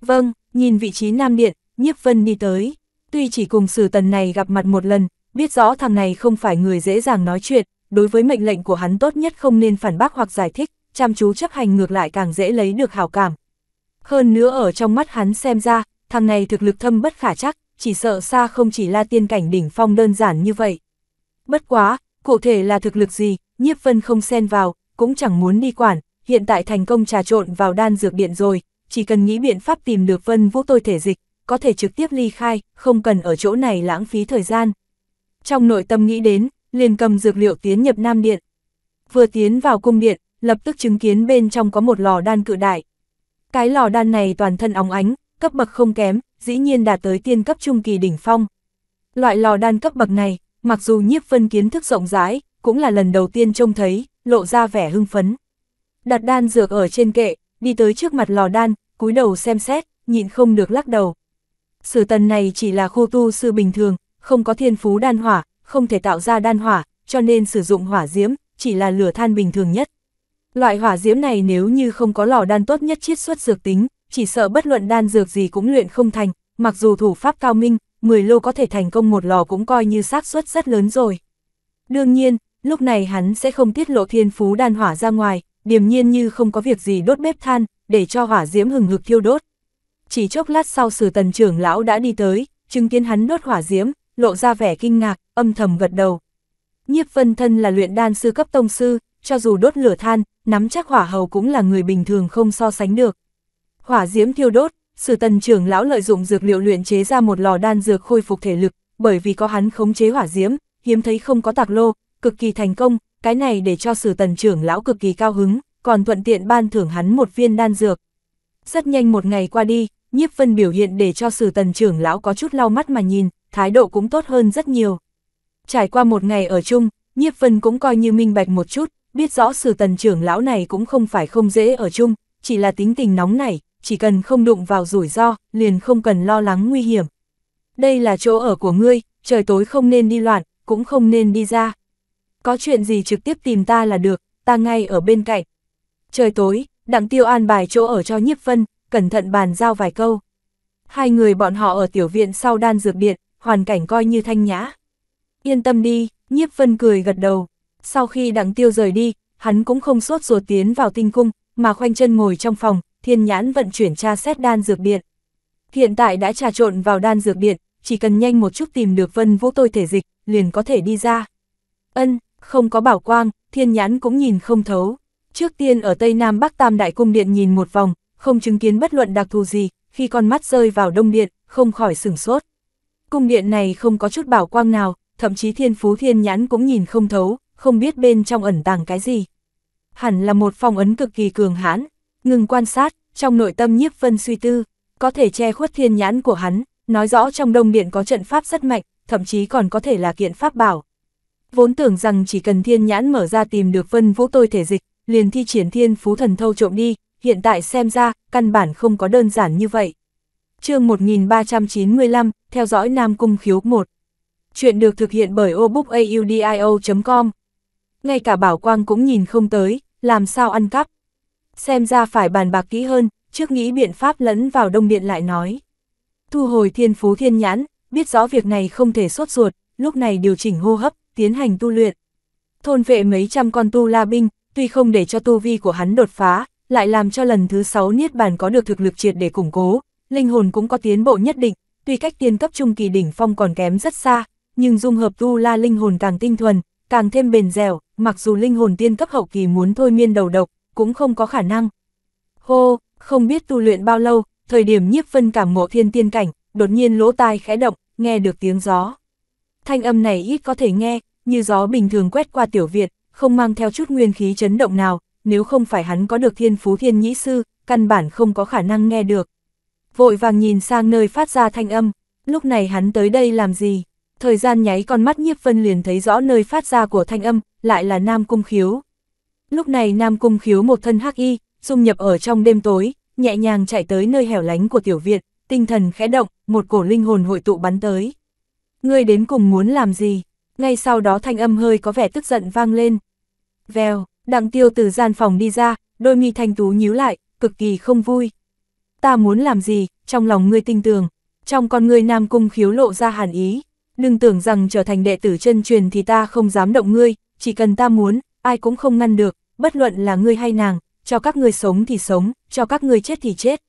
Vâng, nhìn vị trí Nam Điện, nhiếp vân đi tới tuy chỉ cùng sử tần này gặp mặt một lần, biết rõ thằng này không phải người dễ dàng nói chuyện, đối với mệnh lệnh của hắn tốt nhất không nên phản bác hoặc giải thích, chăm chú chấp hành ngược lại càng dễ lấy được hảo cảm. Hơn nữa ở trong mắt hắn xem ra, thằng này thực lực thâm bất khả chắc, chỉ sợ xa không chỉ là tiên cảnh đỉnh phong đơn giản như vậy. Bất quá, cụ thể là thực lực gì, nhiếp vân không xen vào, cũng chẳng muốn đi quản, hiện tại thành công trà trộn vào đan dược điện rồi, chỉ cần nghĩ biện pháp tìm được vân vũ tôi thể dịch, có thể trực tiếp ly khai, không cần ở chỗ này lãng phí thời gian. Trong nội tâm nghĩ đến, liền cầm dược liệu tiến nhập Nam Điện. Vừa tiến vào cung điện, lập tức chứng kiến bên trong có một lò đan cự đại. Cái lò đan này toàn thân óng ánh, cấp bậc không kém, dĩ nhiên đạt tới tiên cấp trung kỳ đỉnh phong. Loại lò đan cấp bậc này, mặc dù nhiếp vân kiến thức rộng rãi, cũng là lần đầu tiên trông thấy, lộ ra vẻ hưng phấn. Đặt đan dược ở trên kệ, đi tới trước mặt lò đan, cúi đầu xem xét, nhịn không được lắc đầu sử tần này chỉ là khu tu sư bình thường, không có thiên phú đan hỏa, không thể tạo ra đan hỏa, cho nên sử dụng hỏa diễm, chỉ là lửa than bình thường nhất. Loại hỏa diễm này nếu như không có lò đan tốt nhất chiết xuất dược tính, chỉ sợ bất luận đan dược gì cũng luyện không thành, mặc dù thủ pháp cao minh, 10 lô có thể thành công một lò cũng coi như xác suất rất lớn rồi. Đương nhiên, lúc này hắn sẽ không tiết lộ thiên phú đan hỏa ra ngoài, điềm nhiên như không có việc gì đốt bếp than, để cho hỏa diễm hừng hực thiêu đốt chỉ chốc lát sau sử tần trưởng lão đã đi tới, chứng kiến hắn đốt hỏa diễm, lộ ra vẻ kinh ngạc, âm thầm gật đầu. Nhiếp vân thân là luyện đan sư cấp tông sư, cho dù đốt lửa than, nắm chắc hỏa hầu cũng là người bình thường không so sánh được. Hỏa diễm thiêu đốt, sử tần trưởng lão lợi dụng dược liệu luyện chế ra một lò đan dược khôi phục thể lực, bởi vì có hắn khống chế hỏa diễm, hiếm thấy không có tạc lô, cực kỳ thành công, cái này để cho sử tần trưởng lão cực kỳ cao hứng, còn thuận tiện ban thưởng hắn một viên đan dược. Rất nhanh một ngày qua đi, nhiếp vân biểu hiện để cho sử tần trưởng lão có chút lau mắt mà nhìn, thái độ cũng tốt hơn rất nhiều. Trải qua một ngày ở chung, nhiếp vân cũng coi như minh bạch một chút, biết rõ sử tần trưởng lão này cũng không phải không dễ ở chung, chỉ là tính tình nóng này, chỉ cần không đụng vào rủi ro, liền không cần lo lắng nguy hiểm. Đây là chỗ ở của ngươi, trời tối không nên đi loạn, cũng không nên đi ra. Có chuyện gì trực tiếp tìm ta là được, ta ngay ở bên cạnh. Trời tối, đặng tiêu an bài chỗ ở cho nhiếp vân, cẩn thận bàn giao vài câu. Hai người bọn họ ở tiểu viện sau đan dược điện, hoàn cảnh coi như thanh nhã. Yên tâm đi, nhiếp vân cười gật đầu. Sau khi đặng tiêu rời đi, hắn cũng không sốt ruột tiến vào tinh cung, mà khoanh chân ngồi trong phòng, thiên nhãn vận chuyển tra xét đan dược điện. Hiện tại đã trà trộn vào đan dược điện, chỉ cần nhanh một chút tìm được vân vũ tôi thể dịch, liền có thể đi ra. Ân, không có bảo quang, thiên nhãn cũng nhìn không thấu. Trước tiên ở Tây Nam Bắc Tam Đại Cung Điện nhìn một vòng, không chứng kiến bất luận đặc thù gì, khi con mắt rơi vào Đông Điện, không khỏi sửng sốt. Cung điện này không có chút bảo quang nào, thậm chí thiên phú thiên nhãn cũng nhìn không thấu, không biết bên trong ẩn tàng cái gì. Hẳn là một phong ấn cực kỳ cường hãn, ngừng quan sát, trong nội tâm nhiếp vân suy tư, có thể che khuất thiên nhãn của hắn, nói rõ trong đông điện có trận pháp rất mạnh, thậm chí còn có thể là kiện pháp bảo. Vốn tưởng rằng chỉ cần thiên nhãn mở ra tìm được vân vũ tôi thể dịch, liền thi triển thiên phú thần thâu trộm đi, hiện tại xem ra, căn bản không có đơn giản như vậy. chương 1395, theo dõi Nam Cung Khiếu 1. Chuyện được thực hiện bởi obookaudio.com. Ngay cả Bảo Quang cũng nhìn không tới, làm sao ăn cắp. Xem ra phải bàn bạc kỹ hơn, trước nghĩ biện pháp lẫn vào đông điện lại nói. Thu hồi thiên phú thiên nhãn, biết rõ việc này không thể sốt ruột, lúc này điều chỉnh hô hấp, tiến hành tu luyện. Thôn vệ mấy trăm con tu la binh, tuy không để cho tu vi của hắn đột phá, lại làm cho lần thứ sáu Niết Bàn có được thực lực triệt để củng cố, linh hồn cũng có tiến bộ nhất định, tuy cách tiên cấp trung kỳ đỉnh phong còn kém rất xa, nhưng dung hợp tu la linh hồn càng tinh thuần, càng thêm bền dẻo, mặc dù linh hồn tiên cấp hậu kỳ muốn thôi miên đầu độc, cũng không có khả năng. Hô, không biết tu luyện bao lâu, thời điểm nhiếp phân cảm ngộ thiên tiên cảnh, đột nhiên lỗ tai khẽ động, nghe được tiếng gió. Thanh âm này ít có thể nghe, như gió bình thường quét qua tiểu Việt, không mang theo chút nguyên khí chấn động nào, nếu không phải hắn có được thiên phú thiên nhĩ sư, căn bản không có khả năng nghe được. Vội vàng nhìn sang nơi phát ra thanh âm, lúc này hắn tới đây làm gì? Thời gian nháy con mắt nhiếp vân liền thấy rõ nơi phát ra của thanh âm, lại là Nam Cung Khiếu. Lúc này Nam Cung Khiếu một thân hắc y, dung nhập ở trong đêm tối, nhẹ nhàng chạy tới nơi hẻo lánh của tiểu viện, tinh thần khẽ động, một cổ linh hồn hội tụ bắn tới. Ngươi đến cùng muốn làm gì? ngay sau đó thanh âm hơi có vẻ tức giận vang lên. Vèo, đặng tiêu từ gian phòng đi ra, đôi mi thanh tú nhíu lại, cực kỳ không vui. Ta muốn làm gì, trong lòng ngươi tinh tường, trong con ngươi nam cung khiếu lộ ra hàn ý. Đừng tưởng rằng trở thành đệ tử chân truyền thì ta không dám động ngươi, chỉ cần ta muốn, ai cũng không ngăn được, bất luận là ngươi hay nàng, cho các ngươi sống thì sống, cho các ngươi chết thì chết.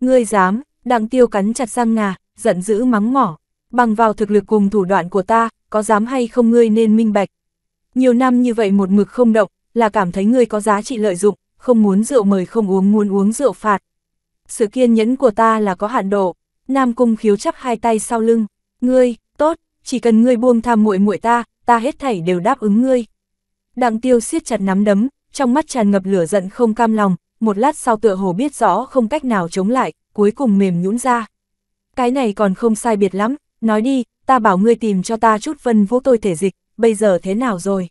Ngươi dám, đặng tiêu cắn chặt răng ngà, giận dữ mắng mỏ bằng vào thực lực cùng thủ đoạn của ta, có dám hay không ngươi nên minh bạch. Nhiều năm như vậy một mực không động, là cảm thấy ngươi có giá trị lợi dụng, không muốn rượu mời không uống muốn uống rượu phạt. Sự kiên nhẫn của ta là có hạn độ, Nam Cung khiếu chắp hai tay sau lưng, ngươi, tốt, chỉ cần ngươi buông tham muội muội ta, ta hết thảy đều đáp ứng ngươi. Đặng tiêu siết chặt nắm đấm, trong mắt tràn ngập lửa giận không cam lòng, một lát sau tựa hồ biết rõ không cách nào chống lại, cuối cùng mềm nhũn ra. Cái này còn không sai biệt lắm, nói đi, ta bảo ngươi tìm cho ta chút vân vũ tôi thể dịch, bây giờ thế nào rồi?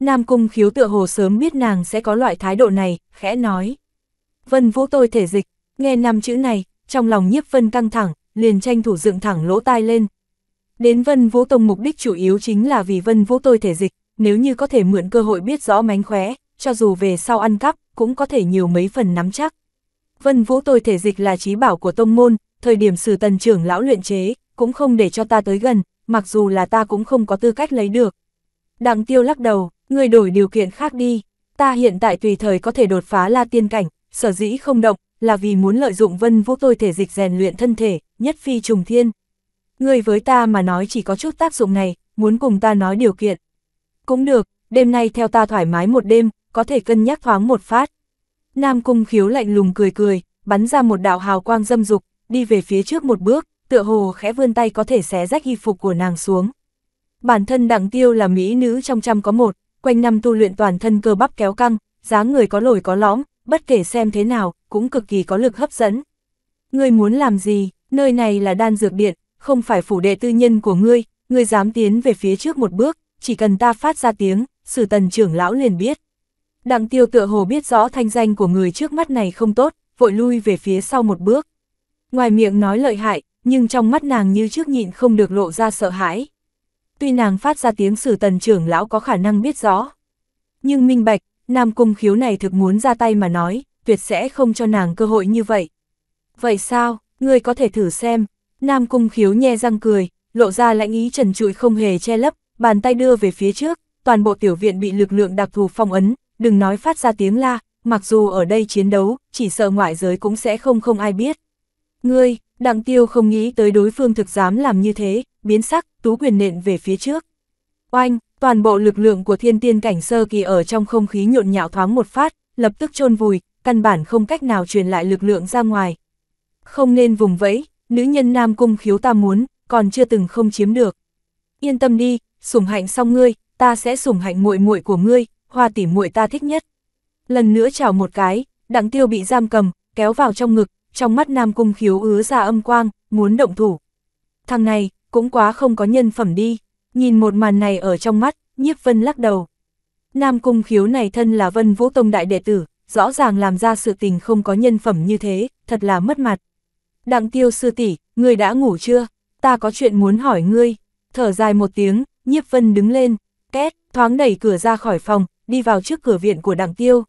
Nam Cung khiếu tựa hồ sớm biết nàng sẽ có loại thái độ này, khẽ nói. Vân vũ tôi thể dịch, nghe năm chữ này, trong lòng nhiếp vân căng thẳng, liền tranh thủ dựng thẳng lỗ tai lên. Đến vân vũ tông mục đích chủ yếu chính là vì vân vũ tôi thể dịch, nếu như có thể mượn cơ hội biết rõ mánh khóe, cho dù về sau ăn cắp, cũng có thể nhiều mấy phần nắm chắc. Vân vũ tôi thể dịch là trí bảo của tông môn, thời điểm sử tần trưởng lão luyện chế, cũng không để cho ta tới gần, mặc dù là ta cũng không có tư cách lấy được. Đặng tiêu lắc đầu, người đổi điều kiện khác đi, ta hiện tại tùy thời có thể đột phá la tiên cảnh, sở dĩ không động, là vì muốn lợi dụng vân vũ tôi thể dịch rèn luyện thân thể, nhất phi trùng thiên. Người với ta mà nói chỉ có chút tác dụng này, muốn cùng ta nói điều kiện. Cũng được, đêm nay theo ta thoải mái một đêm, có thể cân nhắc thoáng một phát. Nam cung khiếu lạnh lùng cười cười, bắn ra một đạo hào quang dâm dục, đi về phía trước một bước, tựa hồ khẽ vươn tay có thể xé rách y phục của nàng xuống. Bản thân đặng tiêu là mỹ nữ trong trăm có một, quanh năm tu luyện toàn thân cơ bắp kéo căng, dáng người có lồi có lõm, bất kể xem thế nào, cũng cực kỳ có lực hấp dẫn. Ngươi muốn làm gì, nơi này là đan dược điện, không phải phủ đệ tư nhân của ngươi, ngươi dám tiến về phía trước một bước, chỉ cần ta phát ra tiếng, sử tần trưởng lão liền biết. Đặng tiêu tựa hồ biết rõ thanh danh của người trước mắt này không tốt, vội lui về phía sau một bước. Ngoài miệng nói lợi hại, nhưng trong mắt nàng như trước nhịn không được lộ ra sợ hãi. Tuy nàng phát ra tiếng sử tần trưởng lão có khả năng biết rõ. Nhưng minh bạch, nam cung khiếu này thực muốn ra tay mà nói, tuyệt sẽ không cho nàng cơ hội như vậy. Vậy sao, ngươi có thể thử xem, nam cung khiếu nhe răng cười, lộ ra lãnh ý trần trụi không hề che lấp, bàn tay đưa về phía trước, toàn bộ tiểu viện bị lực lượng đặc thù phong ấn, đừng nói phát ra tiếng la, mặc dù ở đây chiến đấu, chỉ sợ ngoại giới cũng sẽ không không ai biết. Ngươi, Đặng tiêu không nghĩ tới đối phương thực dám làm như thế, biến sắc, tú quyền nện về phía trước. Oanh, toàn bộ lực lượng của thiên tiên cảnh sơ kỳ ở trong không khí nhộn nhạo thoáng một phát, lập tức chôn vùi, căn bản không cách nào truyền lại lực lượng ra ngoài. Không nên vùng vẫy, nữ nhân nam cung khiếu ta muốn, còn chưa từng không chiếm được. Yên tâm đi, sủng hạnh xong ngươi, ta sẽ sủng hạnh muội muội của ngươi, hoa tỉ muội ta thích nhất. Lần nữa chào một cái, đặng tiêu bị giam cầm, kéo vào trong ngực, trong mắt Nam Cung khiếu ứa ra âm quang, muốn động thủ. Thằng này, cũng quá không có nhân phẩm đi, nhìn một màn này ở trong mắt, nhiếp vân lắc đầu. Nam Cung khiếu này thân là vân vũ tông đại đệ tử, rõ ràng làm ra sự tình không có nhân phẩm như thế, thật là mất mặt. Đặng tiêu sư tỷ người đã ngủ chưa? Ta có chuyện muốn hỏi ngươi. Thở dài một tiếng, nhiếp vân đứng lên, két, thoáng đẩy cửa ra khỏi phòng, đi vào trước cửa viện của đặng tiêu.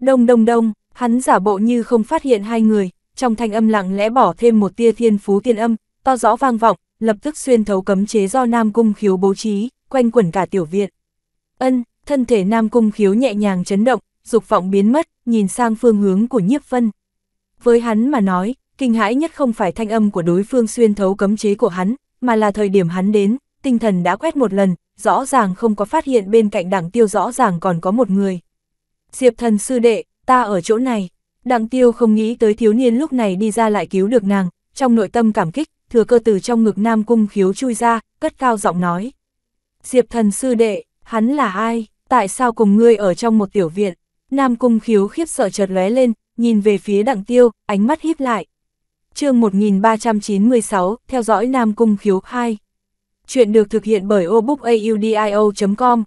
Đông đông đông, hắn giả bộ như không phát hiện hai người, trong thanh âm lặng lẽ bỏ thêm một tia thiên phú tiên âm, to rõ vang vọng, lập tức xuyên thấu cấm chế do Nam Cung Khiếu bố trí, quanh quẩn cả tiểu viện. Ân, thân thể Nam Cung Khiếu nhẹ nhàng chấn động, dục vọng biến mất, nhìn sang phương hướng của Nhiếp Vân. Với hắn mà nói, kinh hãi nhất không phải thanh âm của đối phương xuyên thấu cấm chế của hắn, mà là thời điểm hắn đến, tinh thần đã quét một lần, rõ ràng không có phát hiện bên cạnh đảng tiêu rõ ràng còn có một người. Diệp thần sư đệ, ta ở chỗ này. Đặng tiêu không nghĩ tới thiếu niên lúc này đi ra lại cứu được nàng, trong nội tâm cảm kích, thừa cơ từ trong ngực nam cung khiếu chui ra, cất cao giọng nói. Diệp thần sư đệ, hắn là ai, tại sao cùng ngươi ở trong một tiểu viện? Nam cung khiếu khiếp sợ chợt lóe lên, nhìn về phía đặng tiêu, ánh mắt híp lại. chương 1396, theo dõi Nam cung khiếu 2. Chuyện được thực hiện bởi obookaudio.com.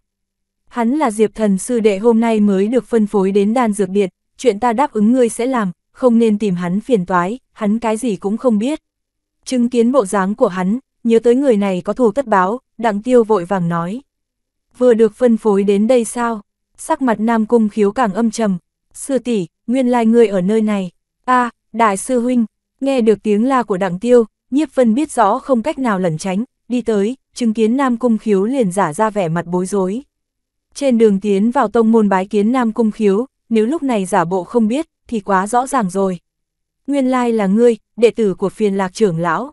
Hắn là Diệp thần sư đệ hôm nay mới được phân phối đến đan dược biệt chuyện ta đáp ứng ngươi sẽ làm, không nên tìm hắn phiền toái, hắn cái gì cũng không biết. Chứng kiến bộ dáng của hắn, nhớ tới người này có thù tất báo, đặng tiêu vội vàng nói. Vừa được phân phối đến đây sao? Sắc mặt nam cung khiếu càng âm trầm. Sư tỷ nguyên lai like ngươi ở nơi này. a đại sư huynh, nghe được tiếng la của đặng tiêu, nhiếp vân biết rõ không cách nào lẩn tránh, đi tới, chứng kiến nam cung khiếu liền giả ra vẻ mặt bối rối. Trên đường tiến vào tông môn bái kiến nam cung khiếu, nếu lúc này giả bộ không biết, thì quá rõ ràng rồi. Nguyên lai là ngươi, đệ tử của phiền lạc trưởng lão.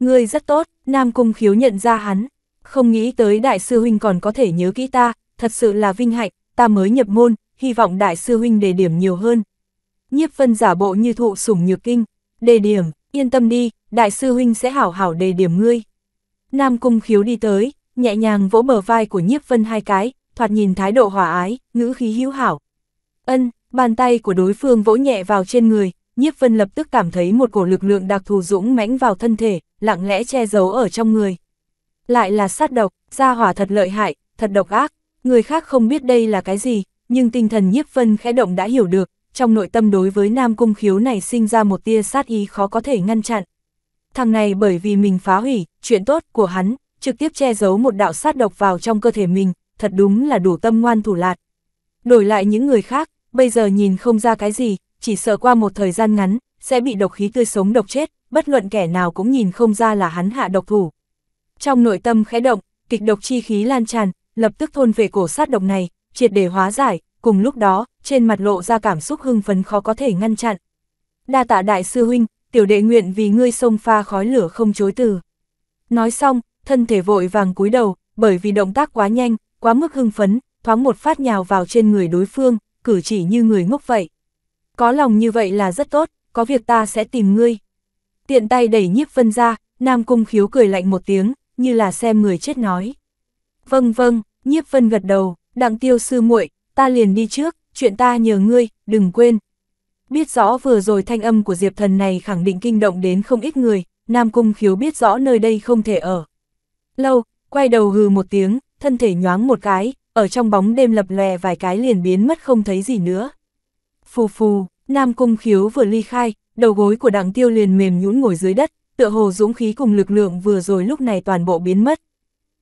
Ngươi rất tốt, Nam Cung khiếu nhận ra hắn. Không nghĩ tới đại sư huynh còn có thể nhớ kỹ ta, thật sự là vinh hạnh, ta mới nhập môn, hy vọng đại sư huynh đề điểm nhiều hơn. Nhiếp vân giả bộ như thụ sủng nhược kinh, đề điểm, yên tâm đi, đại sư huynh sẽ hảo hảo đề điểm ngươi. Nam Cung khiếu đi tới, nhẹ nhàng vỗ bờ vai của nhiếp vân hai cái, thoạt nhìn thái độ hòa ái, ngữ khí hữu hảo, Ân, bàn tay của đối phương vỗ nhẹ vào trên người, nhiếp vân lập tức cảm thấy một cổ lực lượng đặc thù dũng mãnh vào thân thể, lặng lẽ che giấu ở trong người. Lại là sát độc, gia hỏa thật lợi hại, thật độc ác, người khác không biết đây là cái gì, nhưng tinh thần nhiếp vân khẽ động đã hiểu được, trong nội tâm đối với nam cung khiếu này sinh ra một tia sát ý khó có thể ngăn chặn. Thằng này bởi vì mình phá hủy, chuyện tốt của hắn, trực tiếp che giấu một đạo sát độc vào trong cơ thể mình, thật đúng là đủ tâm ngoan thủ lạt. Đổi lại những người khác, bây giờ nhìn không ra cái gì, chỉ sợ qua một thời gian ngắn, sẽ bị độc khí tươi sống độc chết, bất luận kẻ nào cũng nhìn không ra là hắn hạ độc thủ. Trong nội tâm khẽ động, kịch độc chi khí lan tràn, lập tức thôn về cổ sát độc này, triệt để hóa giải, cùng lúc đó, trên mặt lộ ra cảm xúc hưng phấn khó có thể ngăn chặn. Đa tạ đại sư huynh, tiểu đệ nguyện vì ngươi sông pha khói lửa không chối từ. Nói xong, thân thể vội vàng cúi đầu, bởi vì động tác quá nhanh, quá mức hưng phấn, thoáng một phát nhào vào trên người đối phương, cử chỉ như người ngốc vậy. Có lòng như vậy là rất tốt, có việc ta sẽ tìm ngươi. Tiện tay đẩy nhiếp vân ra, Nam Cung khiếu cười lạnh một tiếng, như là xem người chết nói. Vâng vâng, nhiếp vân gật đầu, đặng tiêu sư muội ta liền đi trước, chuyện ta nhờ ngươi, đừng quên. Biết rõ vừa rồi thanh âm của Diệp Thần này khẳng định kinh động đến không ít người, Nam Cung khiếu biết rõ nơi đây không thể ở. Lâu, quay đầu hừ một tiếng, thân thể nhoáng một cái, ở trong bóng đêm lập lòe vài cái liền biến mất không thấy gì nữa. Phù phù, Nam Cung Khiếu vừa ly khai, đầu gối của đặng tiêu liền mềm nhũn ngồi dưới đất, tựa hồ dũng khí cùng lực lượng vừa rồi lúc này toàn bộ biến mất.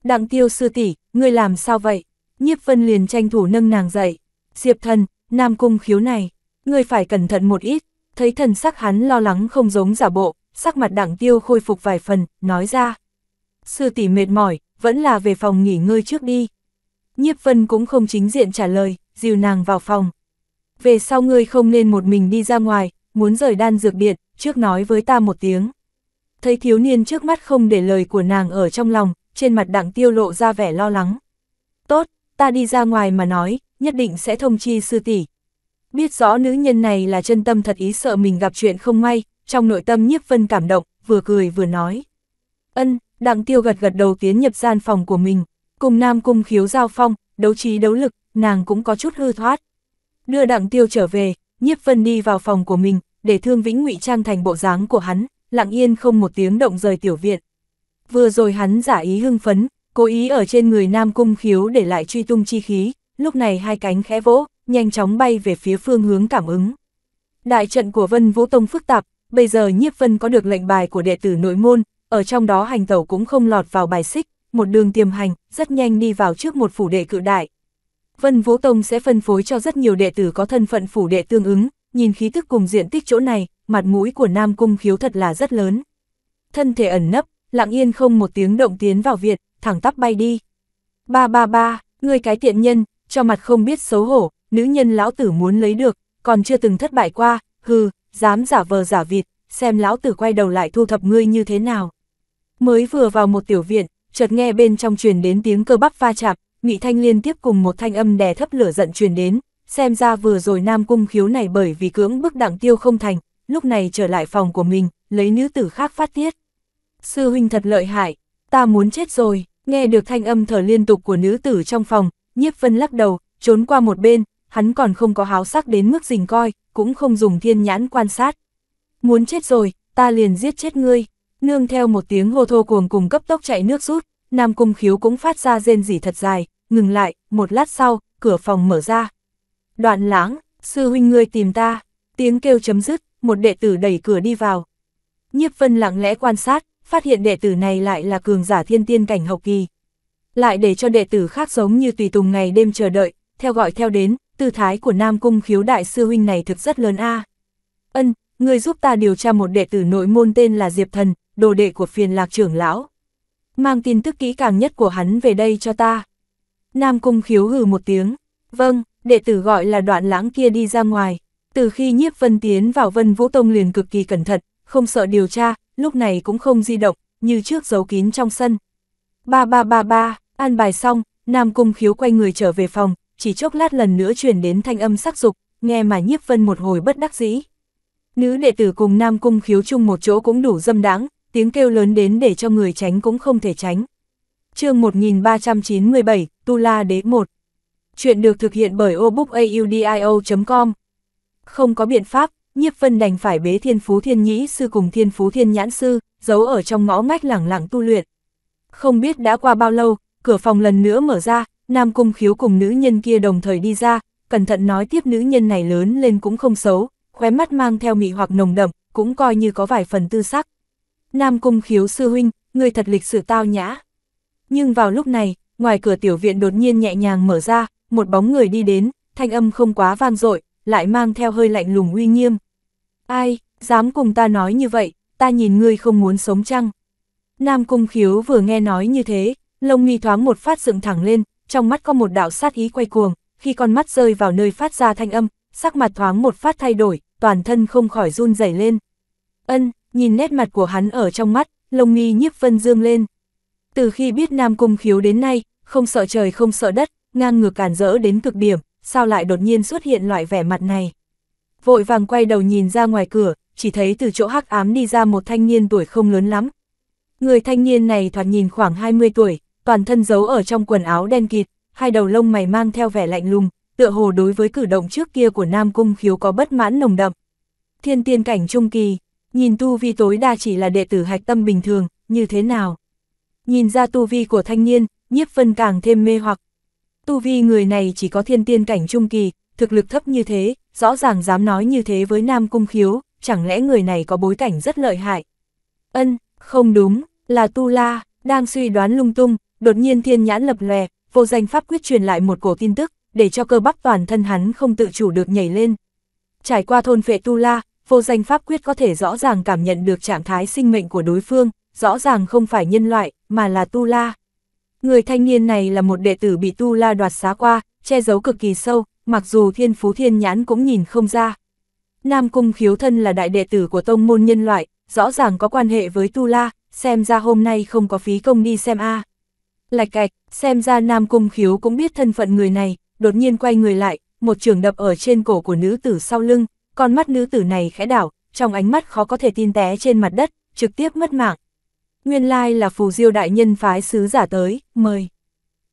Đặng tiêu sư tỷ ngươi làm sao vậy? Nhiếp vân liền tranh thủ nâng nàng dậy. Diệp thần, Nam Cung Khiếu này, ngươi phải cẩn thận một ít, thấy thần sắc hắn lo lắng không giống giả bộ, sắc mặt đặng tiêu khôi phục vài phần, nói ra. Sư tỷ mệt mỏi, vẫn là về phòng nghỉ ngơi trước đi. Nhiếp Vân cũng không chính diện trả lời, dìu nàng vào phòng. Về sau ngươi không nên một mình đi ra ngoài, muốn rời đan dược điện, trước nói với ta một tiếng. Thấy thiếu niên trước mắt không để lời của nàng ở trong lòng, trên mặt đặng tiêu lộ ra vẻ lo lắng. Tốt, ta đi ra ngoài mà nói, nhất định sẽ thông chi sư tỷ. Biết rõ nữ nhân này là chân tâm thật ý sợ mình gặp chuyện không may, trong nội tâm nhiếp vân cảm động, vừa cười vừa nói. Ân, đặng tiêu gật gật đầu tiến nhập gian phòng của mình, Cùng Nam Cung khiếu giao phong, đấu trí đấu lực, nàng cũng có chút hư thoát. Đưa đặng tiêu trở về, nhiếp vân đi vào phòng của mình, để thương vĩnh ngụy trang thành bộ dáng của hắn, lặng yên không một tiếng động rời tiểu viện. Vừa rồi hắn giả ý hưng phấn, cố ý ở trên người Nam Cung khiếu để lại truy tung chi khí, lúc này hai cánh khẽ vỗ, nhanh chóng bay về phía phương hướng cảm ứng. Đại trận của Vân Vũ Tông phức tạp, bây giờ nhiếp vân có được lệnh bài của đệ tử nội môn, ở trong đó hành tẩu cũng không lọt vào bài xích, một đường tiềm hành, rất nhanh đi vào trước một phủ đệ cự đại. Vân Vũ Tông sẽ phân phối cho rất nhiều đệ tử có thân phận phủ đệ tương ứng, nhìn khí tức cùng diện tích chỗ này, mặt mũi của Nam Cung Khiếu thật là rất lớn. Thân thể ẩn nấp, lặng yên không một tiếng động tiến vào viện thẳng tắp bay đi. Ba ba ba, người cái tiện nhân, cho mặt không biết xấu hổ, nữ nhân lão tử muốn lấy được, còn chưa từng thất bại qua, hừ, dám giả vờ giả vịt, xem lão tử quay đầu lại thu thập ngươi như thế nào. Mới vừa vào một tiểu viện, chợt nghe bên trong truyền đến tiếng cơ bắp va chạm, Ngụy Thanh liên tiếp cùng một thanh âm đè thấp lửa giận truyền đến, xem ra vừa rồi Nam Cung Khiếu này bởi vì cưỡng bức đặng tiêu không thành, lúc này trở lại phòng của mình, lấy nữ tử khác phát tiết. Sư huynh thật lợi hại, ta muốn chết rồi, nghe được thanh âm thở liên tục của nữ tử trong phòng, nhiếp vân lắc đầu, trốn qua một bên, hắn còn không có háo sắc đến mức rình coi, cũng không dùng thiên nhãn quan sát. Muốn chết rồi, ta liền giết chết ngươi nương theo một tiếng hô thô cuồng cùng cấp tốc chạy nước rút, Nam Cung Khiếu cũng phát ra rên rỉ thật dài, ngừng lại, một lát sau, cửa phòng mở ra. Đoạn lãng, sư huynh ngươi tìm ta, tiếng kêu chấm dứt, một đệ tử đẩy cửa đi vào. Nhiếp Vân lặng lẽ quan sát, phát hiện đệ tử này lại là cường giả thiên tiên cảnh hậu kỳ. Lại để cho đệ tử khác giống như tùy tùng ngày đêm chờ đợi, theo gọi theo đến, tư thái của Nam Cung Khiếu đại sư huynh này thực rất lớn a. Ân, ngươi giúp ta điều tra một đệ tử nội môn tên là Diệp Thần, đồ đệ của phiền lạc trưởng lão. Mang tin tức kỹ càng nhất của hắn về đây cho ta. Nam Cung khiếu hừ một tiếng. Vâng, đệ tử gọi là đoạn lãng kia đi ra ngoài. Từ khi nhiếp vân tiến vào vân vũ tông liền cực kỳ cẩn thận, không sợ điều tra, lúc này cũng không di động, như trước giấu kín trong sân. Ba ba ba ba, an bài xong, Nam Cung khiếu quay người trở về phòng, chỉ chốc lát lần nữa chuyển đến thanh âm sắc dục, nghe mà nhiếp vân một hồi bất đắc dĩ. Nữ đệ tử cùng Nam Cung khiếu chung một chỗ cũng đủ dâm đáng, tiếng kêu lớn đến để cho người tránh cũng không thể tránh. chương 1397, Tu La Đế 1 Chuyện được thực hiện bởi obookaudio.com Không có biện pháp, Nhiếp Vân đành phải bế thiên phú thiên nhĩ sư cùng thiên phú thiên nhãn sư, giấu ở trong ngõ ngách lẳng lặng tu luyện. Không biết đã qua bao lâu, cửa phòng lần nữa mở ra, Nam Cung Khiếu cùng nữ nhân kia đồng thời đi ra, cẩn thận nói tiếp nữ nhân này lớn lên cũng không xấu, khóe mắt mang theo mị hoặc nồng đậm, cũng coi như có vài phần tư sắc. Nam Cung khiếu sư huynh, người thật lịch sự tao nhã. Nhưng vào lúc này, ngoài cửa tiểu viện đột nhiên nhẹ nhàng mở ra, một bóng người đi đến, thanh âm không quá vang dội, lại mang theo hơi lạnh lùng uy nghiêm. Ai, dám cùng ta nói như vậy, ta nhìn ngươi không muốn sống chăng? Nam Cung khiếu vừa nghe nói như thế, lông nghi thoáng một phát dựng thẳng lên, trong mắt có một đạo sát ý quay cuồng, khi con mắt rơi vào nơi phát ra thanh âm, sắc mặt thoáng một phát thay đổi, toàn thân không khỏi run rẩy lên. Ân, nhìn nét mặt của hắn ở trong mắt, lông nghi nhiếp vân dương lên. Từ khi biết Nam Cung khiếu đến nay, không sợ trời không sợ đất, ngang ngược cản rỡ đến cực điểm, sao lại đột nhiên xuất hiện loại vẻ mặt này. Vội vàng quay đầu nhìn ra ngoài cửa, chỉ thấy từ chỗ hắc ám đi ra một thanh niên tuổi không lớn lắm. Người thanh niên này thoạt nhìn khoảng 20 tuổi, toàn thân giấu ở trong quần áo đen kịt, hai đầu lông mày mang theo vẻ lạnh lùng, tựa hồ đối với cử động trước kia của Nam Cung khiếu có bất mãn nồng đậm. Thiên tiên cảnh trung kỳ, Nhìn tu vi tối đa chỉ là đệ tử hạch tâm bình thường, như thế nào? Nhìn ra tu vi của thanh niên, nhiếp phân càng thêm mê hoặc. Tu vi người này chỉ có thiên tiên cảnh trung kỳ, thực lực thấp như thế, rõ ràng dám nói như thế với nam cung khiếu, chẳng lẽ người này có bối cảnh rất lợi hại? Ân, không đúng, là tu la, đang suy đoán lung tung, đột nhiên thiên nhãn lập lè, vô danh pháp quyết truyền lại một cổ tin tức, để cho cơ bắp toàn thân hắn không tự chủ được nhảy lên. Trải qua thôn phệ tu la, vô danh pháp quyết có thể rõ ràng cảm nhận được trạng thái sinh mệnh của đối phương, rõ ràng không phải nhân loại, mà là Tu La. Người thanh niên này là một đệ tử bị Tu La đoạt xá qua, che giấu cực kỳ sâu, mặc dù thiên phú thiên nhãn cũng nhìn không ra. Nam Cung khiếu thân là đại đệ tử của tông môn nhân loại, rõ ràng có quan hệ với Tu La, xem ra hôm nay không có phí công đi xem a. Lạch cạch, xem ra Nam Cung khiếu cũng biết thân phận người này, đột nhiên quay người lại, một trường đập ở trên cổ của nữ tử sau lưng, con mắt nữ tử này khẽ đảo, trong ánh mắt khó có thể tin té trên mặt đất, trực tiếp mất mạng. Nguyên lai là phù diêu đại nhân phái sứ giả tới, mời.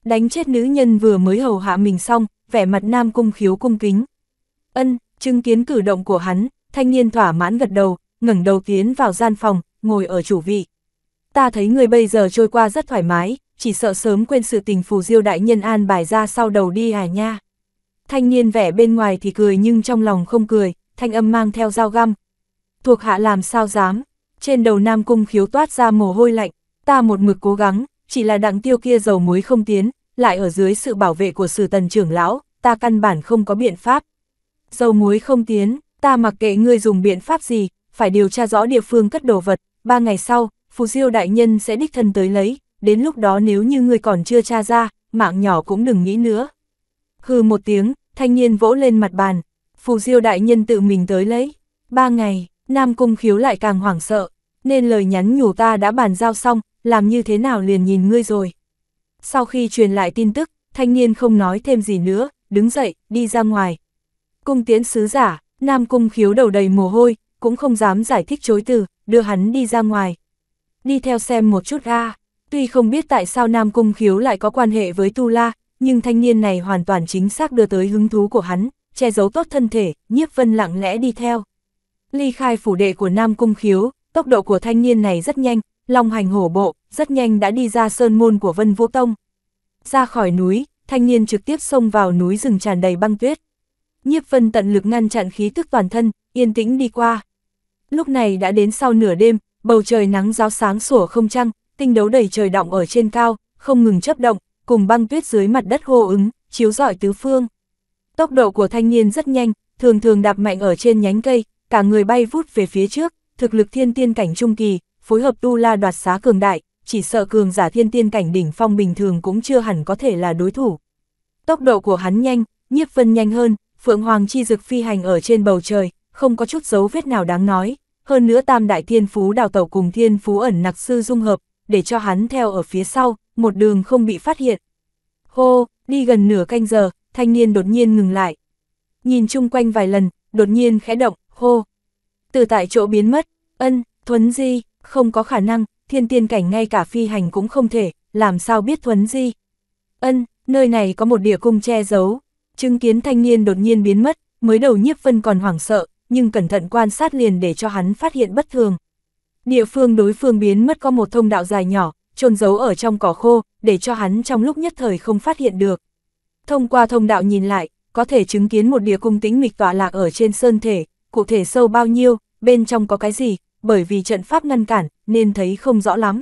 Đánh chết nữ nhân vừa mới hầu hạ mình xong, vẻ mặt nam cung khiếu cung kính. Ân, chứng kiến cử động của hắn, thanh niên thỏa mãn gật đầu, ngẩng đầu tiến vào gian phòng, ngồi ở chủ vị. Ta thấy người bây giờ trôi qua rất thoải mái, chỉ sợ sớm quên sự tình phù diêu đại nhân an bài ra sau đầu đi à nha. Thanh niên vẻ bên ngoài thì cười nhưng trong lòng không cười, thanh âm mang theo dao găm. Thuộc hạ làm sao dám, trên đầu Nam Cung khiếu toát ra mồ hôi lạnh, ta một mực cố gắng, chỉ là đặng tiêu kia dầu muối không tiến, lại ở dưới sự bảo vệ của sử tần trưởng lão, ta căn bản không có biện pháp. Dầu muối không tiến, ta mặc kệ ngươi dùng biện pháp gì, phải điều tra rõ địa phương cất đồ vật, ba ngày sau, phù diêu đại nhân sẽ đích thân tới lấy, đến lúc đó nếu như ngươi còn chưa tra ra, mạng nhỏ cũng đừng nghĩ nữa. Hừ một tiếng, thanh niên vỗ lên mặt bàn, phù diêu đại nhân tự mình tới lấy. Ba ngày, Nam Cung khiếu lại càng hoảng sợ, nên lời nhắn nhủ ta đã bàn giao xong, làm như thế nào liền nhìn ngươi rồi. Sau khi truyền lại tin tức, thanh niên không nói thêm gì nữa, đứng dậy, đi ra ngoài. Cung tiến sứ giả, Nam Cung khiếu đầu đầy mồ hôi, cũng không dám giải thích chối từ, đưa hắn đi ra ngoài. Đi theo xem một chút ra, tuy không biết tại sao Nam Cung khiếu lại có quan hệ với Tu La, nhưng thanh niên này hoàn toàn chính xác đưa tới hứng thú của hắn, che giấu tốt thân thể, nhiếp vân lặng lẽ đi theo. Ly khai phủ đệ của Nam Cung Khiếu, tốc độ của thanh niên này rất nhanh, long hành hổ bộ, rất nhanh đã đi ra sơn môn của Vân Vũ Tông. Ra khỏi núi, thanh niên trực tiếp xông vào núi rừng tràn đầy băng tuyết. Nhiếp vân tận lực ngăn chặn khí tức toàn thân, yên tĩnh đi qua. Lúc này đã đến sau nửa đêm, bầu trời nắng giáo sáng sủa không trăng, tinh đấu đầy trời động ở trên cao, không ngừng chấp động, cùng băng tuyết dưới mặt đất hô ứng, chiếu rọi tứ phương. Tốc độ của thanh niên rất nhanh, thường thường đạp mạnh ở trên nhánh cây, cả người bay vút về phía trước, thực lực thiên tiên cảnh trung kỳ, phối hợp tu la đoạt xá cường đại, chỉ sợ cường giả thiên tiên cảnh đỉnh phong bình thường cũng chưa hẳn có thể là đối thủ. Tốc độ của hắn nhanh, nhiếp vân nhanh hơn, phượng hoàng chi dực phi hành ở trên bầu trời, không có chút dấu vết nào đáng nói, hơn nữa tam đại thiên phú đào tẩu cùng thiên phú ẩn nặc sư dung hợp, để cho hắn theo ở phía sau, một đường không bị phát hiện. Hô, đi gần nửa canh giờ, thanh niên đột nhiên ngừng lại. Nhìn chung quanh vài lần, đột nhiên khẽ động, hô. Từ tại chỗ biến mất, ân, thuấn di, không có khả năng, thiên tiên cảnh ngay cả phi hành cũng không thể, làm sao biết thuấn di. Ân, nơi này có một địa cung che giấu, chứng kiến thanh niên đột nhiên biến mất, mới đầu nhiếp vân còn hoảng sợ, nhưng cẩn thận quan sát liền để cho hắn phát hiện bất thường. Địa phương đối phương biến mất có một thông đạo dài nhỏ, trôn giấu ở trong cỏ khô, để cho hắn trong lúc nhất thời không phát hiện được. Thông qua thông đạo nhìn lại, có thể chứng kiến một địa cung tĩnh mịch tọa lạc ở trên sơn thể, cụ thể sâu bao nhiêu, bên trong có cái gì, bởi vì trận pháp ngăn cản, nên thấy không rõ lắm.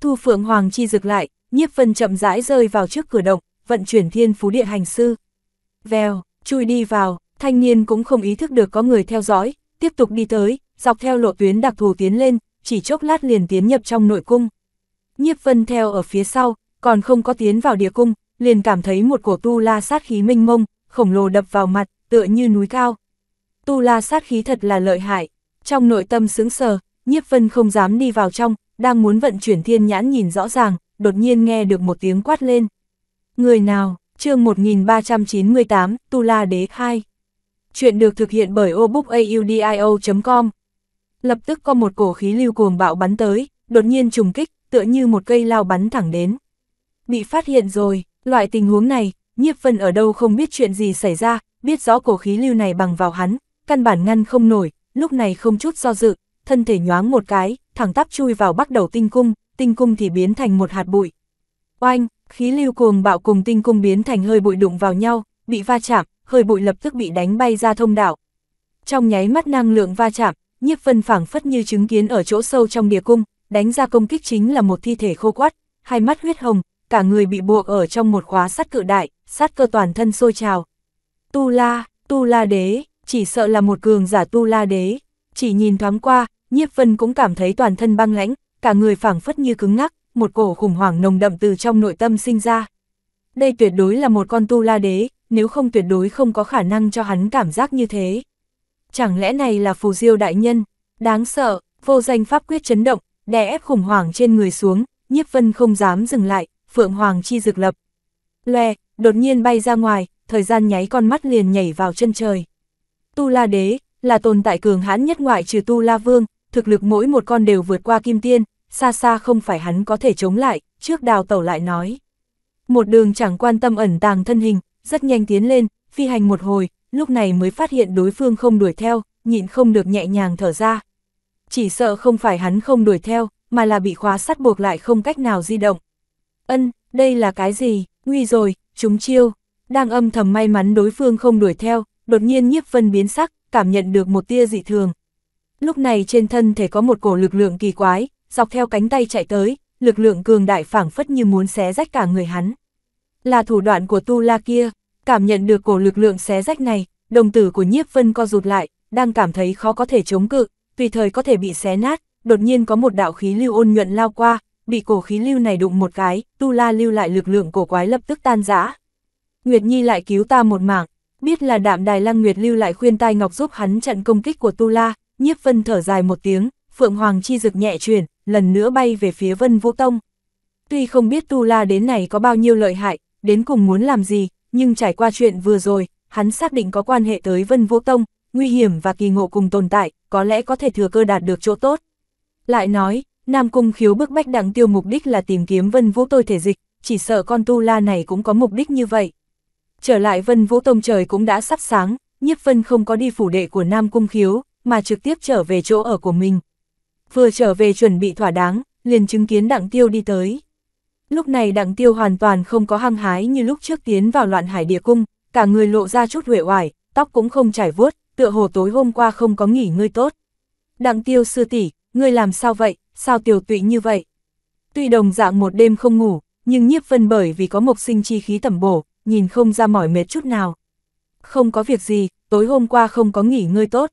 Thu Phượng Hoàng chi rực lại, nhiếp Phân chậm rãi rơi vào trước cửa động, vận chuyển thiên phú địa hành sư. Vèo, chui đi vào, thanh niên cũng không ý thức được có người theo dõi, tiếp tục đi tới, dọc theo lộ tuyến đặc thù tiến lên, chỉ chốc lát liền tiến nhập trong nội cung. Nhiếp Phân theo ở phía sau, còn không có tiến vào địa cung, liền cảm thấy một cổ tu la sát khí minh mông, khổng lồ đập vào mặt, tựa như núi cao. Tu la sát khí thật là lợi hại, trong nội tâm sướng sờ, nhiếp vân không dám đi vào trong, đang muốn vận chuyển thiên nhãn nhìn rõ ràng, đột nhiên nghe được một tiếng quát lên. Người nào, chương 1398, Tu La Đế khai. Chuyện được thực hiện bởi obookaudio.com. Lập tức có một cổ khí lưu cuồng bạo bắn tới, đột nhiên trùng kích, tựa như một cây lao bắn thẳng đến. Bị phát hiện rồi, Loại tình huống này, nhiếp vân ở đâu không biết chuyện gì xảy ra, biết rõ cổ khí lưu này bằng vào hắn, căn bản ngăn không nổi, lúc này không chút do dự, thân thể nhoáng một cái, thẳng tắp chui vào bắt đầu tinh cung, tinh cung thì biến thành một hạt bụi. Oanh, khí lưu cuồng bạo cùng tinh cung biến thành hơi bụi đụng vào nhau, bị va chạm, hơi bụi lập tức bị đánh bay ra thông đạo. Trong nháy mắt năng lượng va chạm, nhiếp vân phảng phất như chứng kiến ở chỗ sâu trong địa cung, đánh ra công kích chính là một thi thể khô quắt, hai mắt huyết hồng, cả người bị buộc ở trong một khóa sắt cự đại, sát cơ toàn thân sôi trào. Tu La, Tu La Đế, chỉ sợ là một cường giả Tu La Đế, chỉ nhìn thoáng qua, Nhiếp Vân cũng cảm thấy toàn thân băng lãnh, cả người phảng phất như cứng ngắc, một cổ khủng hoảng nồng đậm từ trong nội tâm sinh ra. Đây tuyệt đối là một con Tu La Đế, nếu không tuyệt đối không có khả năng cho hắn cảm giác như thế. Chẳng lẽ này là phù diêu đại nhân? Đáng sợ, vô danh pháp quyết chấn động, đè ép khủng hoảng trên người xuống, Nhiếp Vân không dám dừng lại, Phượng Hoàng chi dược lập. lè đột nhiên bay ra ngoài, thời gian nháy con mắt liền nhảy vào chân trời. Tu La Đế, là tồn tại cường hãn nhất ngoại trừ Tu La Vương, thực lực mỗi một con đều vượt qua Kim Tiên, xa xa không phải hắn có thể chống lại, trước đào tẩu lại nói. Một đường chẳng quan tâm ẩn tàng thân hình, rất nhanh tiến lên, phi hành một hồi, lúc này mới phát hiện đối phương không đuổi theo, nhịn không được nhẹ nhàng thở ra. Chỉ sợ không phải hắn không đuổi theo, mà là bị khóa sắt buộc lại không cách nào di động. Ân, đây là cái gì, nguy rồi, chúng chiêu. Đang âm thầm may mắn đối phương không đuổi theo, đột nhiên nhiếp vân biến sắc, cảm nhận được một tia dị thường. Lúc này trên thân thể có một cổ lực lượng kỳ quái, dọc theo cánh tay chạy tới, lực lượng cường đại phảng phất như muốn xé rách cả người hắn. Là thủ đoạn của tu la kia, cảm nhận được cổ lực lượng xé rách này, đồng tử của nhiếp vân co rụt lại, đang cảm thấy khó có thể chống cự, tùy thời có thể bị xé nát, đột nhiên có một đạo khí lưu ôn nhuận lao qua, bị cổ khí lưu này đụng một cái, Tu La lưu lại lực lượng cổ quái lập tức tan rã. Nguyệt Nhi lại cứu ta một mạng, biết là đạm đài lăng Nguyệt lưu lại khuyên tai Ngọc giúp hắn chặn công kích của Tu La, nhiếp vân thở dài một tiếng, Phượng Hoàng chi rực nhẹ chuyển, lần nữa bay về phía Vân Vũ Tông. Tuy không biết Tu La đến này có bao nhiêu lợi hại, đến cùng muốn làm gì, nhưng trải qua chuyện vừa rồi, hắn xác định có quan hệ tới Vân Vũ Tông, nguy hiểm và kỳ ngộ cùng tồn tại, có lẽ có thể thừa cơ đạt được chỗ tốt. Lại nói, Nam Cung khiếu bức bách đặng tiêu mục đích là tìm kiếm vân vũ tôi thể dịch, chỉ sợ con tu la này cũng có mục đích như vậy. Trở lại vân vũ tông trời cũng đã sắp sáng, nhiếp vân không có đi phủ đệ của Nam Cung khiếu, mà trực tiếp trở về chỗ ở của mình. Vừa trở về chuẩn bị thỏa đáng, liền chứng kiến đặng tiêu đi tới. Lúc này đặng tiêu hoàn toàn không có hăng hái như lúc trước tiến vào loạn hải địa cung, cả người lộ ra chút huệ oải, tóc cũng không trải vuốt, tựa hồ tối hôm qua không có nghỉ ngơi tốt. Đặng tiêu sư tỷ ngươi làm sao vậy, sao tiểu tụy như vậy? Tuy đồng dạng một đêm không ngủ, nhưng nhiếp vân bởi vì có mộc sinh chi khí tẩm bổ, nhìn không ra mỏi mệt chút nào. Không có việc gì, tối hôm qua không có nghỉ ngơi tốt.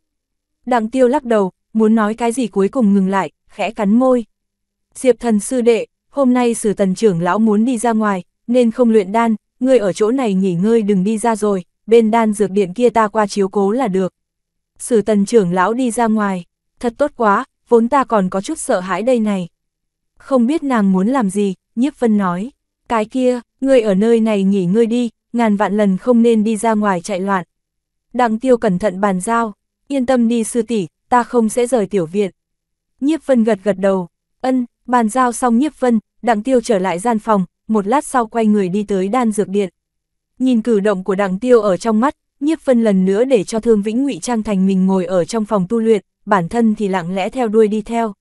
Đặng tiêu lắc đầu, muốn nói cái gì cuối cùng ngừng lại, khẽ cắn môi. Diệp thần sư đệ, hôm nay sử tần trưởng lão muốn đi ra ngoài, nên không luyện đan, ngươi ở chỗ này nghỉ ngơi đừng đi ra rồi, bên đan dược điện kia ta qua chiếu cố là được. Sử tần trưởng lão đi ra ngoài, thật tốt quá, vốn ta còn có chút sợ hãi đây này. Không biết nàng muốn làm gì, nhiếp vân nói, cái kia, ngươi ở nơi này nghỉ ngươi đi, ngàn vạn lần không nên đi ra ngoài chạy loạn. Đặng tiêu cẩn thận bàn giao, yên tâm đi sư tỷ, ta không sẽ rời tiểu viện. Nhiếp vân gật gật đầu, ân, bàn giao xong nhiếp vân, đặng tiêu trở lại gian phòng, một lát sau quay người đi tới đan dược điện. Nhìn cử động của đặng tiêu ở trong mắt, nhiếp vân lần nữa để cho thương vĩnh ngụy trang thành mình ngồi ở trong phòng tu luyện, bản thân thì lặng lẽ theo đuôi đi theo.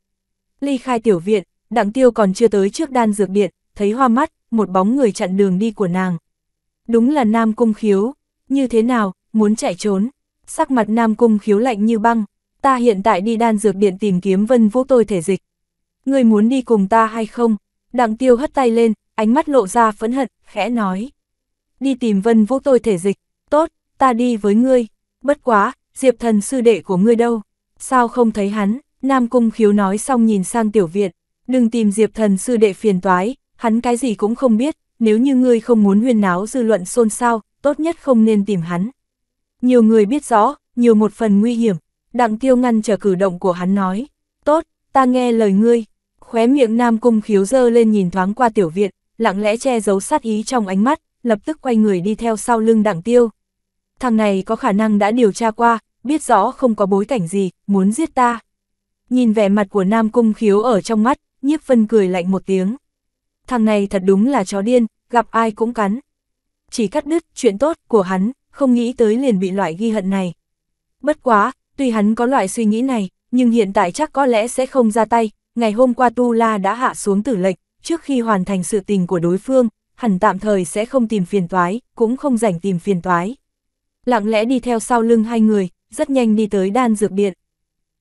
Ly khai tiểu viện, đặng tiêu còn chưa tới trước đan dược điện, thấy hoa mắt, một bóng người chặn đường đi của nàng. Đúng là Nam Cung Khiếu, như thế nào, muốn chạy trốn. Sắc mặt Nam Cung Khiếu lạnh như băng, ta hiện tại đi đan dược điện tìm kiếm vân vũ tôi thể dịch. Người muốn đi cùng ta hay không? Đặng tiêu hất tay lên, ánh mắt lộ ra phẫn hận, khẽ nói. Đi tìm vân vũ tôi thể dịch, tốt, ta đi với ngươi, bất quá, diệp thần sư đệ của ngươi đâu? Sao không thấy hắn? Nam Cung khiếu nói xong nhìn sang tiểu viện, đừng tìm Diệp thần sư đệ phiền toái, hắn cái gì cũng không biết, nếu như ngươi không muốn huyên náo dư luận xôn xao, tốt nhất không nên tìm hắn. Nhiều người biết rõ, nhiều một phần nguy hiểm, đặng tiêu ngăn trở cử động của hắn nói, tốt, ta nghe lời ngươi, khóe miệng Nam Cung khiếu dơ lên nhìn thoáng qua tiểu viện, lặng lẽ che giấu sát ý trong ánh mắt, lập tức quay người đi theo sau lưng đặng tiêu. Thằng này có khả năng đã điều tra qua, biết rõ không có bối cảnh gì, muốn giết ta. Nhìn vẻ mặt của Nam Cung Khiếu ở trong mắt, nhiếp vân cười lạnh một tiếng. Thằng này thật đúng là chó điên, gặp ai cũng cắn. Chỉ cắt đứt chuyện tốt của hắn, không nghĩ tới liền bị loại ghi hận này. Bất quá, tuy hắn có loại suy nghĩ này, nhưng hiện tại chắc có lẽ sẽ không ra tay. Ngày hôm qua Tu La đã hạ xuống tử lệnh, trước khi hoàn thành sự tình của đối phương, hẳn tạm thời sẽ không tìm phiền toái, cũng không rảnh tìm phiền toái. Lặng lẽ đi theo sau lưng hai người, rất nhanh đi tới đan dược điện.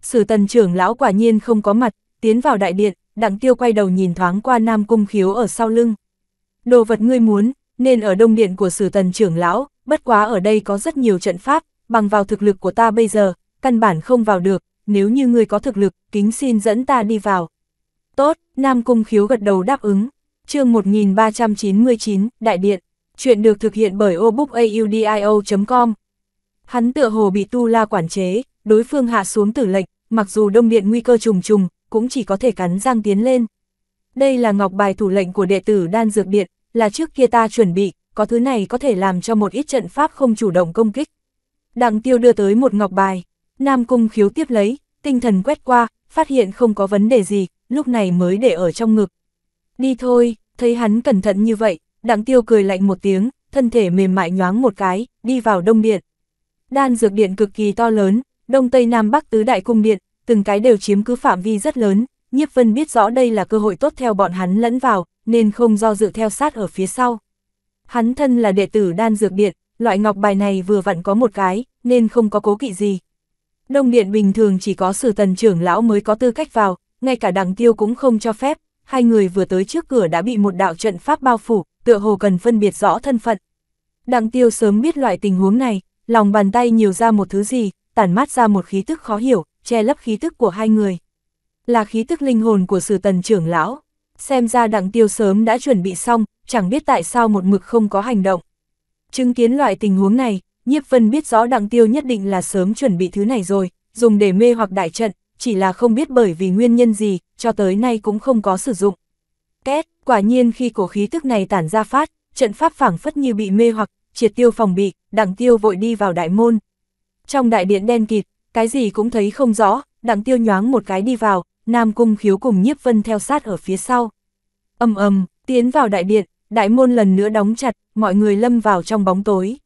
Sử tần trưởng lão quả nhiên không có mặt, tiến vào đại điện, đặng tiêu quay đầu nhìn thoáng qua nam cung khiếu ở sau lưng. Đồ vật ngươi muốn, nên ở đông điện của sử tần trưởng lão, bất quá ở đây có rất nhiều trận pháp, bằng vào thực lực của ta bây giờ, căn bản không vào được, nếu như ngươi có thực lực, kính xin dẫn ta đi vào. Tốt, Nam Cung Khiếu gật đầu đáp ứng. chương 1399, Đại Điện. Chuyện được thực hiện bởi obookaudio.com, Hắn tựa hồ bị Tu La quản chế, đối phương hạ xuống tử lệnh, mặc dù đông điện nguy cơ trùng trùng, cũng chỉ có thể cắn răng tiến lên. Đây là ngọc bài thủ lệnh của đệ tử đan dược điện, là trước kia ta chuẩn bị, có thứ này có thể làm cho một ít trận pháp không chủ động công kích. Đặng tiêu đưa tới một ngọc bài, Nam Cung khiếu tiếp lấy, tinh thần quét qua, phát hiện không có vấn đề gì, lúc này mới để ở trong ngực. Đi thôi, thấy hắn cẩn thận như vậy, đặng tiêu cười lạnh một tiếng, thân thể mềm mại nhoáng một cái, đi vào đông điện. Đan dược điện cực kỳ to lớn, đông tây nam bắc tứ đại cung điện, từng cái đều chiếm cứ phạm vi rất lớn, Nhiếp Vân biết rõ đây là cơ hội tốt theo bọn hắn lẫn vào, nên không do dự theo sát ở phía sau. Hắn thân là đệ tử đan dược điện, loại ngọc bài này vừa vặn có một cái, nên không có cố kỵ gì. Đông điện bình thường chỉ có sử tần trưởng lão mới có tư cách vào, ngay cả đằng tiêu cũng không cho phép, hai người vừa tới trước cửa đã bị một đạo trận pháp bao phủ, tựa hồ cần phân biệt rõ thân phận. Đằng tiêu sớm biết loại tình huống này, lòng bàn tay nhiều ra một thứ gì, tản mát ra một khí tức khó hiểu, che lấp khí tức của hai người. Là khí tức linh hồn của sử tần trưởng lão. Xem ra đặng tiêu sớm đã chuẩn bị xong, chẳng biết tại sao một mực không có hành động. Chứng kiến loại tình huống này, nhiếp vân biết rõ đặng tiêu nhất định là sớm chuẩn bị thứ này rồi, dùng để mê hoặc đại trận, chỉ là không biết bởi vì nguyên nhân gì, cho tới nay cũng không có sử dụng. Két, quả nhiên khi cổ khí tức này tản ra phát, trận pháp phảng phất như bị mê hoặc, triệt tiêu phòng bị, đặng tiêu vội đi vào đại môn. Trong đại điện đen kịt, cái gì cũng thấy không rõ, đặng tiêu nhoáng một cái đi vào, Nam Cung khiếu cùng nhiếp vân theo sát ở phía sau. Âm âm, tiến vào đại điện, đại môn lần nữa đóng chặt, mọi người lâm vào trong bóng tối.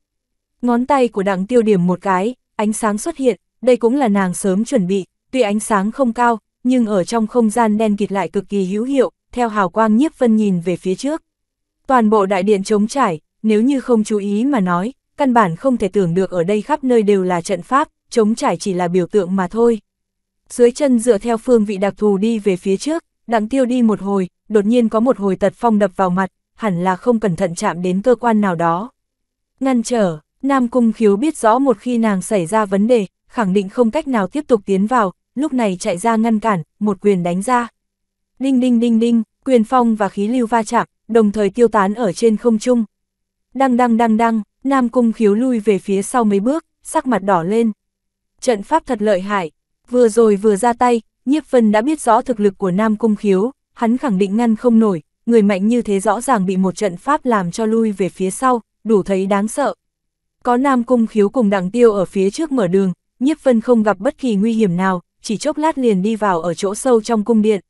Ngón tay của đặng tiêu điểm một cái, ánh sáng xuất hiện, đây cũng là nàng sớm chuẩn bị, tuy ánh sáng không cao, nhưng ở trong không gian đen kịt lại cực kỳ hữu hiệu, theo hào quang nhiếp vân nhìn về phía trước. Toàn bộ đại điện trống trải, nếu như không chú ý mà nói, căn bản không thể tưởng được ở đây khắp nơi đều là trận pháp, chống trải chỉ là biểu tượng mà thôi. Dưới chân dựa theo phương vị đặc thù đi về phía trước, đặng tiêu đi một hồi, đột nhiên có một hồi tật phong đập vào mặt, hẳn là không cẩn thận chạm đến cơ quan nào đó. Ngăn trở, Nam Cung Khiếu biết rõ một khi nàng xảy ra vấn đề, khẳng định không cách nào tiếp tục tiến vào, lúc này chạy ra ngăn cản, một quyền đánh ra. Đinh đinh đinh đinh, quyền phong và khí lưu va chạm, đồng thời tiêu tán ở trên không trung, Đăng đăng đăng đăng, Nam Cung khiếu lui về phía sau mấy bước, sắc mặt đỏ lên. Trận pháp thật lợi hại, vừa rồi vừa ra tay, Nhiếp Vân đã biết rõ thực lực của Nam Cung khiếu, hắn khẳng định ngăn không nổi, người mạnh như thế rõ ràng bị một trận pháp làm cho lui về phía sau, đủ thấy đáng sợ. Có Nam Cung khiếu cùng đặng tiêu ở phía trước mở đường, Nhiếp Vân không gặp bất kỳ nguy hiểm nào, chỉ chốc lát liền đi vào ở chỗ sâu trong cung điện.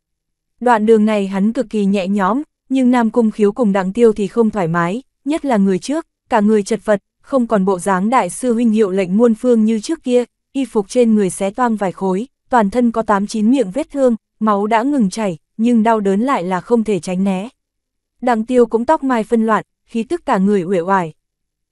Đoạn đường này hắn cực kỳ nhẹ nhõm, nhưng Nam Cung khiếu cùng đặng tiêu thì không thoải mái, nhất là người trước, cả người chật vật, không còn bộ dáng đại sư huynh hiệu lệnh muôn phương như trước kia, y phục trên người xé toang vài khối, toàn thân có 8-9 miệng vết thương, máu đã ngừng chảy, nhưng đau đớn lại là không thể tránh né. Đặng tiêu cũng tóc mai phân loạn, khí tức cả người uể oải.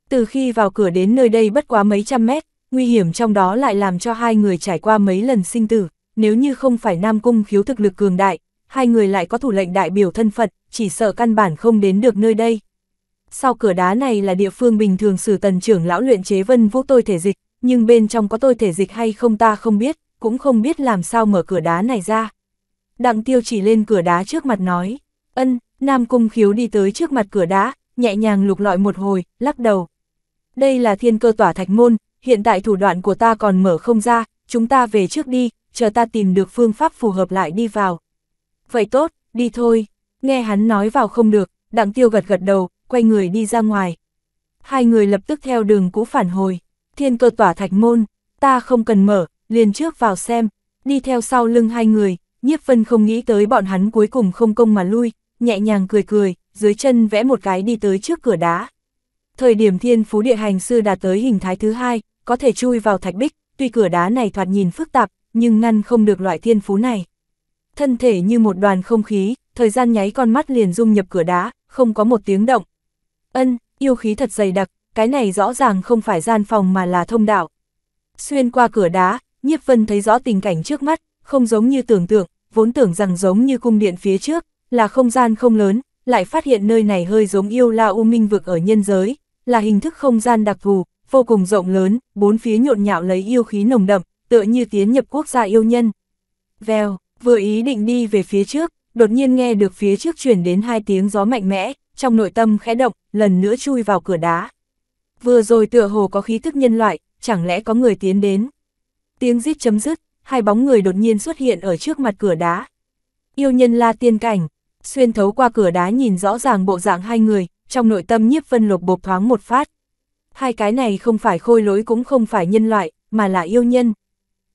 Từ khi vào cửa đến nơi đây bất quá mấy trăm mét, nguy hiểm trong đó lại làm cho hai người trải qua mấy lần sinh tử, nếu như không phải Nam Cung khiếu thực lực cường đại, hai người lại có thủ lệnh đại biểu thân phận, chỉ sợ căn bản không đến được nơi đây sau cửa đá này là địa phương bình thường sử tần trưởng lão luyện chế vân vũ tôi thể dịch, nhưng bên trong có tôi thể dịch hay không ta không biết, cũng không biết làm sao mở cửa đá này ra. Đặng tiêu chỉ lên cửa đá trước mặt nói, ân, Nam Cung khiếu đi tới trước mặt cửa đá, nhẹ nhàng lục lọi một hồi, lắc đầu. Đây là thiên cơ tỏa thạch môn, hiện tại thủ đoạn của ta còn mở không ra, chúng ta về trước đi, chờ ta tìm được phương pháp phù hợp lại đi vào. Vậy tốt, đi thôi, nghe hắn nói vào không được, đặng tiêu gật gật đầu, quay người đi ra ngoài. Hai người lập tức theo đường cũ phản hồi, thiên cơ tỏa thạch môn, ta không cần mở, liền trước vào xem, đi theo sau lưng hai người, nhiếp Phân không nghĩ tới bọn hắn cuối cùng không công mà lui, nhẹ nhàng cười cười, dưới chân vẽ một cái đi tới trước cửa đá. Thời điểm thiên phú địa hành sư đạt tới hình thái thứ hai, có thể chui vào thạch bích, tuy cửa đá này thoạt nhìn phức tạp, nhưng ngăn không được loại thiên phú này. Thân thể như một đoàn không khí, thời gian nháy con mắt liền dung nhập cửa đá, không có một tiếng động, Ân, yêu khí thật dày đặc, cái này rõ ràng không phải gian phòng mà là thông đạo. Xuyên qua cửa đá, Nhiếp Vân thấy rõ tình cảnh trước mắt, không giống như tưởng tượng, vốn tưởng rằng giống như cung điện phía trước, là không gian không lớn, lại phát hiện nơi này hơi giống yêu la u minh vực ở nhân giới, là hình thức không gian đặc thù, vô cùng rộng lớn, bốn phía nhộn nhạo lấy yêu khí nồng đậm, tựa như tiến nhập quốc gia yêu nhân. Vèo, vừa ý định đi về phía trước, đột nhiên nghe được phía trước truyền đến hai tiếng gió mạnh mẽ, trong nội tâm khẽ động, lần nữa chui vào cửa đá. Vừa rồi tựa hồ có khí thức nhân loại, chẳng lẽ có người tiến đến. Tiếng rít chấm dứt, hai bóng người đột nhiên xuất hiện ở trước mặt cửa đá. Yêu nhân la tiên cảnh, xuyên thấu qua cửa đá nhìn rõ ràng bộ dạng hai người, trong nội tâm nhiếp vân lục bộp thoáng một phát. Hai cái này không phải khôi lỗi cũng không phải nhân loại, mà là yêu nhân.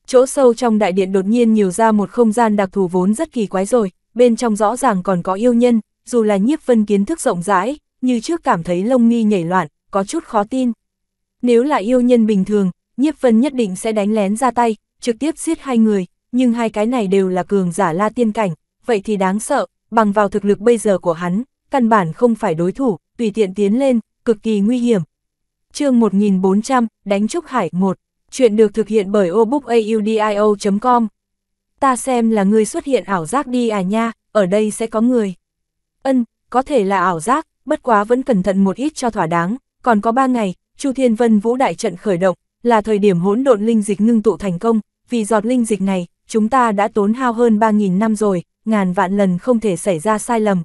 Chỗ sâu trong đại điện đột nhiên nhiều ra một không gian đặc thù vốn rất kỳ quái rồi, bên trong rõ ràng còn có yêu nhân, dù là nhiếp vân kiến thức rộng rãi, như trước cảm thấy lông nghi nhảy loạn, có chút khó tin. Nếu là yêu nhân bình thường, nhiếp vân nhất định sẽ đánh lén ra tay, trực tiếp giết hai người, nhưng hai cái này đều là cường giả la tiên cảnh, vậy thì đáng sợ, bằng vào thực lực bây giờ của hắn, căn bản không phải đối thủ, tùy tiện tiến lên, cực kỳ nguy hiểm. chương 1400, đánh Trúc Hải 1, chuyện được thực hiện bởi obookaudio.com. Ta xem là người xuất hiện ảo giác đi à nha, ở đây sẽ có người. Ân, có thể là ảo giác, bất quá vẫn cẩn thận một ít cho thỏa đáng, còn có ba ngày, Chu Thiên Vân Vũ Đại Trận khởi động, là thời điểm hỗn độn linh dịch ngưng tụ thành công, vì giọt linh dịch này, chúng ta đã tốn hao hơn 3.000 năm rồi, ngàn vạn lần không thể xảy ra sai lầm.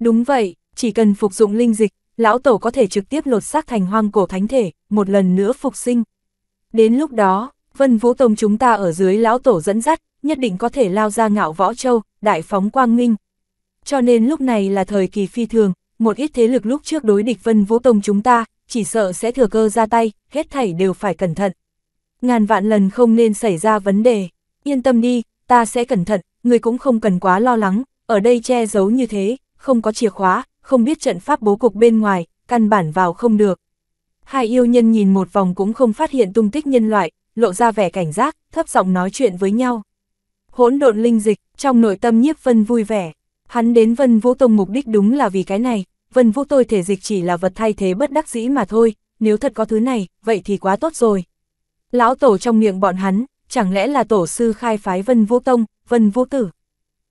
Đúng vậy, chỉ cần phục dụng linh dịch, lão tổ có thể trực tiếp lột xác thành hoang cổ thánh thể, một lần nữa phục sinh. Đến lúc đó, Vân Vũ Tông chúng ta ở dưới lão tổ dẫn dắt, nhất định có thể lao ra ngạo võ châu, đại phóng quang minh cho nên lúc này là thời kỳ phi thường, một ít thế lực lúc trước đối địch Vân Vũ Tông chúng ta, chỉ sợ sẽ thừa cơ ra tay, hết thảy đều phải cẩn thận. Ngàn vạn lần không nên xảy ra vấn đề, yên tâm đi, ta sẽ cẩn thận, người cũng không cần quá lo lắng, ở đây che giấu như thế, không có chìa khóa, không biết trận pháp bố cục bên ngoài, căn bản vào không được. Hai yêu nhân nhìn một vòng cũng không phát hiện tung tích nhân loại, lộ ra vẻ cảnh giác, thấp giọng nói chuyện với nhau. Hỗn độn linh dịch, trong nội tâm nhiếp vân vui vẻ. Hắn đến Vân Vũ Tông mục đích đúng là vì cái này, Vân Vũ tôi thể dịch chỉ là vật thay thế bất đắc dĩ mà thôi, nếu thật có thứ này, vậy thì quá tốt rồi. Lão tổ trong miệng bọn hắn, chẳng lẽ là tổ sư khai phái Vân Vũ Tông, Vân Vũ Tử?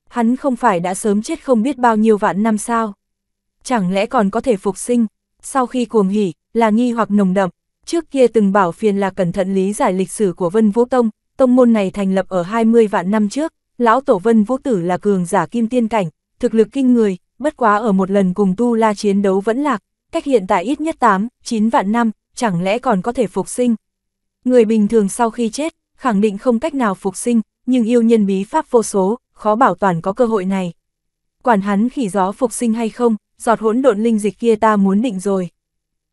Hắn không phải đã sớm chết không biết bao nhiêu vạn năm sao? Chẳng lẽ còn có thể phục sinh? Sau khi cuồng hỉ, là nghi hoặc nồng đậm, trước kia từng bảo phiền là cẩn thận lý giải lịch sử của Vân Vũ Tông, tông môn này thành lập ở 20 vạn năm trước, lão tổ Vân Vũ Tử là cường giả kim tiên cảnh, thực lực kinh người, bất quá ở một lần cùng tu la chiến đấu vẫn lạc, cách hiện tại ít nhất 8, 9 vạn năm, chẳng lẽ còn có thể phục sinh. Người bình thường sau khi chết, khẳng định không cách nào phục sinh, nhưng yêu nhân bí pháp vô số, khó bảo toàn có cơ hội này. Quản hắn khỉ gió phục sinh hay không, giọt hỗn độn linh dịch kia ta muốn định rồi.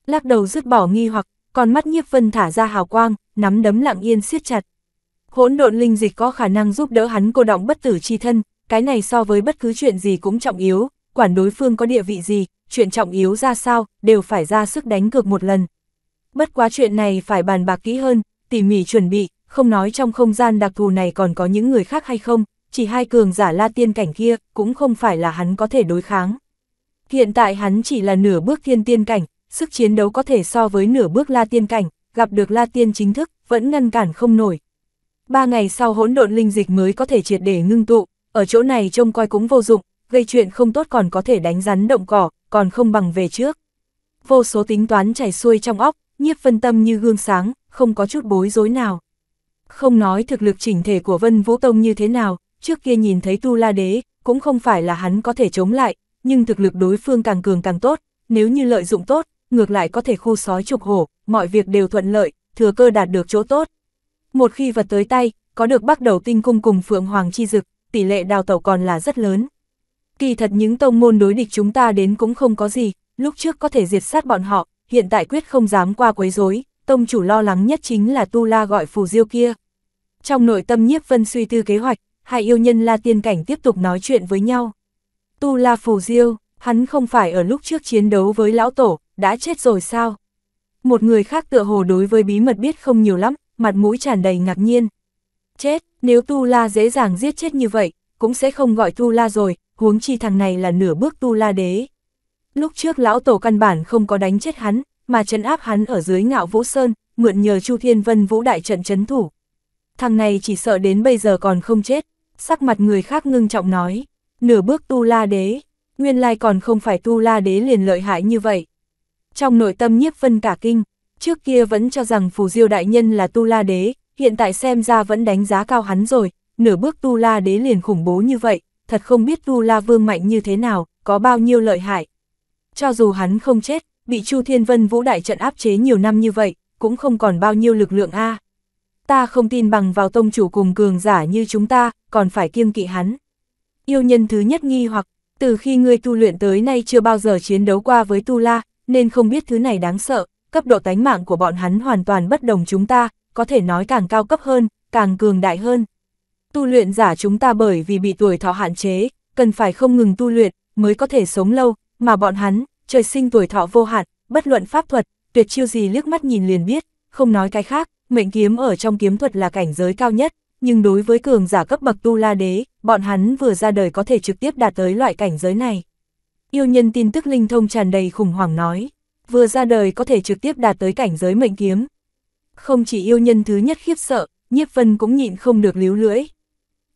Lắc đầu dứt bỏ nghi hoặc, con mắt nhiếp vân thả ra hào quang, nắm đấm lặng yên siết chặt. Hỗn độn linh dịch có khả năng giúp đỡ hắn cô động bất tử chi thân, cái này so với bất cứ chuyện gì cũng trọng yếu, quản đối phương có địa vị gì, chuyện trọng yếu ra sao, đều phải ra sức đánh cược một lần. Bất quá chuyện này phải bàn bạc kỹ hơn, tỉ mỉ chuẩn bị, không nói trong không gian đặc thù này còn có những người khác hay không, chỉ hai cường giả la tiên cảnh kia, cũng không phải là hắn có thể đối kháng. Hiện tại hắn chỉ là nửa bước thiên tiên cảnh, sức chiến đấu có thể so với nửa bước la tiên cảnh, gặp được la tiên chính thức, vẫn ngăn cản không nổi. Ba ngày sau hỗn độn linh dịch mới có thể triệt để ngưng tụ, ở chỗ này trông coi cũng vô dụng, gây chuyện không tốt còn có thể đánh rắn động cỏ, còn không bằng về trước. Vô số tính toán chảy xuôi trong óc, nhiếp phân tâm như gương sáng, không có chút bối rối nào. Không nói thực lực chỉnh thể của Vân Vũ Tông như thế nào, trước kia nhìn thấy Tu La Đế, cũng không phải là hắn có thể chống lại, nhưng thực lực đối phương càng cường càng tốt, nếu như lợi dụng tốt, ngược lại có thể khu sói trục hổ, mọi việc đều thuận lợi, thừa cơ đạt được chỗ tốt. Một khi vật tới tay, có được bắt đầu tinh cung cùng Phượng Hoàng chi dực, tỷ lệ đào tẩu còn là rất lớn. Kỳ thật những tông môn đối địch chúng ta đến cũng không có gì, lúc trước có thể diệt sát bọn họ, hiện tại quyết không dám qua quấy rối, tông chủ lo lắng nhất chính là Tu La gọi phù diêu kia. Trong nội tâm nhiếp vân suy tư kế hoạch, hai yêu nhân La Tiên Cảnh tiếp tục nói chuyện với nhau. Tu La phù diêu, hắn không phải ở lúc trước chiến đấu với lão tổ, đã chết rồi sao? Một người khác tựa hồ đối với bí mật biết không nhiều lắm, mặt mũi tràn đầy ngạc nhiên, Chết, nếu Tu La dễ dàng giết chết như vậy, cũng sẽ không gọi Tu La rồi, huống chi thằng này là nửa bước Tu La đế. Lúc trước lão tổ căn bản không có đánh chết hắn, mà trấn áp hắn ở dưới ngạo vũ sơn, mượn nhờ Chu Thiên Vân vũ đại trận chấn thủ. Thằng này chỉ sợ đến bây giờ còn không chết, sắc mặt người khác ngưng trọng nói, nửa bước Tu La đế, nguyên lai còn không phải Tu La đế liền lợi hại như vậy. Trong nội tâm nhiếp vân cả kinh, trước kia vẫn cho rằng Phù Diêu đại nhân là Tu La đế, hiện tại xem ra vẫn đánh giá cao hắn rồi, nửa bước Tu La Đế liền khủng bố như vậy, thật không biết Tu La Vương mạnh như thế nào, có bao nhiêu lợi hại. Cho dù hắn không chết, bị Chu Thiên Vân Vũ Đại Trận áp chế nhiều năm như vậy, cũng không còn bao nhiêu lực lượng a. Ta không tin bằng vào tông chủ cùng cường giả như chúng ta, còn phải kiêng kỵ hắn. Yêu nhân thứ nhất nghi hoặc, từ khi ngươi tu luyện tới nay chưa bao giờ chiến đấu qua với Tu La, nên không biết thứ này đáng sợ, cấp độ tánh mạng của bọn hắn hoàn toàn bất đồng chúng ta, có thể nói càng cao cấp hơn, càng cường đại hơn. Tu luyện giả chúng ta bởi vì bị tuổi thọ hạn chế, cần phải không ngừng tu luyện, mới có thể sống lâu, mà bọn hắn, trời sinh tuổi thọ vô hạn, bất luận pháp thuật, tuyệt chiêu gì liếc mắt nhìn liền biết, không nói cái khác, mệnh kiếm ở trong kiếm thuật là cảnh giới cao nhất, nhưng đối với cường giả cấp bậc tu la đế, bọn hắn vừa ra đời có thể trực tiếp đạt tới loại cảnh giới này. Yêu nhân tin tức linh thông tràn đầy khủng hoảng nói, vừa ra đời có thể trực tiếp đạt tới cảnh giới mệnh kiếm, không chỉ yêu nhân thứ nhất khiếp sợ, nhiếp vân cũng nhịn không được líu lưỡi.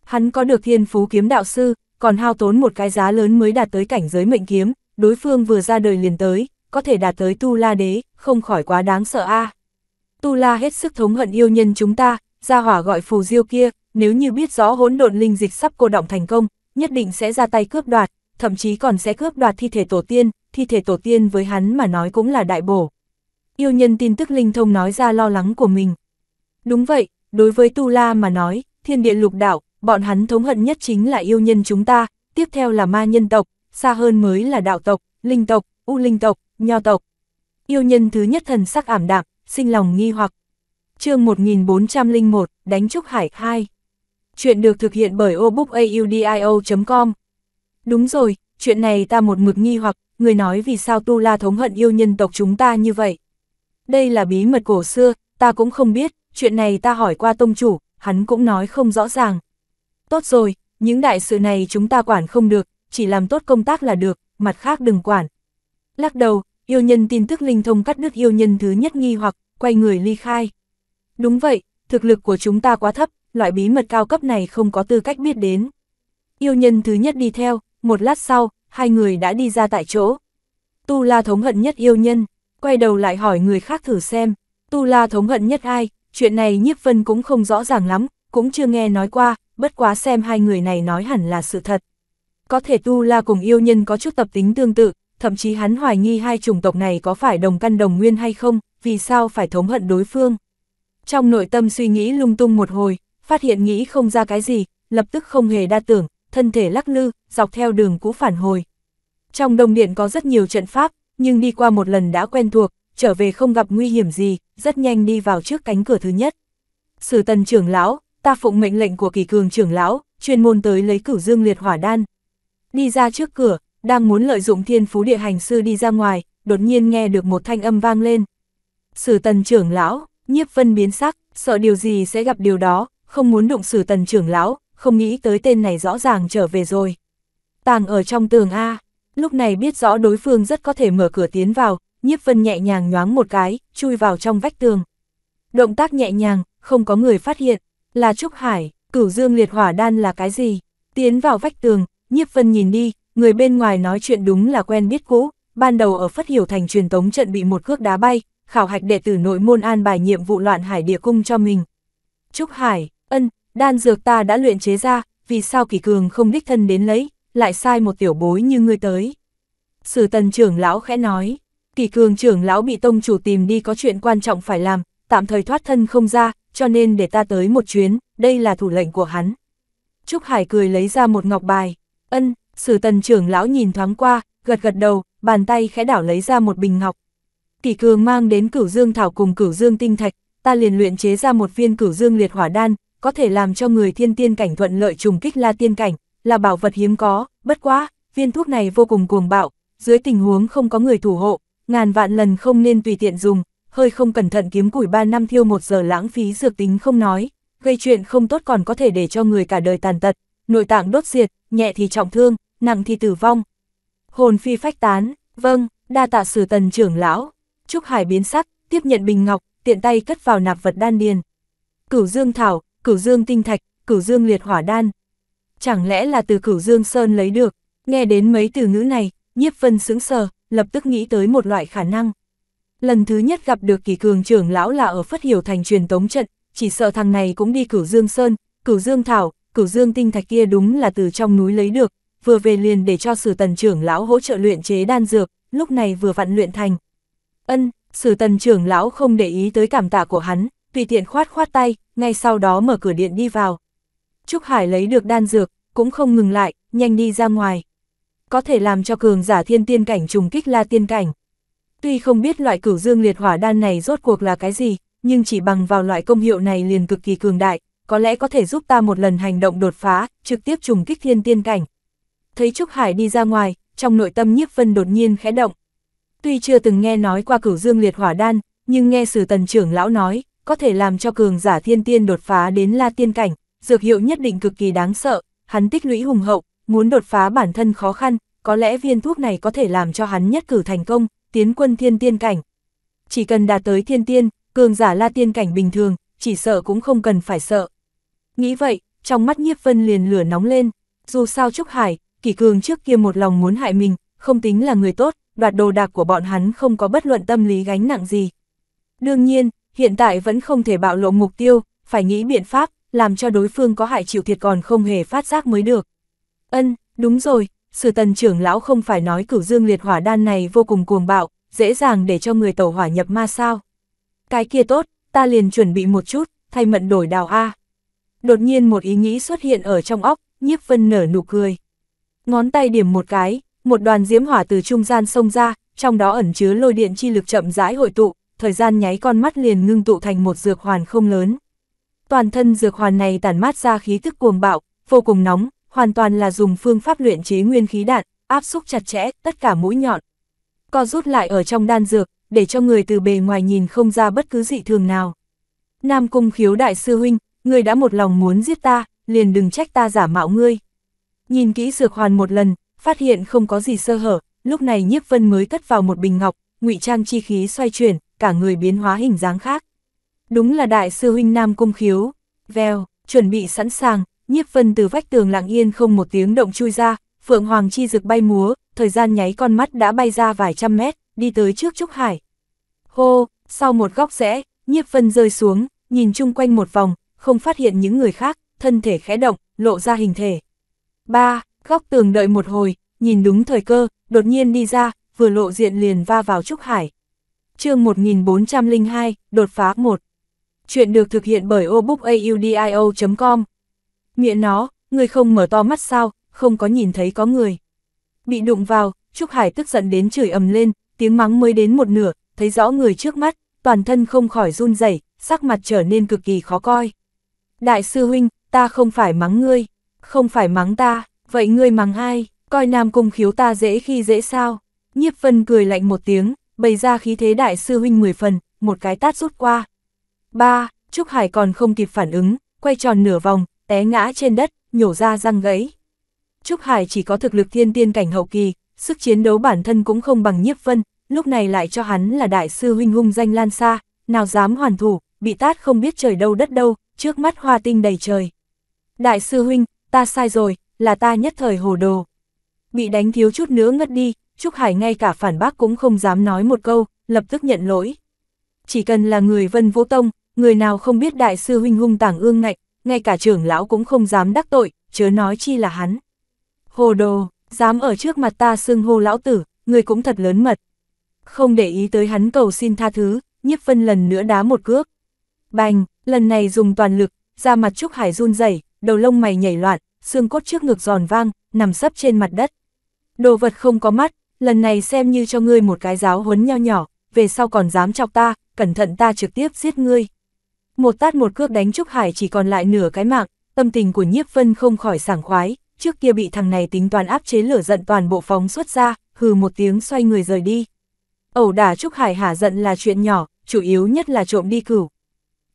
Hắn có được thiên phú kiếm đạo sư, còn hao tốn một cái giá lớn mới đạt tới cảnh giới mệnh kiếm, đối phương vừa ra đời liền tới, có thể đạt tới Tu La Đế, không khỏi quá đáng sợ a. Tu La hết sức thống hận yêu nhân chúng ta, ra hỏa gọi phù diêu kia, nếu như biết rõ hỗn độn linh dịch sắp cô động thành công, nhất định sẽ ra tay cướp đoạt, thậm chí còn sẽ cướp đoạt thi thể tổ tiên, thi thể tổ tiên với hắn mà nói cũng là đại bổ yêu nhân tin tức linh thông nói ra lo lắng của mình. Đúng vậy, đối với Tu La mà nói, thiên địa lục đạo, bọn hắn thống hận nhất chính là yêu nhân chúng ta, tiếp theo là ma nhân tộc, xa hơn mới là đạo tộc, linh tộc, u linh tộc, nho tộc. Yêu nhân thứ nhất thần sắc ảm đạm, sinh lòng nghi hoặc. chương 1401, đánh trúc hải 2. Chuyện được thực hiện bởi obookaudio.com. Đúng rồi, chuyện này ta một mực nghi hoặc, người nói vì sao Tu La thống hận yêu nhân tộc chúng ta như vậy đây là bí mật cổ xưa, ta cũng không biết, chuyện này ta hỏi qua tông chủ, hắn cũng nói không rõ ràng. Tốt rồi, những đại sự này chúng ta quản không được, chỉ làm tốt công tác là được, mặt khác đừng quản. Lắc đầu, yêu nhân tin tức linh thông cắt đứt yêu nhân thứ nhất nghi hoặc, quay người ly khai. Đúng vậy, thực lực của chúng ta quá thấp, loại bí mật cao cấp này không có tư cách biết đến. Yêu nhân thứ nhất đi theo, một lát sau, hai người đã đi ra tại chỗ. Tu La thống hận nhất yêu nhân, quay đầu lại hỏi người khác thử xem, Tu La thống hận nhất ai, chuyện này Nhiếp Vân cũng không rõ ràng lắm, cũng chưa nghe nói qua, bất quá xem hai người này nói hẳn là sự thật. Có thể Tu La cùng yêu nhân có chút tập tính tương tự, thậm chí hắn hoài nghi hai chủng tộc này có phải đồng căn đồng nguyên hay không, vì sao phải thống hận đối phương. Trong nội tâm suy nghĩ lung tung một hồi, phát hiện nghĩ không ra cái gì, lập tức không hề đa tưởng, thân thể lắc lư, dọc theo đường cũ phản hồi. Trong đồng điện có rất nhiều trận pháp, nhưng đi qua một lần đã quen thuộc, trở về không gặp nguy hiểm gì, rất nhanh đi vào trước cánh cửa thứ nhất. Sử tần trưởng lão, ta phụng mệnh lệnh của kỳ cường trưởng lão, chuyên môn tới lấy cửu dương liệt hỏa đan. Đi ra trước cửa, đang muốn lợi dụng thiên phú địa hành sư đi ra ngoài, đột nhiên nghe được một thanh âm vang lên. Sử tần trưởng lão, nhiếp vân biến sắc, sợ điều gì sẽ gặp điều đó, không muốn đụng sử tần trưởng lão, không nghĩ tới tên này rõ ràng trở về rồi. Tàng ở trong tường A, Lúc này biết rõ đối phương rất có thể mở cửa tiến vào, nhiếp vân nhẹ nhàng nhoáng một cái, chui vào trong vách tường. Động tác nhẹ nhàng, không có người phát hiện, là Trúc Hải, cửu dương liệt hỏa đan là cái gì? Tiến vào vách tường, nhiếp vân nhìn đi, người bên ngoài nói chuyện đúng là quen biết cũ, ban đầu ở Phất Hiểu Thành truyền tống trận bị một cước đá bay, khảo hạch đệ tử nội môn an bài nhiệm vụ loạn hải địa cung cho mình. Trúc Hải, ân, đan dược ta đã luyện chế ra, vì sao kỳ cường không đích thân đến lấy, lại sai một tiểu bối như ngươi tới. Sử tần trưởng lão khẽ nói, kỳ cường trưởng lão bị tông chủ tìm đi có chuyện quan trọng phải làm, tạm thời thoát thân không ra, cho nên để ta tới một chuyến, đây là thủ lệnh của hắn. Trúc Hải cười lấy ra một ngọc bài, ân, sử tần trưởng lão nhìn thoáng qua, gật gật đầu, bàn tay khẽ đảo lấy ra một bình ngọc. Kỳ cường mang đến cửu dương thảo cùng cửu dương tinh thạch, ta liền luyện chế ra một viên cửu dương liệt hỏa đan, có thể làm cho người thiên tiên cảnh thuận lợi trùng kích la tiên cảnh, là bảo vật hiếm có, bất quá, viên thuốc này vô cùng cuồng bạo, dưới tình huống không có người thủ hộ, ngàn vạn lần không nên tùy tiện dùng, hơi không cẩn thận kiếm củi 3 năm thiêu 1 giờ lãng phí dược tính không nói, gây chuyện không tốt còn có thể để cho người cả đời tàn tật, nội tạng đốt diệt, nhẹ thì trọng thương, nặng thì tử vong. Hồn phi phách tán, vâng, đa tạ sử tần trưởng lão, Trúc Hải biến sắc, tiếp nhận bình ngọc, tiện tay cất vào nạp vật đan điền. Cửu Dương Thảo, Cửu Dương Tinh Thạch, Cửu Dương Liệt Hỏa Đan, chẳng lẽ là từ cửu Dương Sơn lấy được, nghe đến mấy từ ngữ này, nhiếp vân sững sờ, lập tức nghĩ tới một loại khả năng. Lần thứ nhất gặp được kỳ cường trưởng lão là ở Phất Hiểu Thành truyền tống trận, chỉ sợ thằng này cũng đi cửu Dương Sơn, cửu Dương Thảo, cửu Dương Tinh Thạch kia đúng là từ trong núi lấy được, vừa về liền để cho sử tần trưởng lão hỗ trợ luyện chế đan dược, lúc này vừa vặn luyện thành. Ân, sử tần trưởng lão không để ý tới cảm tạ của hắn, tùy tiện khoát khoát tay, ngay sau đó mở cửa điện đi vào. Trúc Hải lấy được đan dược, cũng không ngừng lại, nhanh đi ra ngoài. Có thể làm cho cường giả thiên tiên cảnh trùng kích la tiên cảnh. Tuy không biết loại cửu dương liệt hỏa đan này rốt cuộc là cái gì, nhưng chỉ bằng vào loại công hiệu này liền cực kỳ cường đại, có lẽ có thể giúp ta một lần hành động đột phá, trực tiếp trùng kích thiên tiên cảnh. Thấy Trúc Hải đi ra ngoài, trong nội tâm nhiếp vân đột nhiên khẽ động. Tuy chưa từng nghe nói qua cửu dương liệt hỏa đan, nhưng nghe sử tần trưởng lão nói, có thể làm cho cường giả thiên tiên đột phá đến la tiên cảnh, dược hiệu nhất định cực kỳ đáng sợ, hắn tích lũy hùng hậu, muốn đột phá bản thân khó khăn, có lẽ viên thuốc này có thể làm cho hắn nhất cử thành công, tiến quân thiên tiên cảnh. Chỉ cần đạt tới thiên tiên, cường giả la tiên cảnh bình thường, chỉ sợ cũng không cần phải sợ. Nghĩ vậy, trong mắt nhiếp vân liền lửa nóng lên, dù sao Trúc Hải, kỷ cường trước kia một lòng muốn hại mình, không tính là người tốt, đoạt đồ đạc của bọn hắn không có bất luận tâm lý gánh nặng gì. Đương nhiên, hiện tại vẫn không thể bạo lộ mục tiêu, phải nghĩ biện pháp, làm cho đối phương có hại chịu thiệt còn không hề phát giác mới được. Ân, đúng rồi, sử tần trưởng lão không phải nói cửu dương liệt hỏa đan này vô cùng cuồng bạo, dễ dàng để cho người tẩu hỏa nhập ma sao. Cái kia tốt, ta liền chuẩn bị một chút, thay mận đổi đào A. Đột nhiên một ý nghĩ xuất hiện ở trong óc, nhiếp vân nở nụ cười. Ngón tay điểm một cái, một đoàn diễm hỏa từ trung gian xông ra, trong đó ẩn chứa lôi điện chi lực chậm rãi hội tụ, thời gian nháy con mắt liền ngưng tụ thành một dược hoàn không lớn toàn thân dược hoàn này tản mát ra khí thức cuồng bạo, vô cùng nóng, hoàn toàn là dùng phương pháp luyện chế nguyên khí đạn, áp xúc chặt chẽ, tất cả mũi nhọn. Co rút lại ở trong đan dược, để cho người từ bề ngoài nhìn không ra bất cứ dị thường nào. Nam cung khiếu đại sư huynh, người đã một lòng muốn giết ta, liền đừng trách ta giả mạo ngươi. Nhìn kỹ dược hoàn một lần, phát hiện không có gì sơ hở, lúc này nhiếp vân mới cất vào một bình ngọc, ngụy trang chi khí xoay chuyển, cả người biến hóa hình dáng khác. Đúng là đại sư huynh Nam Cung Khiếu. Vèo, chuẩn bị sẵn sàng, nhiếp vân từ vách tường lặng yên không một tiếng động chui ra, phượng hoàng chi rực bay múa, thời gian nháy con mắt đã bay ra vài trăm mét, đi tới trước Trúc Hải. Hô, sau một góc rẽ, nhiếp vân rơi xuống, nhìn chung quanh một vòng, không phát hiện những người khác, thân thể khẽ động, lộ ra hình thể. Ba, góc tường đợi một hồi, nhìn đúng thời cơ, đột nhiên đi ra, vừa lộ diện liền va vào Trúc Hải. chương 1402, đột phá một chuyện được thực hiện bởi obookaudio.com. Miệng nó, người không mở to mắt sao, không có nhìn thấy có người. Bị đụng vào, Trúc Hải tức giận đến chửi ầm lên, tiếng mắng mới đến một nửa, thấy rõ người trước mắt, toàn thân không khỏi run rẩy, sắc mặt trở nên cực kỳ khó coi. Đại sư huynh, ta không phải mắng ngươi, không phải mắng ta, vậy ngươi mắng ai, coi nam cung khiếu ta dễ khi dễ sao. Nhiếp vân cười lạnh một tiếng, bày ra khí thế đại sư huynh mười phần, một cái tát rút qua, Ba, Trúc Hải còn không kịp phản ứng, quay tròn nửa vòng, té ngã trên đất, nhổ ra răng gãy. Trúc Hải chỉ có thực lực thiên tiên cảnh hậu kỳ, sức chiến đấu bản thân cũng không bằng nhiếp vân, lúc này lại cho hắn là đại sư huynh hung danh lan xa, nào dám hoàn thủ, bị tát không biết trời đâu đất đâu, trước mắt hoa tinh đầy trời. Đại sư huynh, ta sai rồi, là ta nhất thời hồ đồ. Bị đánh thiếu chút nữa ngất đi, Trúc Hải ngay cả phản bác cũng không dám nói một câu, lập tức nhận lỗi chỉ cần là người vân vũ tông, người nào không biết đại sư huynh hung tảng ương ngạnh, ngay cả trưởng lão cũng không dám đắc tội, chớ nói chi là hắn. Hồ đồ, dám ở trước mặt ta xưng hô lão tử, người cũng thật lớn mật. Không để ý tới hắn cầu xin tha thứ, nhiếp phân lần nữa đá một cước. Bành, lần này dùng toàn lực, ra mặt Trúc Hải run rẩy đầu lông mày nhảy loạn, xương cốt trước ngực giòn vang, nằm sấp trên mặt đất. Đồ vật không có mắt, lần này xem như cho ngươi một cái giáo huấn nho nhỏ, về sau còn dám chọc ta, cẩn thận ta trực tiếp giết ngươi. Một tát một cước đánh Trúc Hải chỉ còn lại nửa cái mạng, tâm tình của nhiếp vân không khỏi sảng khoái, trước kia bị thằng này tính toàn áp chế lửa giận toàn bộ phóng xuất ra, hừ một tiếng xoay người rời đi. Ẩu đả Trúc Hải hả giận là chuyện nhỏ, chủ yếu nhất là trộm đi cửu.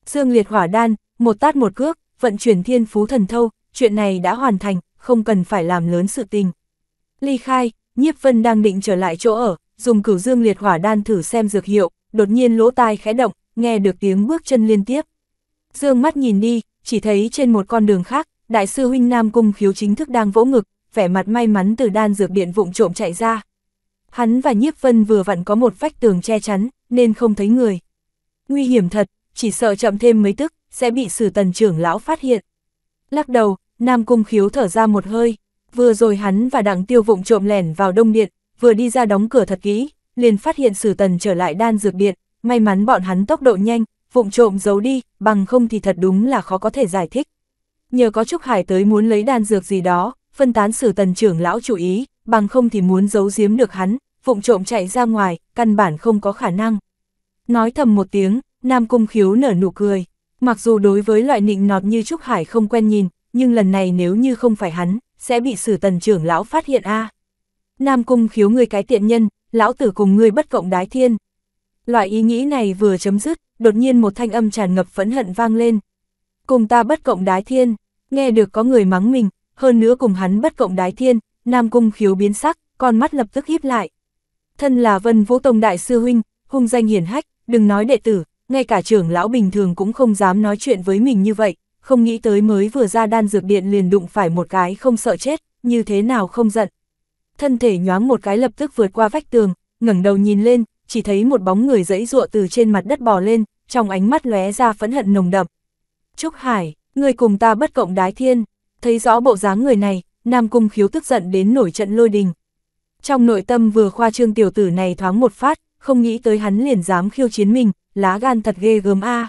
Dương liệt hỏa đan, một tát một cước, vận chuyển thiên phú thần thâu, chuyện này đã hoàn thành, không cần phải làm lớn sự tình. Ly khai, nhiếp vân đang định trở lại chỗ ở, dùng cửu dương liệt hỏa đan thử xem dược hiệu, đột nhiên lỗ tai khẽ động, nghe được tiếng bước chân liên tiếp. Dương mắt nhìn đi, chỉ thấy trên một con đường khác, đại sư huynh Nam Cung khiếu chính thức đang vỗ ngực, vẻ mặt may mắn từ đan dược điện vụng trộm chạy ra. Hắn và Nhiếp Vân vừa vặn có một vách tường che chắn, nên không thấy người. Nguy hiểm thật, chỉ sợ chậm thêm mấy tức, sẽ bị sử tần trưởng lão phát hiện. Lắc đầu, Nam Cung khiếu thở ra một hơi, vừa rồi hắn và đặng tiêu vụng trộm lẻn vào đông điện, vừa đi ra đóng cửa thật kỹ, liền phát hiện sử tần trở lại đan dược điện, may mắn bọn hắn tốc độ nhanh, vụng trộm giấu đi, bằng không thì thật đúng là khó có thể giải thích. Nhờ có Trúc Hải tới muốn lấy đan dược gì đó, phân tán sử tần trưởng lão chú ý, bằng không thì muốn giấu giếm được hắn, vụng trộm chạy ra ngoài, căn bản không có khả năng. Nói thầm một tiếng, Nam Cung Khiếu nở nụ cười. Mặc dù đối với loại nịnh nọt như Trúc Hải không quen nhìn, nhưng lần này nếu như không phải hắn, sẽ bị sử tần trưởng lão phát hiện a Nam Cung Khiếu người cái tiện nhân, lão tử cùng ngươi bất cộng đái thiên. Loại ý nghĩ này vừa chấm dứt, đột nhiên một thanh âm tràn ngập phẫn hận vang lên. Cùng ta bất cộng đái thiên, nghe được có người mắng mình, hơn nữa cùng hắn bất cộng đái thiên, Nam Cung khiếu biến sắc, con mắt lập tức híp lại. Thân là Vân Vũ Tông Đại Sư Huynh, hung danh hiển hách, đừng nói đệ tử, ngay cả trưởng lão bình thường cũng không dám nói chuyện với mình như vậy, không nghĩ tới mới vừa ra đan dược điện liền đụng phải một cái không sợ chết, như thế nào không giận thân thể nhoáng một cái lập tức vượt qua vách tường, ngẩng đầu nhìn lên, chỉ thấy một bóng người dẫy dụa từ trên mặt đất bò lên, trong ánh mắt lóe ra phẫn hận nồng đậm. Trúc Hải, người cùng ta bất cộng đái thiên, thấy rõ bộ dáng người này, Nam Cung khiếu tức giận đến nổi trận lôi đình. Trong nội tâm vừa khoa trương tiểu tử này thoáng một phát, không nghĩ tới hắn liền dám khiêu chiến mình, lá gan thật ghê gớm a.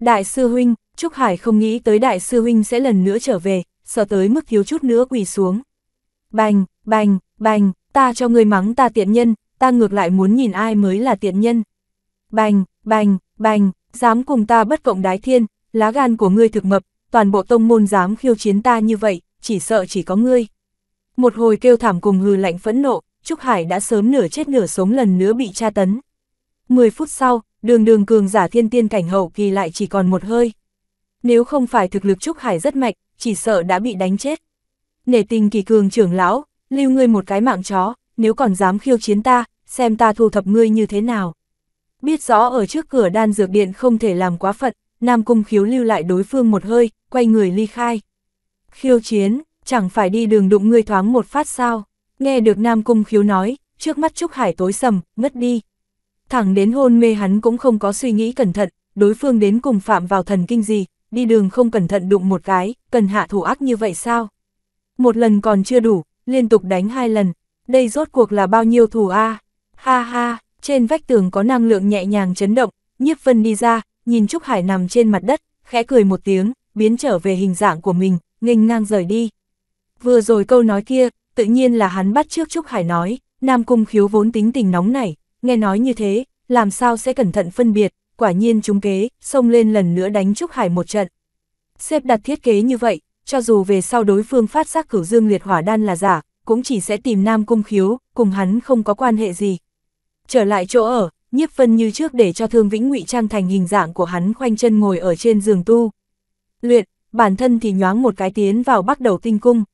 Đại sư huynh, Trúc Hải không nghĩ tới đại sư huynh sẽ lần nữa trở về, sợ tới mức thiếu chút nữa quỳ xuống bành, bành, bành, ta cho ngươi mắng ta tiện nhân, ta ngược lại muốn nhìn ai mới là tiện nhân. Bành, bành, bành, dám cùng ta bất cộng đái thiên, lá gan của ngươi thực mập, toàn bộ tông môn dám khiêu chiến ta như vậy, chỉ sợ chỉ có ngươi. Một hồi kêu thảm cùng hừ lạnh phẫn nộ, Trúc Hải đã sớm nửa chết nửa sống lần nữa bị tra tấn. 10 phút sau, đường đường cường giả thiên tiên cảnh hậu kỳ lại chỉ còn một hơi. Nếu không phải thực lực Trúc Hải rất mạnh, chỉ sợ đã bị đánh chết nể tình kỳ cường trưởng lão, lưu ngươi một cái mạng chó, nếu còn dám khiêu chiến ta, xem ta thu thập ngươi như thế nào. Biết rõ ở trước cửa đan dược điện không thể làm quá phận, Nam Cung khiếu lưu lại đối phương một hơi, quay người ly khai. Khiêu chiến, chẳng phải đi đường đụng ngươi thoáng một phát sao, nghe được Nam Cung khiếu nói, trước mắt Trúc Hải tối sầm, ngất đi. Thẳng đến hôn mê hắn cũng không có suy nghĩ cẩn thận, đối phương đến cùng phạm vào thần kinh gì, đi đường không cẩn thận đụng một cái, cần hạ thủ ác như vậy sao? một lần còn chưa đủ, liên tục đánh hai lần, đây rốt cuộc là bao nhiêu thủ a Ha ha, trên vách tường có năng lượng nhẹ nhàng chấn động, nhiếp vân đi ra, nhìn Trúc Hải nằm trên mặt đất, khẽ cười một tiếng, biến trở về hình dạng của mình, nghênh ngang rời đi. Vừa rồi câu nói kia, tự nhiên là hắn bắt trước Trúc Hải nói, Nam Cung khiếu vốn tính tình nóng này, nghe nói như thế, làm sao sẽ cẩn thận phân biệt, quả nhiên chúng kế, xông lên lần nữa đánh Trúc Hải một trận. Xếp đặt thiết kế như vậy, cho dù về sau đối phương phát giác cửu dương liệt hỏa đan là giả, cũng chỉ sẽ tìm Nam Cung Khiếu, cùng hắn không có quan hệ gì. Trở lại chỗ ở, nhiếp vân như trước để cho Thương Vĩnh ngụy trang thành hình dạng của hắn khoanh chân ngồi ở trên giường tu. Luyện, bản thân thì nhoáng một cái tiến vào bắt đầu tinh cung.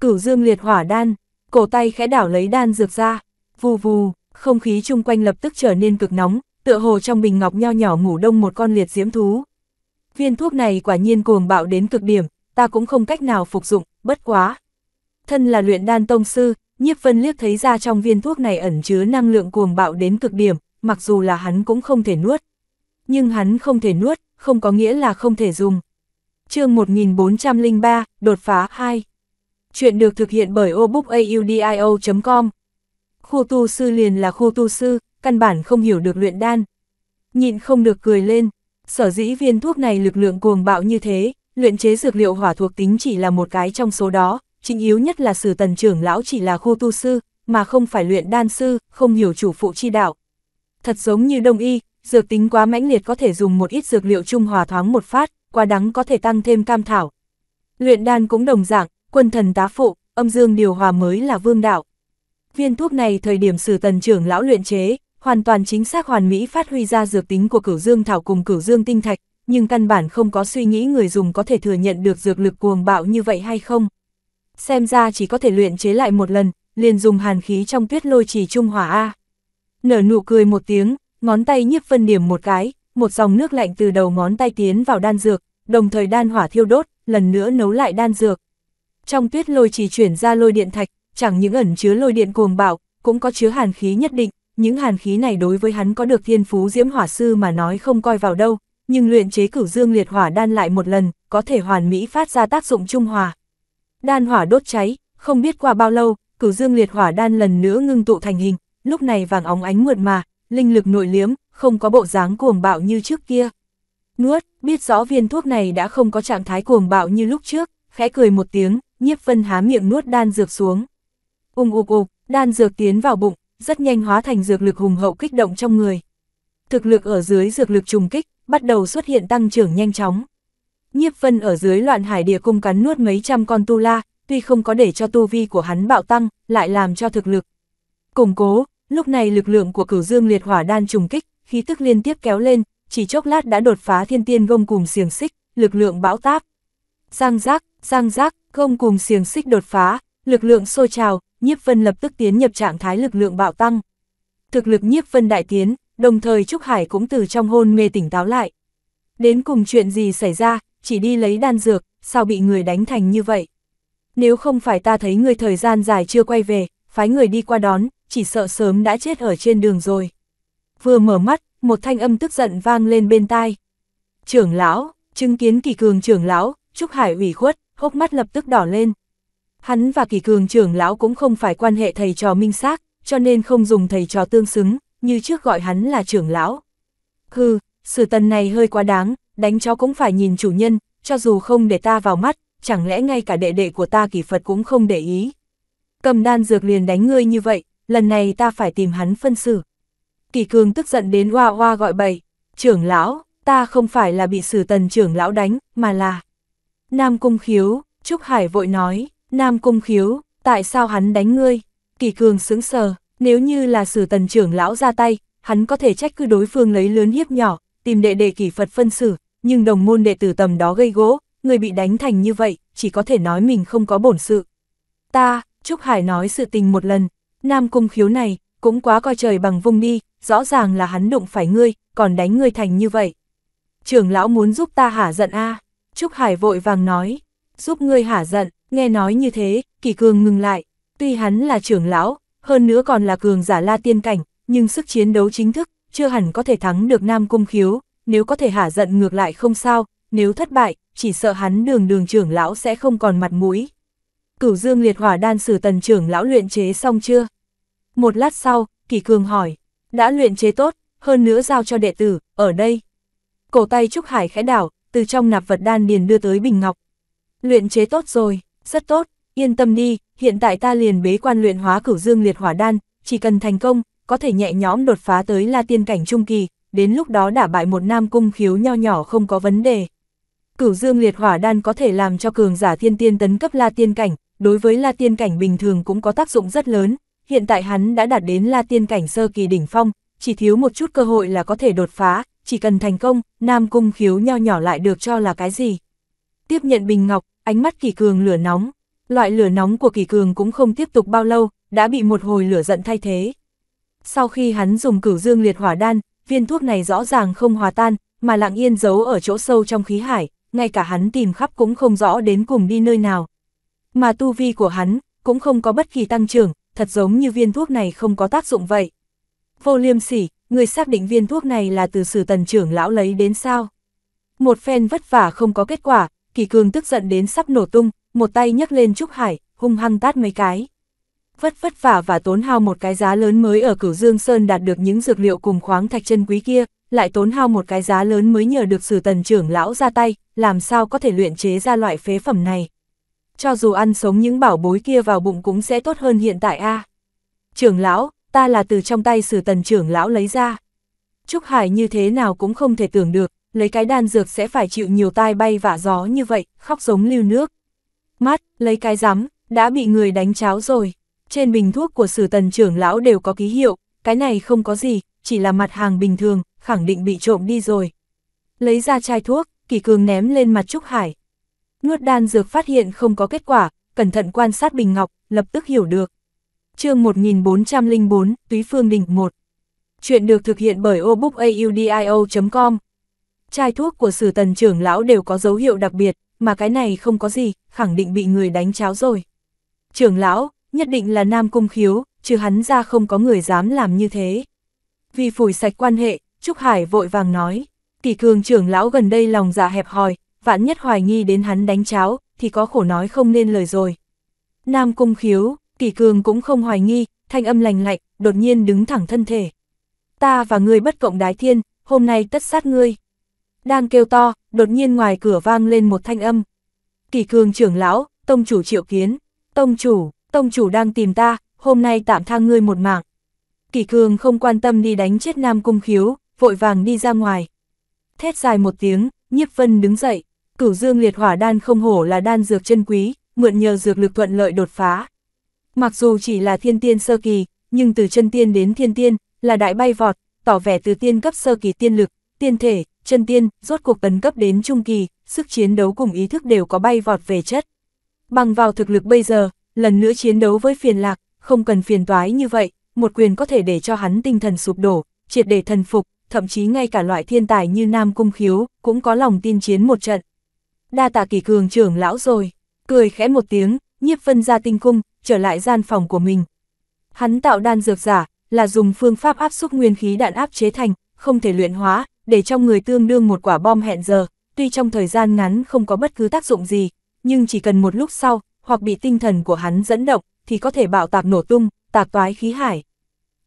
Cửu dương liệt hỏa đan, cổ tay khẽ đảo lấy đan dược ra, vù vù, không khí chung quanh lập tức trở nên cực nóng, tựa hồ trong bình ngọc nho nhỏ ngủ đông một con liệt diễm thú. Viên thuốc này quả nhiên cuồng bạo đến cực điểm, ta cũng không cách nào phục dụng, bất quá. Thân là luyện đan tông sư, nhiếp vân liếc thấy ra trong viên thuốc này ẩn chứa năng lượng cuồng bạo đến cực điểm, mặc dù là hắn cũng không thể nuốt. Nhưng hắn không thể nuốt, không có nghĩa là không thể dùng. chương 1403, đột phá 2. Chuyện được thực hiện bởi obookaudio.com Khu tu sư liền là khu tu sư, căn bản không hiểu được luyện đan. Nhịn không được cười lên, sở dĩ viên thuốc này lực lượng cuồng bạo như thế, luyện chế dược liệu hỏa thuộc tính chỉ là một cái trong số đó, chính yếu nhất là sử tần trưởng lão chỉ là khu tu sư, mà không phải luyện đan sư, không hiểu chủ phụ chi đạo. Thật giống như đông y, dược tính quá mãnh liệt có thể dùng một ít dược liệu trung hòa thoáng một phát, quá đắng có thể tăng thêm cam thảo. Luyện đan cũng đồng dạng, quân thần tá phụ, âm dương điều hòa mới là vương đạo. Viên thuốc này thời điểm sử tần trưởng lão luyện chế, hoàn toàn chính xác hoàn mỹ phát huy ra dược tính của cửu dương thảo cùng cửu dương tinh thạch, nhưng căn bản không có suy nghĩ người dùng có thể thừa nhận được dược lực cuồng bạo như vậy hay không. Xem ra chỉ có thể luyện chế lại một lần, liền dùng hàn khí trong tuyết lôi trì trung hỏa A. Nở nụ cười một tiếng, ngón tay nhiếp phân điểm một cái, một dòng nước lạnh từ đầu ngón tay tiến vào đan dược, đồng thời đan hỏa thiêu đốt, lần nữa nấu lại đan dược. Trong tuyết lôi trì chuyển ra lôi điện thạch, chẳng những ẩn chứa lôi điện cuồng bạo, cũng có chứa hàn khí nhất định, những hàn khí này đối với hắn có được thiên phú diễm hỏa sư mà nói không coi vào đâu, nhưng luyện chế cửu dương liệt hỏa đan lại một lần, có thể hoàn mỹ phát ra tác dụng trung hòa. Đan hỏa đốt cháy, không biết qua bao lâu, cửu dương liệt hỏa đan lần nữa ngưng tụ thành hình, lúc này vàng óng ánh mượt mà, linh lực nội liếm, không có bộ dáng cuồng bạo như trước kia. Nuốt, biết rõ viên thuốc này đã không có trạng thái cuồng bạo như lúc trước, khẽ cười một tiếng, nhiếp vân há miệng nuốt đan dược xuống. úng ục ục, đan dược tiến vào bụng, rất nhanh hóa thành dược lực hùng hậu kích động trong người. Thực lực ở dưới dược lực trùng kích, bắt đầu xuất hiện tăng trưởng nhanh chóng. Nhiếp vân ở dưới loạn hải địa cung cắn nuốt mấy trăm con tu la, tuy không có để cho tu vi của hắn bạo tăng, lại làm cho thực lực. Củng cố, lúc này lực lượng của cửu dương liệt hỏa đan trùng kích, khí tức liên tiếp kéo lên, chỉ chốc lát đã đột phá thiên tiên gông cùng xiềng xích, lực lượng bão táp. Giang giác, giang giác, gông cùng xiềng xích đột phá, lực lượng sôi trào, nhiếp vân lập tức tiến nhập trạng thái lực lượng bạo tăng. Thực lực nhiếp vân đại tiến, đồng thời Trúc Hải cũng từ trong hôn mê tỉnh táo lại. Đến cùng chuyện gì xảy ra, chỉ đi lấy đan dược, sao bị người đánh thành như vậy? Nếu không phải ta thấy người thời gian dài chưa quay về, phái người đi qua đón, chỉ sợ sớm đã chết ở trên đường rồi. Vừa mở mắt, một thanh âm tức giận vang lên bên tai. Trưởng lão, chứng kiến kỳ cường trưởng lão, Trúc Hải ủy khuất, hốc mắt lập tức đỏ lên. Hắn và kỳ cường trưởng lão cũng không phải quan hệ thầy trò minh xác, cho nên không dùng thầy trò tương xứng, như trước gọi hắn là trưởng lão. Hừ, sử tần này hơi quá đáng, đánh chó cũng phải nhìn chủ nhân, cho dù không để ta vào mắt, chẳng lẽ ngay cả đệ đệ của ta kỷ Phật cũng không để ý. Cầm đan dược liền đánh ngươi như vậy, lần này ta phải tìm hắn phân xử. Kỳ cường tức giận đến hoa hoa gọi bậy, trưởng lão, ta không phải là bị sử tần trưởng lão đánh, mà là... Nam Cung Khiếu, Trúc Hải vội nói, Nam Cung Khiếu, tại sao hắn đánh ngươi? Kỳ cường sững sờ, nếu như là sử tần trưởng lão ra tay, hắn có thể trách cứ đối phương lấy lớn hiếp nhỏ, tìm đệ đệ kỷ Phật phân xử, nhưng đồng môn đệ tử tầm đó gây gỗ, người bị đánh thành như vậy, chỉ có thể nói mình không có bổn sự. Ta, Trúc Hải nói sự tình một lần, nam cung khiếu này, cũng quá coi trời bằng vung đi, rõ ràng là hắn đụng phải ngươi, còn đánh ngươi thành như vậy. Trưởng lão muốn giúp ta hả giận a Trúc Hải vội vàng nói, giúp ngươi hả giận, nghe nói như thế, kỳ cường ngừng lại, tuy hắn là trưởng lão, hơn nữa còn là cường giả la tiên cảnh, nhưng sức chiến đấu chính thức, chưa hẳn có thể thắng được Nam Cung Khiếu, nếu có thể hả giận ngược lại không sao, nếu thất bại, chỉ sợ hắn đường đường trưởng lão sẽ không còn mặt mũi. Cửu Dương liệt hỏa đan sử tần trưởng lão luyện chế xong chưa? Một lát sau, Kỳ Cường hỏi, đã luyện chế tốt, hơn nữa giao cho đệ tử, ở đây. Cổ tay Trúc Hải khẽ đảo, từ trong nạp vật đan điền đưa tới Bình Ngọc. Luyện chế tốt rồi, rất tốt, yên tâm đi, hiện tại ta liền bế quan luyện hóa cửu dương liệt hỏa đan, chỉ cần thành công, có thể nhẹ nhõm đột phá tới la tiên cảnh trung kỳ, đến lúc đó đả bại một nam cung khiếu nho nhỏ không có vấn đề. Cửu dương liệt hỏa đan có thể làm cho cường giả thiên tiên tấn cấp la tiên cảnh, đối với la tiên cảnh bình thường cũng có tác dụng rất lớn, hiện tại hắn đã đạt đến la tiên cảnh sơ kỳ đỉnh phong, chỉ thiếu một chút cơ hội là có thể đột phá, chỉ cần thành công, nam cung khiếu nho nhỏ lại được cho là cái gì. Tiếp nhận bình ngọc, ánh mắt kỳ cường lửa nóng, Loại lửa nóng của kỳ cường cũng không tiếp tục bao lâu, đã bị một hồi lửa giận thay thế. Sau khi hắn dùng cửu dương liệt hỏa đan, viên thuốc này rõ ràng không hòa tan, mà lặng yên giấu ở chỗ sâu trong khí hải, ngay cả hắn tìm khắp cũng không rõ đến cùng đi nơi nào. Mà tu vi của hắn cũng không có bất kỳ tăng trưởng, thật giống như viên thuốc này không có tác dụng vậy. Vô liêm sỉ, người xác định viên thuốc này là từ sử tần trưởng lão lấy đến sao? Một phen vất vả không có kết quả, kỳ cường tức giận đến sắp nổ tung, một tay nhấc lên Trúc Hải, hung hăng tát mấy cái. Vất vất vả và tốn hao một cái giá lớn mới ở Cửu Dương Sơn đạt được những dược liệu cùng khoáng thạch chân quý kia, lại tốn hao một cái giá lớn mới nhờ được sử tần trưởng lão ra tay, làm sao có thể luyện chế ra loại phế phẩm này. Cho dù ăn sống những bảo bối kia vào bụng cũng sẽ tốt hơn hiện tại a Trưởng lão, ta là từ trong tay sử tần trưởng lão lấy ra. Trúc Hải như thế nào cũng không thể tưởng được, lấy cái đan dược sẽ phải chịu nhiều tai bay vạ gió như vậy, khóc giống lưu nước mắt, lấy cái rắm, đã bị người đánh cháo rồi. Trên bình thuốc của sử tần trưởng lão đều có ký hiệu, cái này không có gì, chỉ là mặt hàng bình thường, khẳng định bị trộm đi rồi. Lấy ra chai thuốc, kỳ cường ném lên mặt Trúc Hải. Nuốt đan dược phát hiện không có kết quả, cẩn thận quan sát bình ngọc, lập tức hiểu được. chương 1404, Túy Phương Đình 1 Chuyện được thực hiện bởi obookaudio.com Chai thuốc của sử tần trưởng lão đều có dấu hiệu đặc biệt, mà cái này không có gì, khẳng định bị người đánh cháo rồi. Trưởng lão, nhất định là Nam Cung Khiếu, chứ hắn ra không có người dám làm như thế. Vì phủi sạch quan hệ, Trúc Hải vội vàng nói, kỳ cường trưởng lão gần đây lòng dạ hẹp hòi, vạn nhất hoài nghi đến hắn đánh cháo, thì có khổ nói không nên lời rồi. Nam Cung Khiếu, kỳ cường cũng không hoài nghi, thanh âm lành lạnh, đột nhiên đứng thẳng thân thể. Ta và ngươi bất cộng đái thiên, hôm nay tất sát ngươi. Đang kêu to, đột nhiên ngoài cửa vang lên một thanh âm. Kỳ cường trưởng lão, tông chủ triệu kiến. Tông chủ, tông chủ đang tìm ta, hôm nay tạm tha ngươi một mạng. Kỳ cường không quan tâm đi đánh chết nam cung khiếu, vội vàng đi ra ngoài. Thét dài một tiếng, nhiếp vân đứng dậy, cửu dương liệt hỏa đan không hổ là đan dược chân quý, mượn nhờ dược lực thuận lợi đột phá. Mặc dù chỉ là thiên tiên sơ kỳ, nhưng từ chân tiên đến thiên tiên, là đại bay vọt, tỏ vẻ từ tiên cấp sơ kỳ tiên lực, tiên thể, Trần Tiên, rốt cuộc tấn cấp đến trung kỳ, sức chiến đấu cùng ý thức đều có bay vọt về chất. Bằng vào thực lực bây giờ, lần nữa chiến đấu với phiền lạc, không cần phiền toái như vậy, một quyền có thể để cho hắn tinh thần sụp đổ, triệt để thần phục, thậm chí ngay cả loại thiên tài như Nam Cung Khiếu, cũng có lòng tin chiến một trận. Đa tạ kỳ cường trưởng lão rồi, cười khẽ một tiếng, nhiếp phân ra tinh cung, trở lại gian phòng của mình. Hắn tạo đan dược giả, là dùng phương pháp áp xúc nguyên khí đạn áp chế thành, không thể luyện hóa, để trong người tương đương một quả bom hẹn giờ, tuy trong thời gian ngắn không có bất cứ tác dụng gì, nhưng chỉ cần một lúc sau, hoặc bị tinh thần của hắn dẫn động, thì có thể bạo tạc nổ tung, tạc toái khí hải.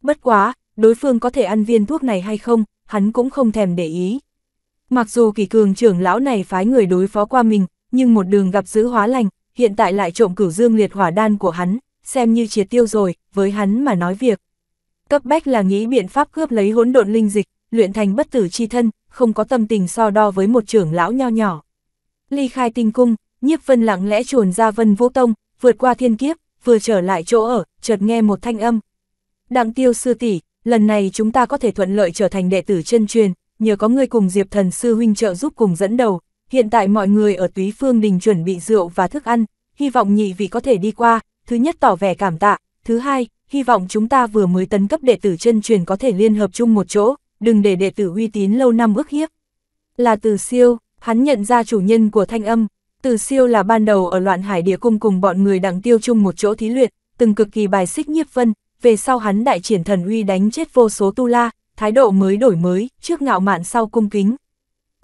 Bất quá, đối phương có thể ăn viên thuốc này hay không, hắn cũng không thèm để ý. Mặc dù kỳ cường trưởng lão này phái người đối phó qua mình, nhưng một đường gặp giữ hóa lành, hiện tại lại trộm cửu dương liệt hỏa đan của hắn, xem như triệt tiêu rồi, với hắn mà nói việc. Cấp bách là nghĩ biện pháp cướp lấy hỗn độn linh dịch, luyện thành bất tử chi thân, không có tâm tình so đo với một trưởng lão nho nhỏ. Ly khai tinh cung, nhiếp vân lặng lẽ chuồn ra vân vũ tông, vượt qua thiên kiếp, vừa trở lại chỗ ở, chợt nghe một thanh âm. Đặng tiêu sư tỷ lần này chúng ta có thể thuận lợi trở thành đệ tử chân truyền, nhờ có người cùng diệp thần sư huynh trợ giúp cùng dẫn đầu, hiện tại mọi người ở túy phương đình chuẩn bị rượu và thức ăn, hy vọng nhị vị có thể đi qua, thứ nhất tỏ vẻ cảm tạ, thứ hai, hy vọng chúng ta vừa mới tấn cấp đệ tử chân truyền có thể liên hợp chung một chỗ, đừng để đệ tử uy tín lâu năm ức hiếp. Là từ siêu, hắn nhận ra chủ nhân của thanh âm, từ siêu là ban đầu ở loạn hải địa cung cùng bọn người đặng tiêu chung một chỗ thí luyện, từng cực kỳ bài xích nhiếp vân, về sau hắn đại triển thần uy đánh chết vô số tu la, thái độ mới đổi mới, trước ngạo mạn sau cung kính.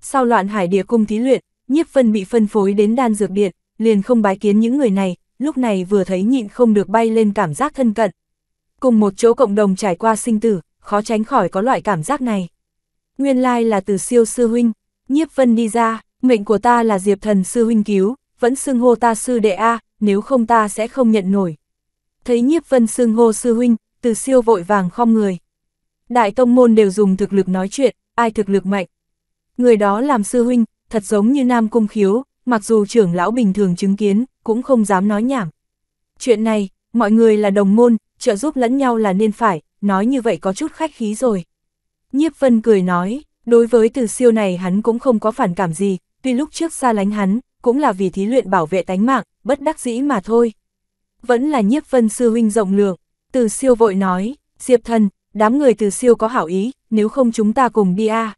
Sau loạn hải địa cung thí luyện, nhiếp vân bị phân phối đến đan dược điện, liền không bái kiến những người này, lúc này vừa thấy nhịn không được bay lên cảm giác thân cận. Cùng một chỗ cộng đồng trải qua sinh tử, khó tránh khỏi có loại cảm giác này. Nguyên lai là từ siêu sư huynh, nhiếp vân đi ra, mệnh của ta là diệp thần sư huynh cứu, vẫn xưng hô ta sư đệ A, nếu không ta sẽ không nhận nổi. Thấy nhiếp vân xưng hô sư huynh, từ siêu vội vàng khom người. Đại tông môn đều dùng thực lực nói chuyện, ai thực lực mạnh. Người đó làm sư huynh, thật giống như nam cung khiếu, mặc dù trưởng lão bình thường chứng kiến, cũng không dám nói nhảm. Chuyện này, mọi người là đồng môn, trợ giúp lẫn nhau là nên phải, nói như vậy có chút khách khí rồi. Nhiếp Vân cười nói, đối với từ siêu này hắn cũng không có phản cảm gì, tuy lúc trước xa lánh hắn, cũng là vì thí luyện bảo vệ tánh mạng, bất đắc dĩ mà thôi. Vẫn là nhiếp Vân sư huynh rộng lượng, từ siêu vội nói, Diệp thần, đám người từ siêu có hảo ý, nếu không chúng ta cùng đi a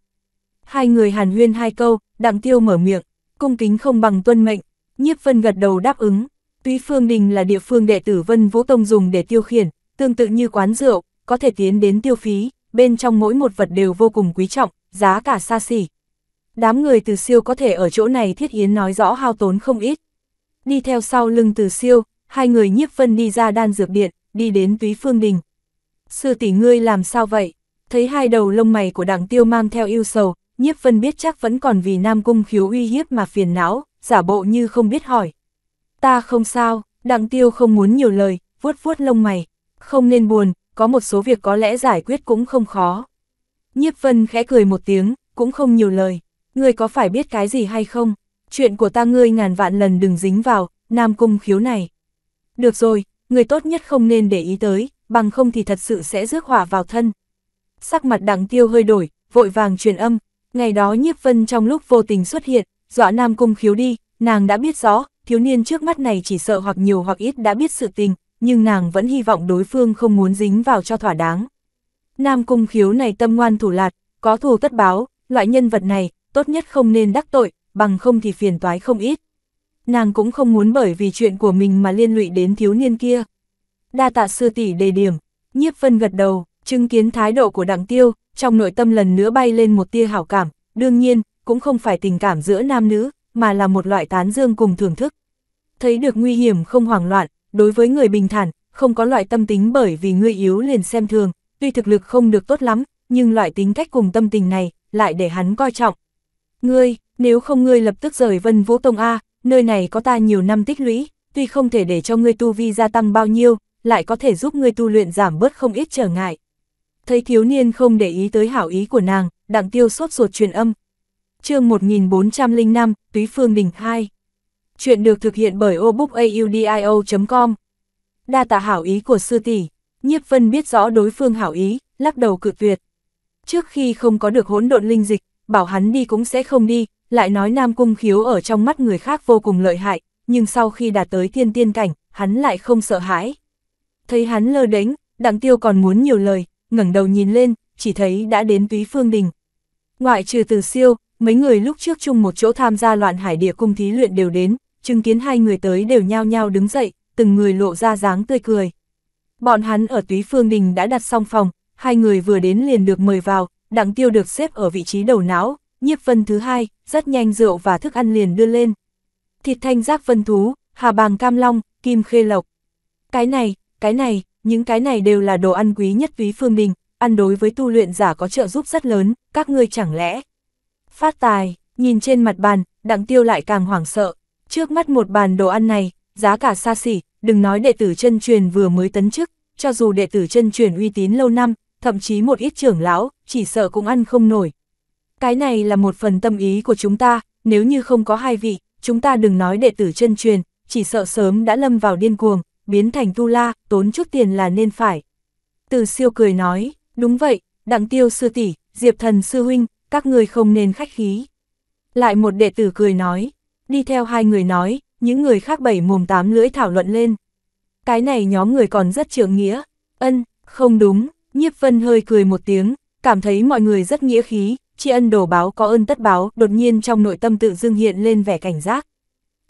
Hai người hàn huyên hai câu, đặng tiêu mở miệng, cung kính không bằng tuân mệnh, nhiếp Vân gật đầu đáp ứng. Tuy Phương Đình là địa phương đệ tử Vân Vũ Tông dùng để tiêu khiển, tương tự như quán rượu, có thể tiến đến tiêu phí, bên trong mỗi một vật đều vô cùng quý trọng, giá cả xa xỉ. Đám người từ siêu có thể ở chỗ này thiết yến nói rõ hao tốn không ít. Đi theo sau lưng từ siêu, hai người nhiếp vân đi ra đan dược điện, đi đến túy phương đình. Sư tỷ ngươi làm sao vậy? Thấy hai đầu lông mày của đảng tiêu mang theo yêu sầu, nhiếp vân biết chắc vẫn còn vì nam cung khiếu uy hiếp mà phiền não, giả bộ như không biết hỏi. Ta không sao, đặng tiêu không muốn nhiều lời, vuốt vuốt lông mày. Không nên buồn, có một số việc có lẽ giải quyết cũng không khó. Nhiếp vân khẽ cười một tiếng, cũng không nhiều lời, ngươi có phải biết cái gì hay không? Chuyện của ta ngươi ngàn vạn lần đừng dính vào, nam cung khiếu này. Được rồi, người tốt nhất không nên để ý tới, bằng không thì thật sự sẽ rước hỏa vào thân. Sắc mặt Đặng tiêu hơi đổi, vội vàng truyền âm, ngày đó nhiếp vân trong lúc vô tình xuất hiện, dọa nam cung khiếu đi, nàng đã biết rõ, thiếu niên trước mắt này chỉ sợ hoặc nhiều hoặc ít đã biết sự tình, nhưng nàng vẫn hy vọng đối phương không muốn dính vào cho thỏa đáng. Nam cung khiếu này tâm ngoan thủ lạt, có thù tất báo, loại nhân vật này, tốt nhất không nên đắc tội, bằng không thì phiền toái không ít. Nàng cũng không muốn bởi vì chuyện của mình mà liên lụy đến thiếu niên kia. Đa tạ sư tỷ đề điểm, nhiếp vân gật đầu, chứng kiến thái độ của đặng tiêu, trong nội tâm lần nữa bay lên một tia hảo cảm, đương nhiên, cũng không phải tình cảm giữa nam nữ, mà là một loại tán dương cùng thưởng thức. Thấy được nguy hiểm không hoảng loạn, đối với người bình thản, không có loại tâm tính bởi vì ngươi yếu liền xem thường, tuy thực lực không được tốt lắm, nhưng loại tính cách cùng tâm tình này, lại để hắn coi trọng. Ngươi, nếu không ngươi lập tức rời vân vũ tông A, nơi này có ta nhiều năm tích lũy, tuy không thể để cho ngươi tu vi gia tăng bao nhiêu, lại có thể giúp ngươi tu luyện giảm bớt không ít trở ngại. Thấy thiếu niên không để ý tới hảo ý của nàng, đặng tiêu sốt ruột truyền âm. chương 1405, Túy Phương Đình 2 Chuyện được thực hiện bởi obookaudio.com. Đa tạ hảo ý của sư tỷ, Nhiếp Vân biết rõ đối phương hảo ý, lắc đầu cự tuyệt. Trước khi không có được hỗn độn linh dịch, bảo hắn đi cũng sẽ không đi, lại nói Nam Cung Khiếu ở trong mắt người khác vô cùng lợi hại, nhưng sau khi đạt tới thiên tiên cảnh, hắn lại không sợ hãi. Thấy hắn lơ đánh, Đặng Tiêu còn muốn nhiều lời, ngẩng đầu nhìn lên, chỉ thấy đã đến túy phương đình. Ngoại trừ từ siêu, mấy người lúc trước chung một chỗ tham gia loạn hải địa cung thí luyện đều đến, chứng kiến hai người tới đều nhao nhao đứng dậy, từng người lộ ra dáng tươi cười. Bọn hắn ở túy phương đình đã đặt xong phòng, hai người vừa đến liền được mời vào, đặng tiêu được xếp ở vị trí đầu não, nhiếp vân thứ hai, rất nhanh rượu và thức ăn liền đưa lên. Thịt thanh giác vân thú, hà bàng cam long, kim khê lộc. Cái này, cái này, những cái này đều là đồ ăn quý nhất túy phương đình, ăn đối với tu luyện giả có trợ giúp rất lớn, các ngươi chẳng lẽ. Phát tài, nhìn trên mặt bàn, đặng tiêu lại càng hoảng sợ, Trước mắt một bàn đồ ăn này, giá cả xa xỉ, đừng nói đệ tử chân truyền vừa mới tấn chức, cho dù đệ tử chân truyền uy tín lâu năm, thậm chí một ít trưởng lão, chỉ sợ cũng ăn không nổi. Cái này là một phần tâm ý của chúng ta, nếu như không có hai vị, chúng ta đừng nói đệ tử chân truyền, chỉ sợ sớm đã lâm vào điên cuồng, biến thành tu la, tốn chút tiền là nên phải. Từ siêu cười nói, đúng vậy, đặng tiêu sư tỷ, diệp thần sư huynh, các người không nên khách khí. Lại một đệ tử cười nói, đi theo hai người nói, những người khác bảy mồm tám lưỡi thảo luận lên. Cái này nhóm người còn rất trưởng nghĩa, ân, không đúng, nhiếp vân hơi cười một tiếng, cảm thấy mọi người rất nghĩa khí, tri ân đổ báo có ơn tất báo, đột nhiên trong nội tâm tự dưng hiện lên vẻ cảnh giác.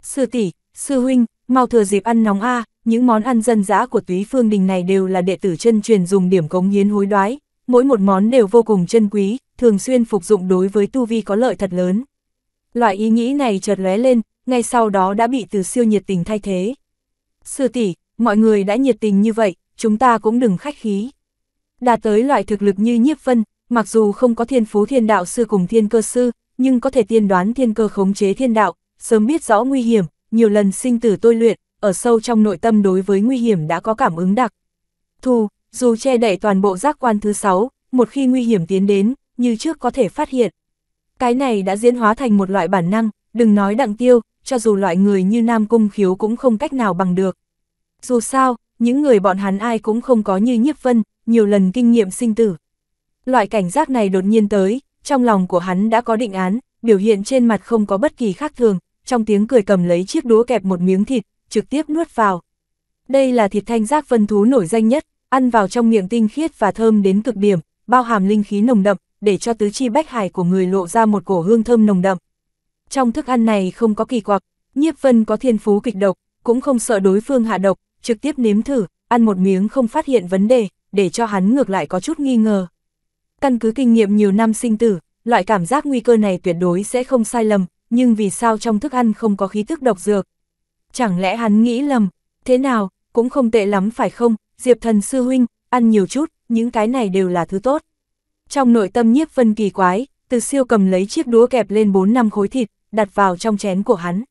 Sư tỷ, sư huynh, mau thừa dịp ăn nóng a, những món ăn dân dã của túy phương đình này đều là đệ tử chân truyền dùng điểm cống hiến hối đoái, mỗi một món đều vô cùng chân quý, thường xuyên phục dụng đối với tu vi có lợi thật lớn. Loại ý nghĩ này chợt lóe lên, ngay sau đó đã bị từ siêu nhiệt tình thay thế. Sư tỷ, mọi người đã nhiệt tình như vậy, chúng ta cũng đừng khách khí. Đạt tới loại thực lực như nhiếp vân, mặc dù không có thiên phú thiên đạo sư cùng thiên cơ sư, nhưng có thể tiên đoán thiên cơ khống chế thiên đạo, sớm biết rõ nguy hiểm, nhiều lần sinh tử tôi luyện, ở sâu trong nội tâm đối với nguy hiểm đã có cảm ứng đặc. Thu, dù che đậy toàn bộ giác quan thứ sáu, một khi nguy hiểm tiến đến, như trước có thể phát hiện. Cái này đã diễn hóa thành một loại bản năng, đừng nói đặng tiêu, cho dù loại người như Nam Cung Khiếu cũng không cách nào bằng được. Dù sao, những người bọn hắn ai cũng không có như Nhiếp Vân, nhiều lần kinh nghiệm sinh tử. Loại cảnh giác này đột nhiên tới, trong lòng của hắn đã có định án, biểu hiện trên mặt không có bất kỳ khác thường, trong tiếng cười cầm lấy chiếc đũa kẹp một miếng thịt, trực tiếp nuốt vào. Đây là thịt thanh giác vân thú nổi danh nhất, ăn vào trong miệng tinh khiết và thơm đến cực điểm, bao hàm linh khí nồng đậm, để cho tứ chi bách hải của người lộ ra một cổ hương thơm nồng đậm. Trong thức ăn này không có kỳ quặc, nhiếp vân có thiên phú kịch độc, cũng không sợ đối phương hạ độc, trực tiếp nếm thử, ăn một miếng không phát hiện vấn đề, để cho hắn ngược lại có chút nghi ngờ. Căn cứ kinh nghiệm nhiều năm sinh tử, loại cảm giác nguy cơ này tuyệt đối sẽ không sai lầm, nhưng vì sao trong thức ăn không có khí thức độc dược? Chẳng lẽ hắn nghĩ lầm, thế nào, cũng không tệ lắm phải không, Diệp thần sư huynh, ăn nhiều chút, những cái này đều là thứ tốt. Trong nội tâm nhiếp vân kỳ quái, từ siêu cầm lấy chiếc đũa kẹp lên 4 năm khối thịt, đặt vào trong chén của hắn.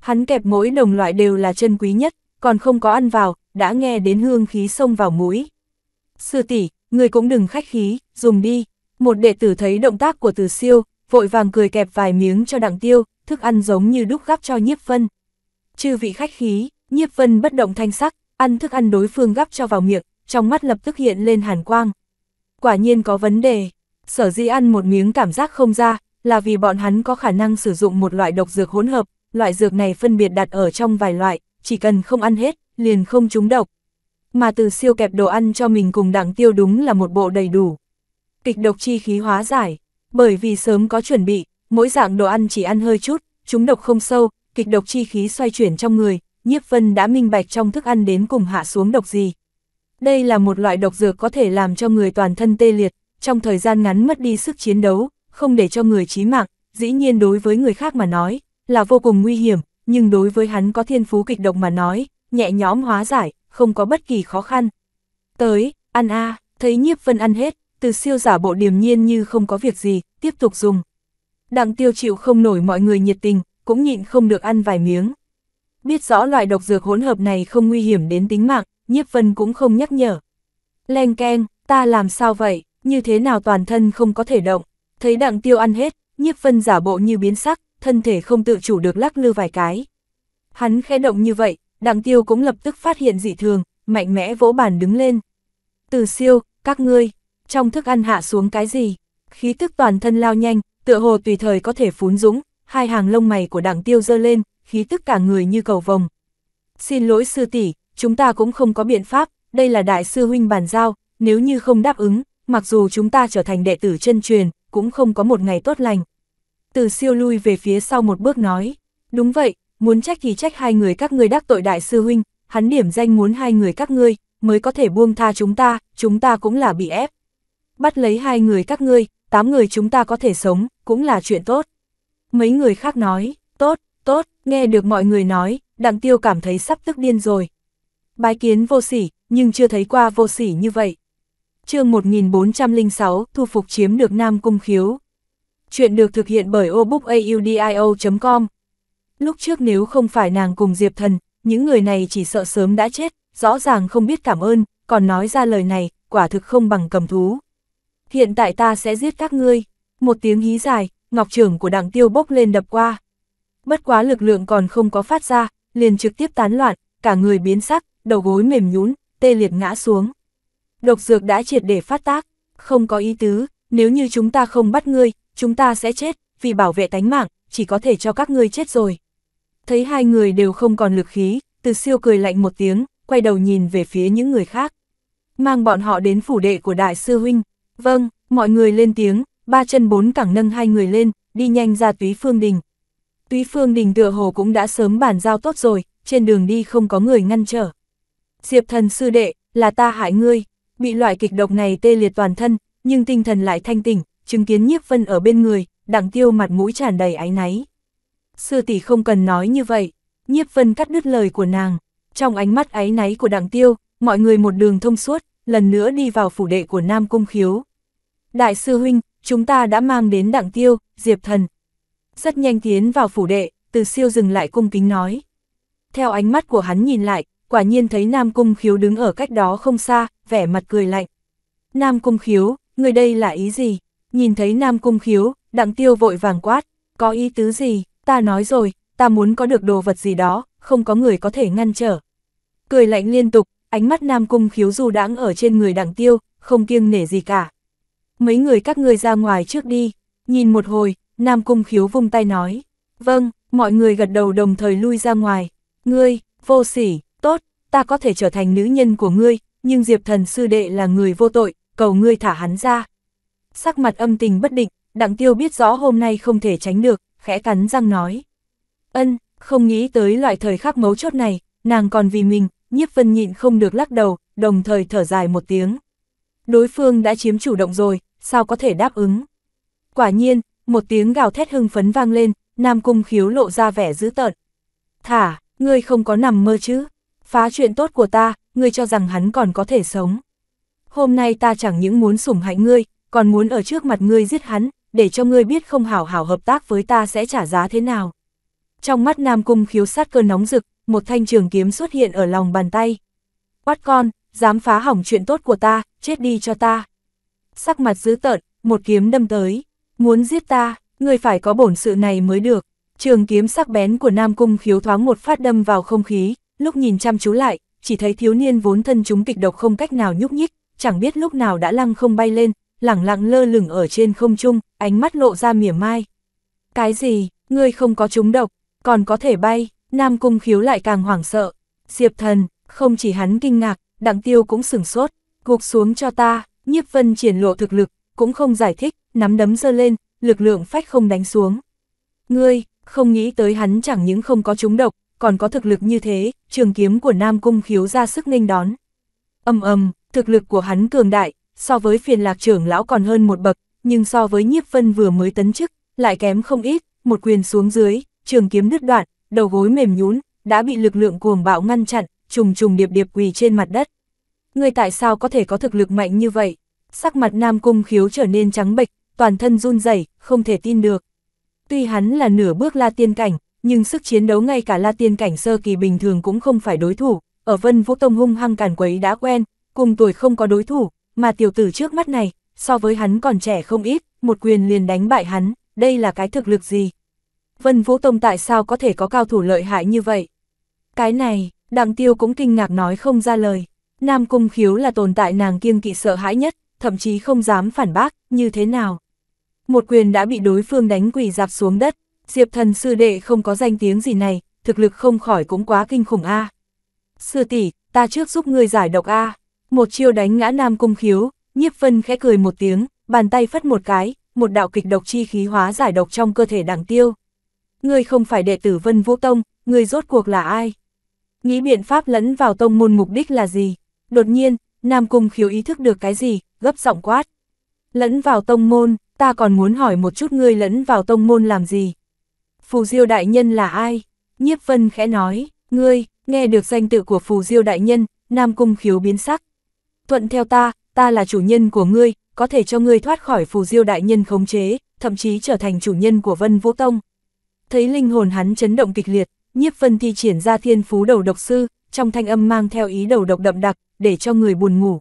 Hắn kẹp mỗi đồng loại đều là chân quý nhất, còn không có ăn vào, đã nghe đến hương khí xông vào mũi. Sư tỷ, người cũng đừng khách khí, dùng đi. Một đệ tử thấy động tác của từ siêu, vội vàng cười kẹp vài miếng cho đặng tiêu, thức ăn giống như đúc gắp cho nhiếp vân. Chư vị khách khí, nhiếp vân bất động thanh sắc, ăn thức ăn đối phương gắp cho vào miệng, trong mắt lập tức hiện lên hàn quang quả nhiên có vấn đề. Sở dĩ ăn một miếng cảm giác không ra, là vì bọn hắn có khả năng sử dụng một loại độc dược hỗn hợp, loại dược này phân biệt đặt ở trong vài loại, chỉ cần không ăn hết, liền không trúng độc. Mà từ siêu kẹp đồ ăn cho mình cùng đặng tiêu đúng là một bộ đầy đủ. Kịch độc chi khí hóa giải, bởi vì sớm có chuẩn bị, mỗi dạng đồ ăn chỉ ăn hơi chút, trúng độc không sâu, kịch độc chi khí xoay chuyển trong người, nhiếp vân đã minh bạch trong thức ăn đến cùng hạ xuống độc gì, đây là một loại độc dược có thể làm cho người toàn thân tê liệt, trong thời gian ngắn mất đi sức chiến đấu, không để cho người chí mạng, dĩ nhiên đối với người khác mà nói, là vô cùng nguy hiểm, nhưng đối với hắn có thiên phú kịch độc mà nói, nhẹ nhõm hóa giải, không có bất kỳ khó khăn. Tới, ăn a thấy nhiếp vân ăn hết, từ siêu giả bộ điềm nhiên như không có việc gì, tiếp tục dùng. Đặng tiêu chịu không nổi mọi người nhiệt tình, cũng nhịn không được ăn vài miếng. Biết rõ loại độc dược hỗn hợp này không nguy hiểm đến tính mạng, nhiếp vân cũng không nhắc nhở. Leng keng, ta làm sao vậy, như thế nào toàn thân không có thể động, thấy đặng tiêu ăn hết, nhiếp vân giả bộ như biến sắc, thân thể không tự chủ được lắc lư vài cái. Hắn khẽ động như vậy, đặng tiêu cũng lập tức phát hiện dị thường, mạnh mẽ vỗ bàn đứng lên. Từ siêu, các ngươi, trong thức ăn hạ xuống cái gì, khí thức toàn thân lao nhanh, tựa hồ tùy thời có thể phún dũng, hai hàng lông mày của đặng tiêu dơ lên, khí tức cả người như cầu vồng. Xin lỗi sư tỷ, chúng ta cũng không có biện pháp, đây là đại sư huynh bàn giao, nếu như không đáp ứng, mặc dù chúng ta trở thành đệ tử chân truyền, cũng không có một ngày tốt lành. Từ siêu lui về phía sau một bước nói, đúng vậy, muốn trách thì trách hai người các ngươi đắc tội đại sư huynh, hắn điểm danh muốn hai người các ngươi, mới có thể buông tha chúng ta, chúng ta cũng là bị ép. Bắt lấy hai người các ngươi, tám người chúng ta có thể sống, cũng là chuyện tốt. Mấy người khác nói, tốt, tốt, nghe được mọi người nói, đặng tiêu cảm thấy sắp tức điên rồi, Bái kiến vô sỉ, nhưng chưa thấy qua vô sỉ như vậy. chương 1406, thu phục chiếm được Nam Cung Khiếu. Chuyện được thực hiện bởi obookaudio.com. Lúc trước nếu không phải nàng cùng Diệp Thần, những người này chỉ sợ sớm đã chết, rõ ràng không biết cảm ơn, còn nói ra lời này, quả thực không bằng cầm thú. Hiện tại ta sẽ giết các ngươi. Một tiếng hí dài, ngọc trưởng của đảng tiêu bốc lên đập qua. Bất quá lực lượng còn không có phát ra, liền trực tiếp tán loạn, cả người biến sắc, đầu gối mềm nhũn, tê liệt ngã xuống. Độc dược đã triệt để phát tác, không có ý tứ, nếu như chúng ta không bắt ngươi, chúng ta sẽ chết, vì bảo vệ tánh mạng, chỉ có thể cho các ngươi chết rồi. Thấy hai người đều không còn lực khí, từ siêu cười lạnh một tiếng, quay đầu nhìn về phía những người khác. Mang bọn họ đến phủ đệ của đại sư huynh. Vâng, mọi người lên tiếng, ba chân bốn cẳng nâng hai người lên, đi nhanh ra túy phương đình. Túy phương đình tựa hồ cũng đã sớm bàn giao tốt rồi, trên đường đi không có người ngăn trở. Diệp thần sư đệ, là ta hại ngươi, bị loại kịch độc này tê liệt toàn thân, nhưng tinh thần lại thanh tỉnh, chứng kiến nhiếp vân ở bên người, đặng tiêu mặt mũi tràn đầy áy náy. Sư tỷ không cần nói như vậy, nhiếp vân cắt đứt lời của nàng, trong ánh mắt áy náy của đặng tiêu, mọi người một đường thông suốt, lần nữa đi vào phủ đệ của Nam Cung Khiếu. Đại sư huynh, chúng ta đã mang đến đặng tiêu, diệp thần. Rất nhanh tiến vào phủ đệ, từ siêu dừng lại cung kính nói. Theo ánh mắt của hắn nhìn lại, quả nhiên thấy Nam Cung Khiếu đứng ở cách đó không xa, vẻ mặt cười lạnh. Nam Cung Khiếu, người đây là ý gì? Nhìn thấy Nam Cung Khiếu, đặng tiêu vội vàng quát, có ý tứ gì, ta nói rồi, ta muốn có được đồ vật gì đó, không có người có thể ngăn trở. Cười lạnh liên tục, ánh mắt Nam Cung Khiếu dù đãng ở trên người đặng tiêu, không kiêng nể gì cả. Mấy người các ngươi ra ngoài trước đi, nhìn một hồi, Nam Cung Khiếu vung tay nói, vâng, mọi người gật đầu đồng thời lui ra ngoài, ngươi, vô sỉ, ta có thể trở thành nữ nhân của ngươi, nhưng Diệp thần sư đệ là người vô tội, cầu ngươi thả hắn ra. Sắc mặt âm tình bất định, đặng tiêu biết rõ hôm nay không thể tránh được, khẽ cắn răng nói. Ân, không nghĩ tới loại thời khắc mấu chốt này, nàng còn vì mình, nhiếp vân nhịn không được lắc đầu, đồng thời thở dài một tiếng. Đối phương đã chiếm chủ động rồi, sao có thể đáp ứng? Quả nhiên, một tiếng gào thét hưng phấn vang lên, Nam Cung khiếu lộ ra vẻ dữ tợn. Thả, ngươi không có nằm mơ chứ? phá chuyện tốt của ta, ngươi cho rằng hắn còn có thể sống. Hôm nay ta chẳng những muốn sủng hạnh ngươi, còn muốn ở trước mặt ngươi giết hắn, để cho ngươi biết không hảo hảo hợp tác với ta sẽ trả giá thế nào. Trong mắt Nam Cung khiếu sát cơn nóng rực, một thanh trường kiếm xuất hiện ở lòng bàn tay. Quát con, dám phá hỏng chuyện tốt của ta, chết đi cho ta. Sắc mặt dữ tợn, một kiếm đâm tới, muốn giết ta, ngươi phải có bổn sự này mới được. Trường kiếm sắc bén của Nam Cung khiếu thoáng một phát đâm vào không khí, lúc nhìn chăm chú lại, chỉ thấy thiếu niên vốn thân chúng kịch độc không cách nào nhúc nhích, chẳng biết lúc nào đã lăng không bay lên, lẳng lặng lơ lửng ở trên không trung, ánh mắt lộ ra mỉa mai. Cái gì, ngươi không có trúng độc, còn có thể bay, Nam Cung khiếu lại càng hoảng sợ. Diệp thần, không chỉ hắn kinh ngạc, đặng tiêu cũng sửng sốt, gục xuống cho ta, nhiếp vân triển lộ thực lực, cũng không giải thích, nắm đấm giơ lên, lực lượng phách không đánh xuống. Ngươi, không nghĩ tới hắn chẳng những không có trúng độc, còn có thực lực như thế, trường kiếm của Nam Cung khiếu ra sức nghênh đón. Âm âm, thực lực của hắn cường đại, so với phiền lạc trưởng lão còn hơn một bậc, nhưng so với nhiếp vân vừa mới tấn chức, lại kém không ít, một quyền xuống dưới, trường kiếm đứt đoạn, đầu gối mềm nhún, đã bị lực lượng cuồng bạo ngăn chặn, trùng trùng điệp điệp quỳ trên mặt đất. Người tại sao có thể có thực lực mạnh như vậy? Sắc mặt Nam Cung khiếu trở nên trắng bệch, toàn thân run rẩy, không thể tin được. Tuy hắn là nửa bước la tiên cảnh, nhưng sức chiến đấu ngay cả la tiên cảnh sơ kỳ bình thường cũng không phải đối thủ, ở Vân Vũ Tông hung hăng càn quấy đã quen, cùng tuổi không có đối thủ, mà tiểu tử trước mắt này, so với hắn còn trẻ không ít, một quyền liền đánh bại hắn, đây là cái thực lực gì? Vân Vũ Tông tại sao có thể có cao thủ lợi hại như vậy? Cái này, đặng tiêu cũng kinh ngạc nói không ra lời. Nam Cung Khiếu là tồn tại nàng kiêng kỵ sợ hãi nhất, thậm chí không dám phản bác, như thế nào? Một quyền đã bị đối phương đánh quỳ dạp xuống đất, Diệp thần sư đệ không có danh tiếng gì này, thực lực không khỏi cũng quá kinh khủng a. Sư tỷ, ta trước giúp ngươi giải độc a. Một chiêu đánh ngã Nam Cung Khiếu, Nhiếp Vân khẽ cười một tiếng, bàn tay phất một cái, một đạo kịch độc chi khí hóa giải độc trong cơ thể Đặng Tiêu. Ngươi không phải đệ tử Vân Vũ Tông, ngươi rốt cuộc là ai? Nghĩ biện pháp lẫn vào tông môn mục đích là gì? Đột nhiên, Nam Cung Khiếu ý thức được cái gì, gấp giọng quát. Lẫn vào tông môn, ta còn muốn hỏi một chút ngươi lẫn vào tông môn làm gì? Phù Diêu Đại Nhân là ai? Nhiếp Vân khẽ nói, ngươi, nghe được danh tự của Phù Diêu Đại Nhân, Nam Cung khiếu biến sắc. Thuận theo ta, ta là chủ nhân của ngươi, có thể cho ngươi thoát khỏi Phù Diêu Đại Nhân khống chế, thậm chí trở thành chủ nhân của Vân Vũ Tông. Thấy linh hồn hắn chấn động kịch liệt, Nhiếp Vân thi triển ra thiên phú đầu độc sư, trong thanh âm mang theo ý đầu độc đậm đặc, để cho người buồn ngủ.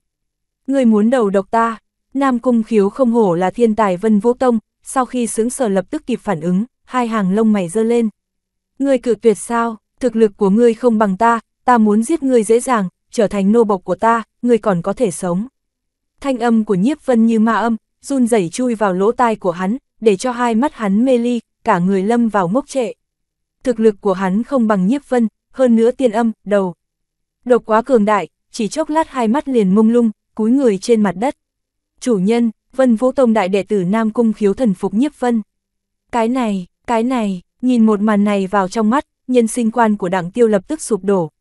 Ngươi muốn đầu độc ta, Nam Cung khiếu không hổ là thiên tài Vân Vũ Tông, sau khi sướng sở lập tức kịp phản ứng, hai hàng lông mày giơ lên. Ngươi cự tuyệt sao, thực lực của ngươi không bằng ta, ta muốn giết ngươi dễ dàng, trở thành nô bộc của ta, ngươi còn có thể sống. Thanh âm của nhiếp vân như ma âm, run rẩy chui vào lỗ tai của hắn, để cho hai mắt hắn mê ly, cả người lâm vào ngốc trệ. Thực lực của hắn không bằng nhiếp vân, hơn nữa tiên âm, đầu. Độc quá cường đại, chỉ chốc lát hai mắt liền mông lung, cúi người trên mặt đất. Chủ nhân, Vân Vũ Tông đại đệ tử Nam Cung khiếu thần phục nhiếp vân. Cái này, cái này, nhìn một màn này vào trong mắt, nhân sinh quan của đảng tiêu lập tức sụp đổ.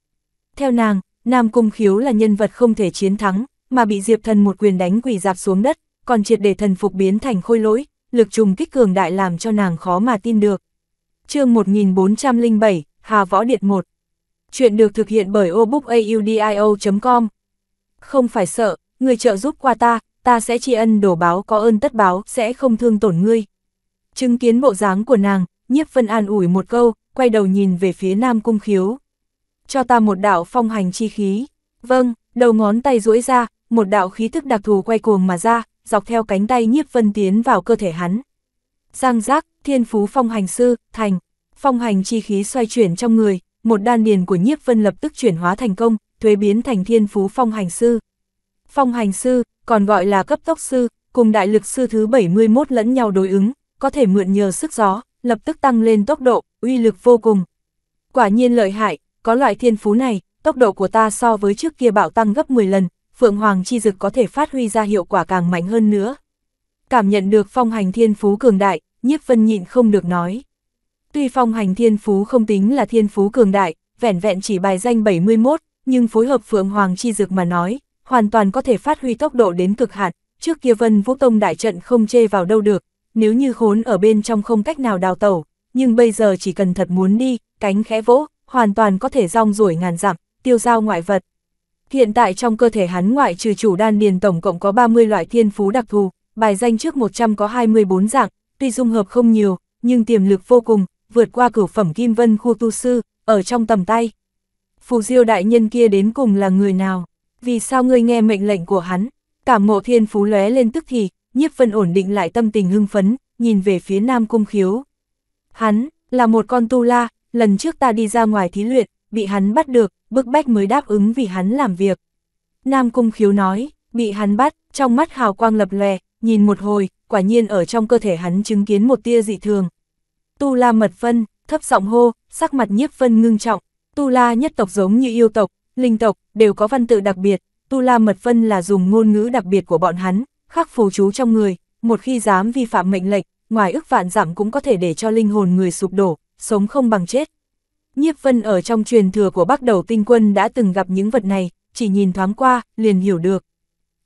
Theo nàng, Nam Cung Khiếu là nhân vật không thể chiến thắng, mà bị Diệp Thần một quyền đánh quỷ dạp xuống đất, còn triệt để thần phục biến thành khôi lỗi, lực trùng kích cường đại làm cho nàng khó mà tin được. chương 1407, Hà Võ Điệt 1 Chuyện được thực hiện bởi obookaudio.com Không phải sợ, người trợ giúp qua ta, ta sẽ tri ân đổ báo có ơn tất báo, sẽ không thương tổn ngươi, Chứng kiến bộ dáng của nàng, nhiếp vân an ủi một câu, quay đầu nhìn về phía nam cung khiếu. Cho ta một đạo phong hành chi khí. Vâng, đầu ngón tay duỗi ra, một đạo khí thức đặc thù quay cuồng mà ra, dọc theo cánh tay nhiếp vân tiến vào cơ thể hắn. Giang giác, thiên phú phong hành sư, thành. Phong hành chi khí xoay chuyển trong người, một đan điền của nhiếp vân lập tức chuyển hóa thành công, thuế biến thành thiên phú phong hành sư. Phong hành sư, còn gọi là cấp tốc sư, cùng đại lực sư thứ 71 lẫn nhau đối ứng, có thể mượn nhờ sức gió, lập tức tăng lên tốc độ, uy lực vô cùng. Quả nhiên lợi hại, có loại thiên phú này, tốc độ của ta so với trước kia bạo tăng gấp 10 lần, Phượng Hoàng Chi Dực có thể phát huy ra hiệu quả càng mạnh hơn nữa. Cảm nhận được phong hành thiên phú cường đại, nhiếp vân nhịn không được nói. Tuy phong hành thiên phú không tính là thiên phú cường đại, vẻn vẹn chỉ bài danh 71, nhưng phối hợp Phượng Hoàng Chi Dực mà nói, hoàn toàn có thể phát huy tốc độ đến cực hạn, trước kia Vân Vũ Tông đại trận không chê vào đâu được, nếu như khốn ở bên trong không cách nào đào tẩu, nhưng bây giờ chỉ cần thật muốn đi, cánh khẽ vỗ, hoàn toàn có thể rong ruổi ngàn dặm, tiêu giao ngoại vật. Hiện tại trong cơ thể hắn ngoại trừ chủ đan điền tổng cộng có 30 loại thiên phú đặc thù, bài danh trước 100 có 24 dạng, tuy dung hợp không nhiều, nhưng tiềm lực vô cùng, vượt qua cửu phẩm kim vân khu tu sư, ở trong tầm tay. Phù diêu đại nhân kia đến cùng là người nào? Vì sao ngươi nghe mệnh lệnh của hắn? Cảm mộ thiên phú lóe lên tức thì, nhiếp vân ổn định lại tâm tình hưng phấn, nhìn về phía nam cung khiếu. Hắn, là một con tu la, lần trước ta đi ra ngoài thí luyện, bị hắn bắt được, bức bách mới đáp ứng vì hắn làm việc. Nam cung khiếu nói, bị hắn bắt, trong mắt hào quang lập lè, nhìn một hồi, quả nhiên ở trong cơ thể hắn chứng kiến một tia dị thường. Tu la mật phân, thấp giọng hô, sắc mặt nhiếp phân ngưng trọng, tu la nhất tộc giống như yêu tộc, linh tộc, đều có văn tự đặc biệt, tu la mật phân là dùng ngôn ngữ đặc biệt của bọn hắn, khắc phù chú trong người, một khi dám vi phạm mệnh lệnh, ngoài ức vạn giảm cũng có thể để cho linh hồn người sụp đổ, sống không bằng chết. Nhiếp vân ở trong truyền thừa của bắc đầu tinh quân đã từng gặp những vật này, chỉ nhìn thoáng qua, liền hiểu được.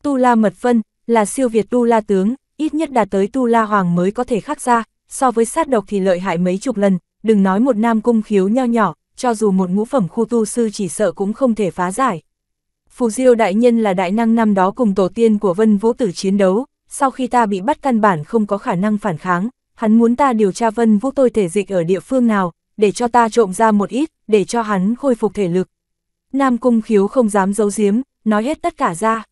Tu La Mật Phân là siêu việt Tu La Tướng, ít nhất đạt tới Tu La Hoàng mới có thể khắc ra, so với sát độc thì lợi hại mấy chục lần, đừng nói một nam cung khiếu nho nhỏ, cho dù một ngũ phẩm khu tu sư chỉ sợ cũng không thể phá giải. Phù Diêu đại nhân là đại năng năm đó cùng tổ tiên của Vân Vũ Tử chiến đấu, sau khi ta bị bắt căn bản không có khả năng phản kháng, hắn muốn ta điều tra Vân Vũ tôi thể dịch ở địa phương nào, để cho ta trộm ra một ít, để cho hắn khôi phục thể lực. Nam Cung Khiếu không dám giấu giếm, nói hết tất cả ra.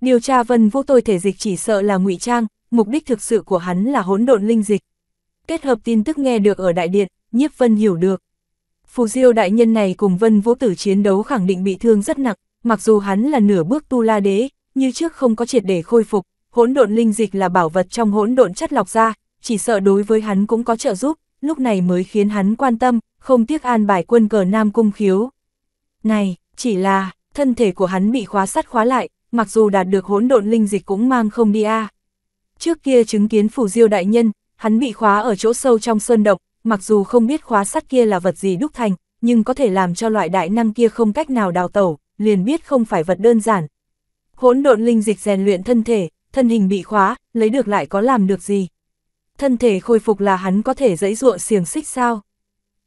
Điều tra Vân Vũ tôi thể dịch chỉ sợ là ngụy trang, mục đích thực sự của hắn là hỗn độn linh dịch. Kết hợp tin tức nghe được ở đại điện, Nhiếp Vân hiểu được. Phù Diêu đại nhân này cùng Vân Vũ Tử chiến đấu khẳng định bị thương rất nặng, mặc dù hắn là nửa bước tu la đế, như trước không có triệt để khôi phục, hỗn độn linh dịch là bảo vật trong hỗn độn chất lọc ra, chỉ sợ đối với hắn cũng có trợ giúp, lúc này mới khiến hắn quan tâm, không tiếc an bài quân cờ Nam Cung khiếu. Này, chỉ là, thân thể của hắn bị khóa sắt khóa lại, mặc dù đạt được hỗn độn linh dịch cũng mang không đi a. Trước kia chứng kiến phủ diêu đại nhân, hắn bị khóa ở chỗ sâu trong sơn động, mặc dù không biết khóa sắt kia là vật gì đúc thành, nhưng có thể làm cho loại đại năng kia không cách nào đào tẩu, liền biết không phải vật đơn giản. Hỗn độn linh dịch rèn luyện thân thể, thân hình bị khóa, lấy được lại có làm được gì? Thân thể khôi phục là hắn có thể dãy ruộng xiềng xích sao?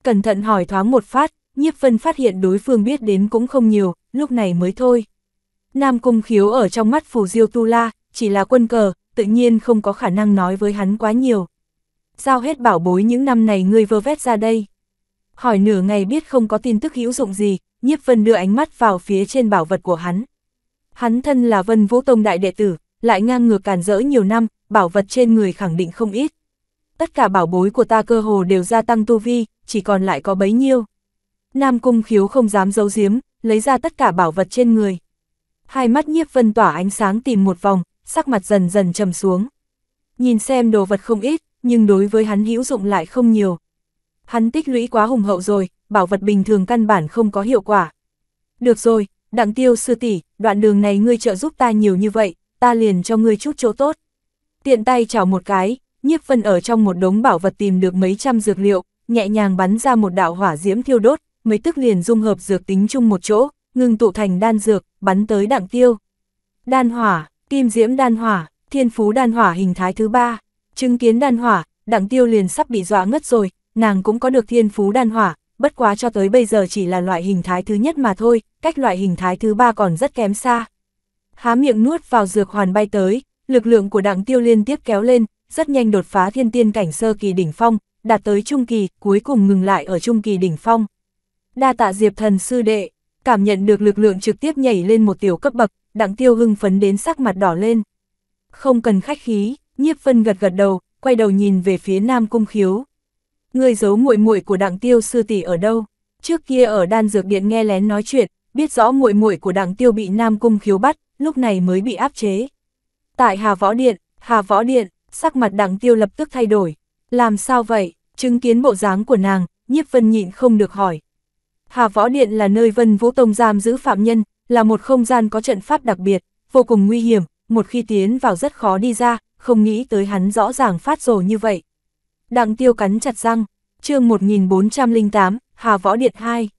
Cẩn thận hỏi thoáng một phát, nhiếp vân phát hiện đối phương biết đến cũng không nhiều, lúc này mới thôi. Nam cung khiếu ở trong mắt phù diêu tu la, chỉ là quân cờ, tự nhiên không có khả năng nói với hắn quá nhiều. Giao hết bảo bối những năm này ngươi vơ vét ra đây. Hỏi nửa ngày biết không có tin tức hữu dụng gì, nhiếp vân đưa ánh mắt vào phía trên bảo vật của hắn. Hắn thân là vân vũ tông đại đệ tử, lại ngang ngược càn rỡ nhiều năm, bảo vật trên người khẳng định không ít. Tất cả bảo bối của ta cơ hồ đều gia tăng tu vi, chỉ còn lại có bấy nhiêu. Nam cung khiếu không dám giấu giếm, lấy ra tất cả bảo vật trên người. Hai mắt nhiếp vân tỏa ánh sáng tìm một vòng, sắc mặt dần dần trầm xuống. Nhìn xem đồ vật không ít, nhưng đối với hắn hữu dụng lại không nhiều. Hắn tích lũy quá hùng hậu rồi, bảo vật bình thường căn bản không có hiệu quả. Được rồi, đặng tiêu sư tỷ đoạn đường này ngươi trợ giúp ta nhiều như vậy, ta liền cho ngươi chút chỗ tốt. Tiện tay chào một cái, nhiếp phân ở trong một đống bảo vật tìm được mấy trăm dược liệu, nhẹ nhàng bắn ra một đạo hỏa diễm thiêu đốt, mấy tức liền dung hợp dược tính chung một chỗ, ngưng tụ thành đan dược, bắn tới đặng tiêu. Đan hỏa, kim diễm đan hỏa, thiên phú đan hỏa hình thái thứ ba, chứng kiến đan hỏa, đặng tiêu liền sắp bị dọa ngất rồi, nàng cũng có được thiên phú đan hỏa, bất quá cho tới bây giờ chỉ là loại hình thái thứ nhất mà thôi, cách loại hình thái thứ ba còn rất kém xa. Há miệng nuốt vào dược hoàn bay tới, lực lượng của đặng tiêu liên tiếp kéo lên, rất nhanh đột phá thiên tiên cảnh sơ kỳ đỉnh phong, đạt tới trung kỳ, cuối cùng ngừng lại ở trung kỳ đỉnh phong. Đa tạ diệp thần sư đệ, cảm nhận được lực lượng trực tiếp nhảy lên một tiểu cấp bậc, đặng tiêu hưng phấn đến sắc mặt đỏ lên. Không cần khách khí, nhiếp phân gật gật đầu, quay đầu nhìn về phía nam cung khiếu ngươi giấu muội muội của đặng tiêu sư tỷ ở đâu? Trước kia ở đan dược điện nghe lén nói chuyện, biết rõ muội muội của đặng tiêu bị Nam Cung khiếu bắt, lúc này mới bị áp chế. Tại Hà Võ Điện, Hà Võ Điện, sắc mặt đặng tiêu lập tức thay đổi. Làm sao vậy? Chứng kiến bộ dáng của nàng, nhiếp vân nhịn không được hỏi. Hà Võ Điện là nơi vân vũ tông giam giữ phạm nhân, là một không gian có trận pháp đặc biệt, vô cùng nguy hiểm, một khi tiến vào rất khó đi ra, không nghĩ tới hắn rõ ràng phát rồ như vậy. Đặng tiêu cắn chặt răng, chương 1408, Hà Võ Điện 2.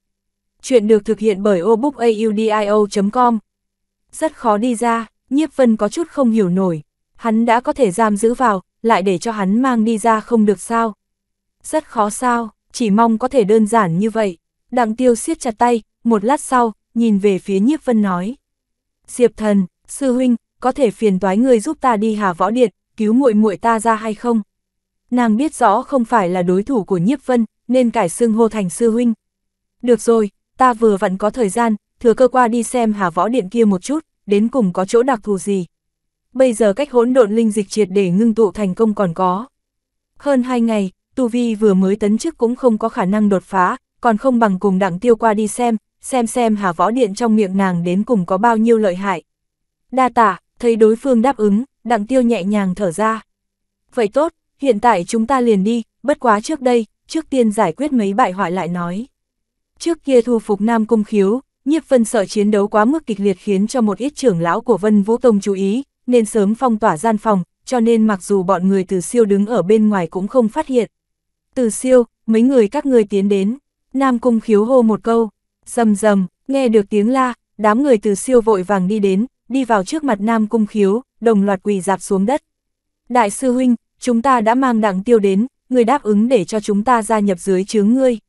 Chuyện được thực hiện bởi obookaudio.com. Rất khó đi ra, nhiếp vân có chút không hiểu nổi. Hắn đã có thể giam giữ vào, lại để cho hắn mang đi ra không được sao. Rất khó sao, chỉ mong có thể đơn giản như vậy. Đặng tiêu siết chặt tay, một lát sau, nhìn về phía nhiếp vân nói. Diệp thần, sư huynh, có thể phiền toái người giúp ta đi hà võ điện, cứu muội muội ta ra hay không? nàng biết rõ không phải là đối thủ của nhiếp vân, nên cải xưng hô thành sư huynh. Được rồi, ta vừa vặn có thời gian, thừa cơ qua đi xem hà võ điện kia một chút, đến cùng có chỗ đặc thù gì. Bây giờ cách hỗn độn linh dịch triệt để ngưng tụ thành công còn có. Hơn hai ngày, Tu Vi vừa mới tấn chức cũng không có khả năng đột phá, còn không bằng cùng đặng tiêu qua đi xem, xem xem hà võ điện trong miệng nàng đến cùng có bao nhiêu lợi hại. Đa tả, thấy đối phương đáp ứng, đặng tiêu nhẹ nhàng thở ra. Vậy tốt, hiện tại chúng ta liền đi, bất quá trước đây, trước tiên giải quyết mấy bại hoại lại nói. Trước kia thu phục Nam Cung Khiếu, Nhiếp Vân sợ chiến đấu quá mức kịch liệt khiến cho một ít trưởng lão của Vân Vũ Tông chú ý, nên sớm phong tỏa gian phòng, cho nên mặc dù bọn người từ siêu đứng ở bên ngoài cũng không phát hiện. Từ siêu, mấy người các ngươi tiến đến, Nam Cung Khiếu hô một câu, rầm rầm, nghe được tiếng la, đám người từ siêu vội vàng đi đến, đi vào trước mặt Nam Cung Khiếu, đồng loạt quỳ dạp xuống đất. Đại sư huynh, chúng ta đã mang đặng tiêu đến, người đáp ứng để cho chúng ta gia nhập dưới chướng ngươi.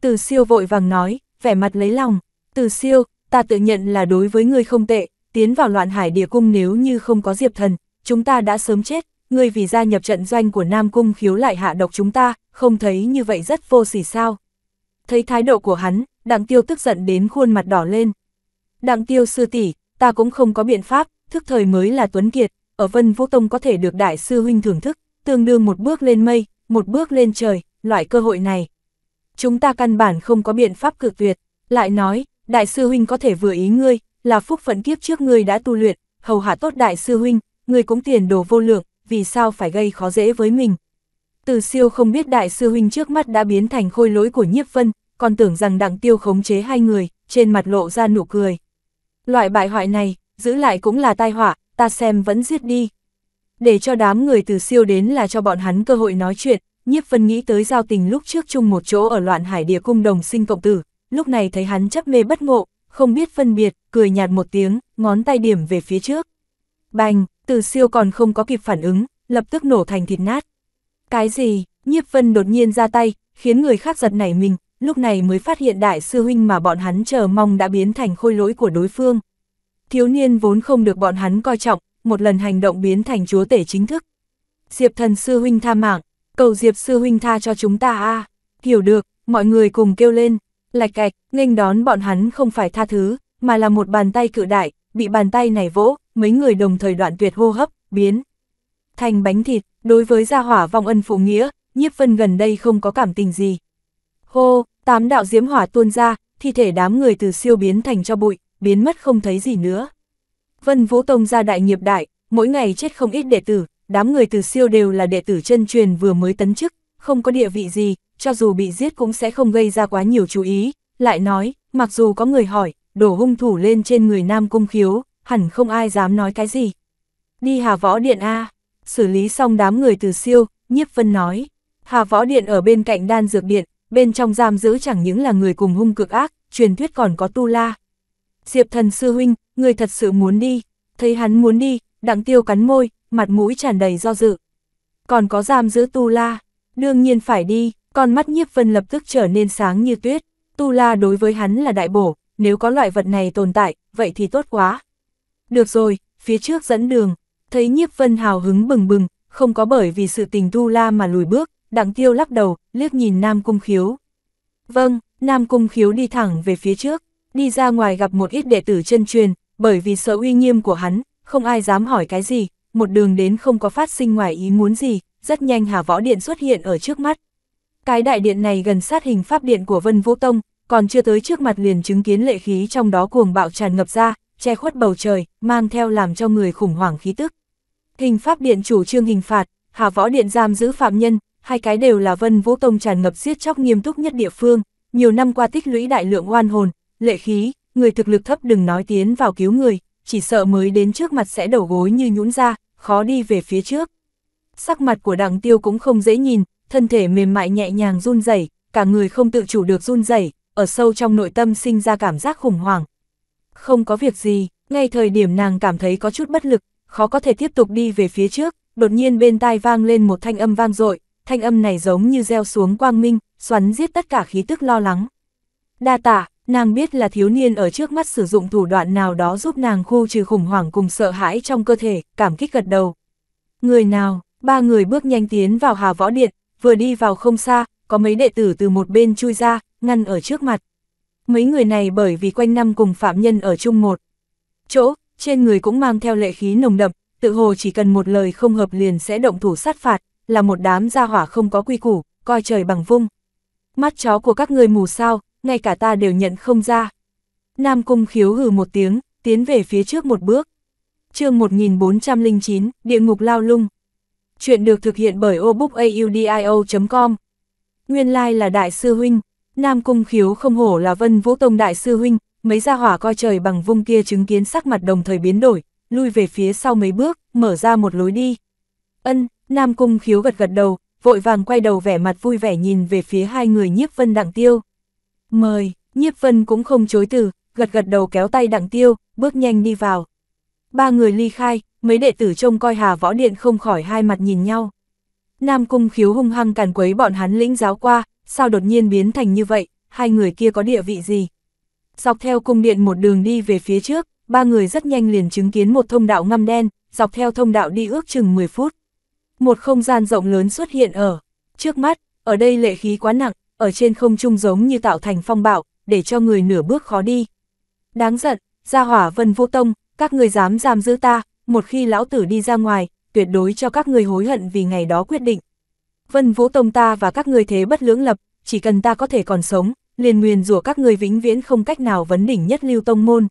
Từ siêu vội vàng nói, vẻ mặt lấy lòng, từ siêu, ta tự nhận là đối với ngươi không tệ, tiến vào loạn hải địa cung nếu như không có diệp thần, chúng ta đã sớm chết, ngươi vì gia nhập trận doanh của Nam Cung khiếu lại hạ độc chúng ta, không thấy như vậy rất vô sỉ sao. Thấy thái độ của hắn, đặng tiêu tức giận đến khuôn mặt đỏ lên. Đặng tiêu sư tỷ ta cũng không có biện pháp, thức thời mới là tuấn kiệt, ở Vân Vũ Tông có thể được đại sư huynh thưởng thức, tương đương một bước lên mây, một bước lên trời, loại cơ hội này. Chúng ta căn bản không có biện pháp cực tuyệt, lại nói, đại sư huynh có thể vừa ý ngươi, là phúc phận kiếp trước ngươi đã tu luyện, hầu hạ tốt đại sư huynh, ngươi cũng tiền đồ vô lượng, vì sao phải gây khó dễ với mình. Từ siêu không biết đại sư huynh trước mắt đã biến thành khôi lỗi của nhiếp vân, còn tưởng rằng đặng tiêu khống chế hai người, trên mặt lộ ra nụ cười. Loại bại hoại này, giữ lại cũng là tai họa, ta xem vẫn giết đi. Để cho đám người từ siêu đến là cho bọn hắn cơ hội nói chuyện, nhiếp vân nghĩ tới giao tình lúc trước chung một chỗ ở loạn hải địa cung đồng sinh cộng tử, lúc này thấy hắn chấp mê bất ngộ, không biết phân biệt, cười nhạt một tiếng, ngón tay điểm về phía trước. Bành, từ siêu còn không có kịp phản ứng, lập tức nổ thành thịt nát. Cái gì, nhiếp vân đột nhiên ra tay, khiến người khác giật nảy mình, lúc này mới phát hiện đại sư huynh mà bọn hắn chờ mong đã biến thành khôi lỗi của đối phương. Thiếu niên vốn không được bọn hắn coi trọng, một lần hành động biến thành chúa tể chính thức. Diệp thần sư huynh tha mạng, cầu Diệp sư huynh tha cho chúng ta a à. Hiểu được, mọi người cùng kêu lên, lạch cạch, nghênh đón bọn hắn không phải tha thứ, mà là một bàn tay cự đại, bị bàn tay này vỗ, mấy người đồng thời đoạn tuyệt hô hấp, biến. Thành bánh thịt, đối với gia hỏa vong ân phụ nghĩa, nhiếp vân gần đây không có cảm tình gì. Hô, tám đạo diễm hỏa tuôn ra, thi thể đám người từ siêu biến thành cho bụi, biến mất không thấy gì nữa. Vân Vũ Tông ra đại nghiệp đại, mỗi ngày chết không ít đệ tử, đám người từ siêu đều là đệ tử chân truyền vừa mới tấn chức, không có địa vị gì, cho dù bị giết cũng sẽ không gây ra quá nhiều chú ý. Lại nói, mặc dù có người hỏi, đổ hung thủ lên trên người Nam Cung Khiếu, hẳn không ai dám nói cái gì. Đi Hà Võ Điện A, xử lý xong đám người từ siêu, Nhiếp Vân nói. Hà Võ Điện ở bên cạnh đan dược điện, bên trong giam giữ chẳng những là người cùng hung cực ác, truyền thuyết còn có tu la. Diệp thần sư huynh, người thật sự muốn đi, thấy hắn muốn đi, đặng tiêu cắn môi, mặt mũi tràn đầy do dự. Còn có giam giữ Tu La, đương nhiên phải đi, con mắt nhiếp vân lập tức trở nên sáng như tuyết, Tu La đối với hắn là đại bổ, nếu có loại vật này tồn tại, vậy thì tốt quá. Được rồi, phía trước dẫn đường, thấy nhiếp vân hào hứng bừng bừng, không có bởi vì sự tình Tu La mà lùi bước, đặng tiêu lắc đầu, liếc nhìn Nam Cung Khiếu. Vâng, Nam Cung Khiếu đi thẳng về phía trước, đi ra ngoài gặp một ít đệ tử chân truyền, bởi vì sợ uy nghiêm của hắn, không ai dám hỏi cái gì, một đường đến không có phát sinh ngoài ý muốn gì, rất nhanh Hà Võ Điện xuất hiện ở trước mắt. Cái đại điện này gần sát hình pháp điện của Vân Vũ Tông, còn chưa tới trước mặt liền chứng kiến lệ khí trong đó cuồng bạo tràn ngập ra, che khuất bầu trời, mang theo làm cho người khủng hoảng khí tức. Hình pháp điện chủ trương hình phạt, Hà Võ Điện giam giữ phạm nhân, hai cái đều là Vân Vũ Tông tràn ngập giết chóc nghiêm túc nhất địa phương, nhiều năm qua tích lũy đại lượng oan hồn, lệ khí, người thực lực thấp đừng nói tiến vào cứu người, chỉ sợ mới đến trước mặt sẽ đầu gối như nhũn ra, khó đi về phía trước. Sắc mặt của đặng tiêu cũng không dễ nhìn, thân thể mềm mại nhẹ nhàng run rẩy, cả người không tự chủ được run rẩy, ở sâu trong nội tâm sinh ra cảm giác khủng hoảng. Không có việc gì, ngay thời điểm nàng cảm thấy có chút bất lực, khó có thể tiếp tục đi về phía trước, đột nhiên bên tai vang lên một thanh âm vang dội, thanh âm này giống như gieo xuống quang minh, xoắn giết tất cả khí tức lo lắng. Đa tạ, Nàng biết là thiếu niên ở trước mắt sử dụng thủ đoạn nào đó giúp nàng khu trừ khủng hoảng cùng sợ hãi trong cơ thể, cảm kích gật đầu. Người nào, ba người bước nhanh tiến vào hà võ điện, vừa đi vào không xa, có mấy đệ tử từ một bên chui ra, ngăn ở trước mặt. Mấy người này bởi vì quanh năm cùng phạm nhân ở chung một chỗ, trên người cũng mang theo lệ khí nồng đậm, tự hồ chỉ cần một lời không hợp liền sẽ động thủ sát phạt, là một đám gia hỏa không có quy củ, coi trời bằng vung. Mắt chó của các người mù sao, ngay cả ta đều nhận không ra. Nam Cung khiếu hừ một tiếng, tiến về phía trước một bước. chương 1409, Địa ngục lao lung. Chuyện được thực hiện bởi obookaudio.com. Nguyên lai like là Đại sư Huynh, Nam Cung khiếu không hổ là Vân Vũ Tông Đại sư Huynh, mấy gia hỏa coi trời bằng vung kia chứng kiến sắc mặt đồng thời biến đổi, lui về phía sau mấy bước, mở ra một lối đi. Ân, Nam Cung khiếu gật gật đầu, vội vàng quay đầu vẻ mặt vui vẻ nhìn về phía hai người nhiếp vân đặng tiêu. Mời, nhiếp vân cũng không chối từ, gật gật đầu kéo tay đặng tiêu, bước nhanh đi vào. Ba người ly khai, mấy đệ tử trông coi hà võ điện không khỏi hai mặt nhìn nhau. Nam cung khiếu hung hăng càn quấy bọn hắn lĩnh giáo qua, sao đột nhiên biến thành như vậy, hai người kia có địa vị gì. Dọc theo cung điện một đường đi về phía trước, ba người rất nhanh liền chứng kiến một thông đạo ngâm đen, dọc theo thông đạo đi ước chừng 10 phút. Một không gian rộng lớn xuất hiện ở trước mắt, ở đây lệ khí quá nặng, ở trên không trung giống như tạo thành phong bạo, để cho người nửa bước khó đi. Đáng giận, ra hỏa vân vô tông, các người dám giam giữ ta, một khi lão tử đi ra ngoài, tuyệt đối cho các người hối hận vì ngày đó quyết định. Vân Vũ Tông ta và các người thế bất lưỡng lập, chỉ cần ta có thể còn sống, liền nguyền rủa các người vĩnh viễn không cách nào vấn đỉnh nhất lưu tông môn.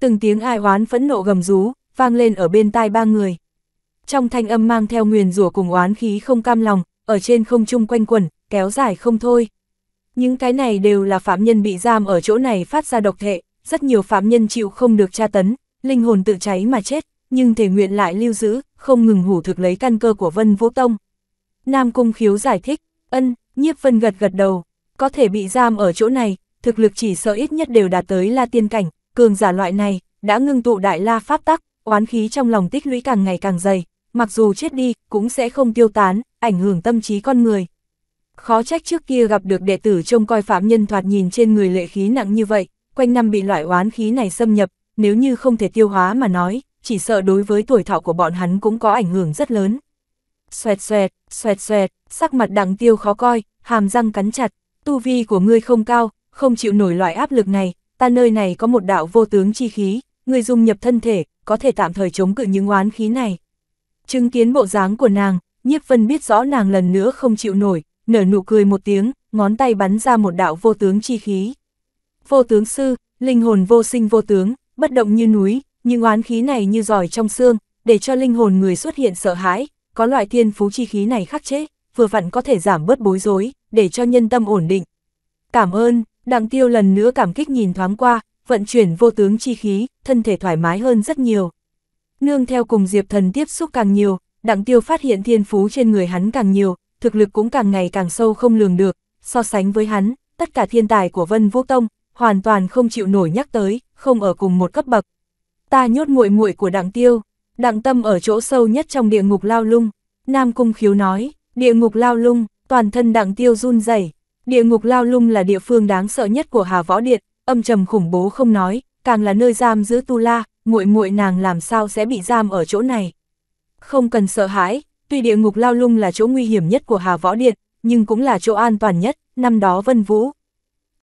Từng tiếng ai oán phẫn nộ gầm rú, vang lên ở bên tai ba người. Trong thanh âm mang theo nguyền rủa cùng oán khí không cam lòng, ở trên không trung quanh quẩn, kéo dài không thôi. Những cái này đều là phạm nhân bị giam ở chỗ này phát ra độc thệ, rất nhiều phạm nhân chịu không được tra tấn, linh hồn tự cháy mà chết, nhưng thể nguyện lại lưu giữ, không ngừng hủ thực lấy căn cơ của Vân Vũ Tông. Nam Cung Khiếu giải thích, ân, nhiếp vân gật gật đầu, có thể bị giam ở chỗ này, thực lực chỉ sợ ít nhất đều đạt tới la tiên cảnh, cường giả loại này, đã ngưng tụ đại la pháp tắc, oán khí trong lòng tích lũy càng ngày càng dày, mặc dù chết đi, cũng sẽ không tiêu tán, ảnh hưởng tâm trí con người. Khó trách trước kia gặp được đệ tử trông coi phạm nhân thoạt nhìn trên người lệ khí nặng như vậy, quanh năm bị loại oán khí này xâm nhập, nếu như không thể tiêu hóa mà nói, chỉ sợ đối với tuổi thọ của bọn hắn cũng có ảnh hưởng rất lớn. Xoẹt xoẹt, xoẹt xoẹt, sắc mặt đằng tiêu khó coi, hàm răng cắn chặt, tu vi của ngươi không cao, không chịu nổi loại áp lực này, ta nơi này có một đạo vô tướng chi khí, ngươi dung nhập thân thể, có thể tạm thời chống cự những oán khí này. Chứng kiến bộ dáng của nàng, nhiếp vân biết rõ nàng lần nữa không chịu nổi, nở nụ cười một tiếng, ngón tay bắn ra một đạo vô tướng chi khí. Vô tướng sư, linh hồn vô sinh vô tướng, bất động như núi, nhưng oán khí này như giỏi trong xương, để cho linh hồn người xuất hiện sợ hãi, có loại thiên phú chi khí này khắc chế, vừa vặn có thể giảm bớt bối rối, để cho nhân tâm ổn định. Cảm ơn, đặng tiêu lần nữa cảm kích nhìn thoáng qua, vận chuyển vô tướng chi khí, thân thể thoải mái hơn rất nhiều. Nương theo cùng Diệp Thần tiếp xúc càng nhiều, đặng tiêu phát hiện thiên phú trên người hắn càng nhiều, thực lực cũng càng ngày càng sâu không lường được, so sánh với hắn, tất cả thiên tài của Vân Vũ Tông, hoàn toàn không chịu nổi nhắc tới, không ở cùng một cấp bậc. Ta nhốt muội muội của đặng tiêu, đặng tâm ở chỗ sâu nhất trong địa ngục lao lung, Nam Cung Khiếu nói, địa ngục lao lung, toàn thân đặng tiêu run rẩy địa ngục lao lung là địa phương đáng sợ nhất của Hà Võ Điện, âm trầm khủng bố không nói, càng là nơi giam giữ Tu La, muội muội nàng làm sao sẽ bị giam ở chỗ này. Không cần sợ hãi, tuy địa ngục lao lung là chỗ nguy hiểm nhất của Hà Võ Điện, nhưng cũng là chỗ an toàn nhất, năm đó Vân Vũ,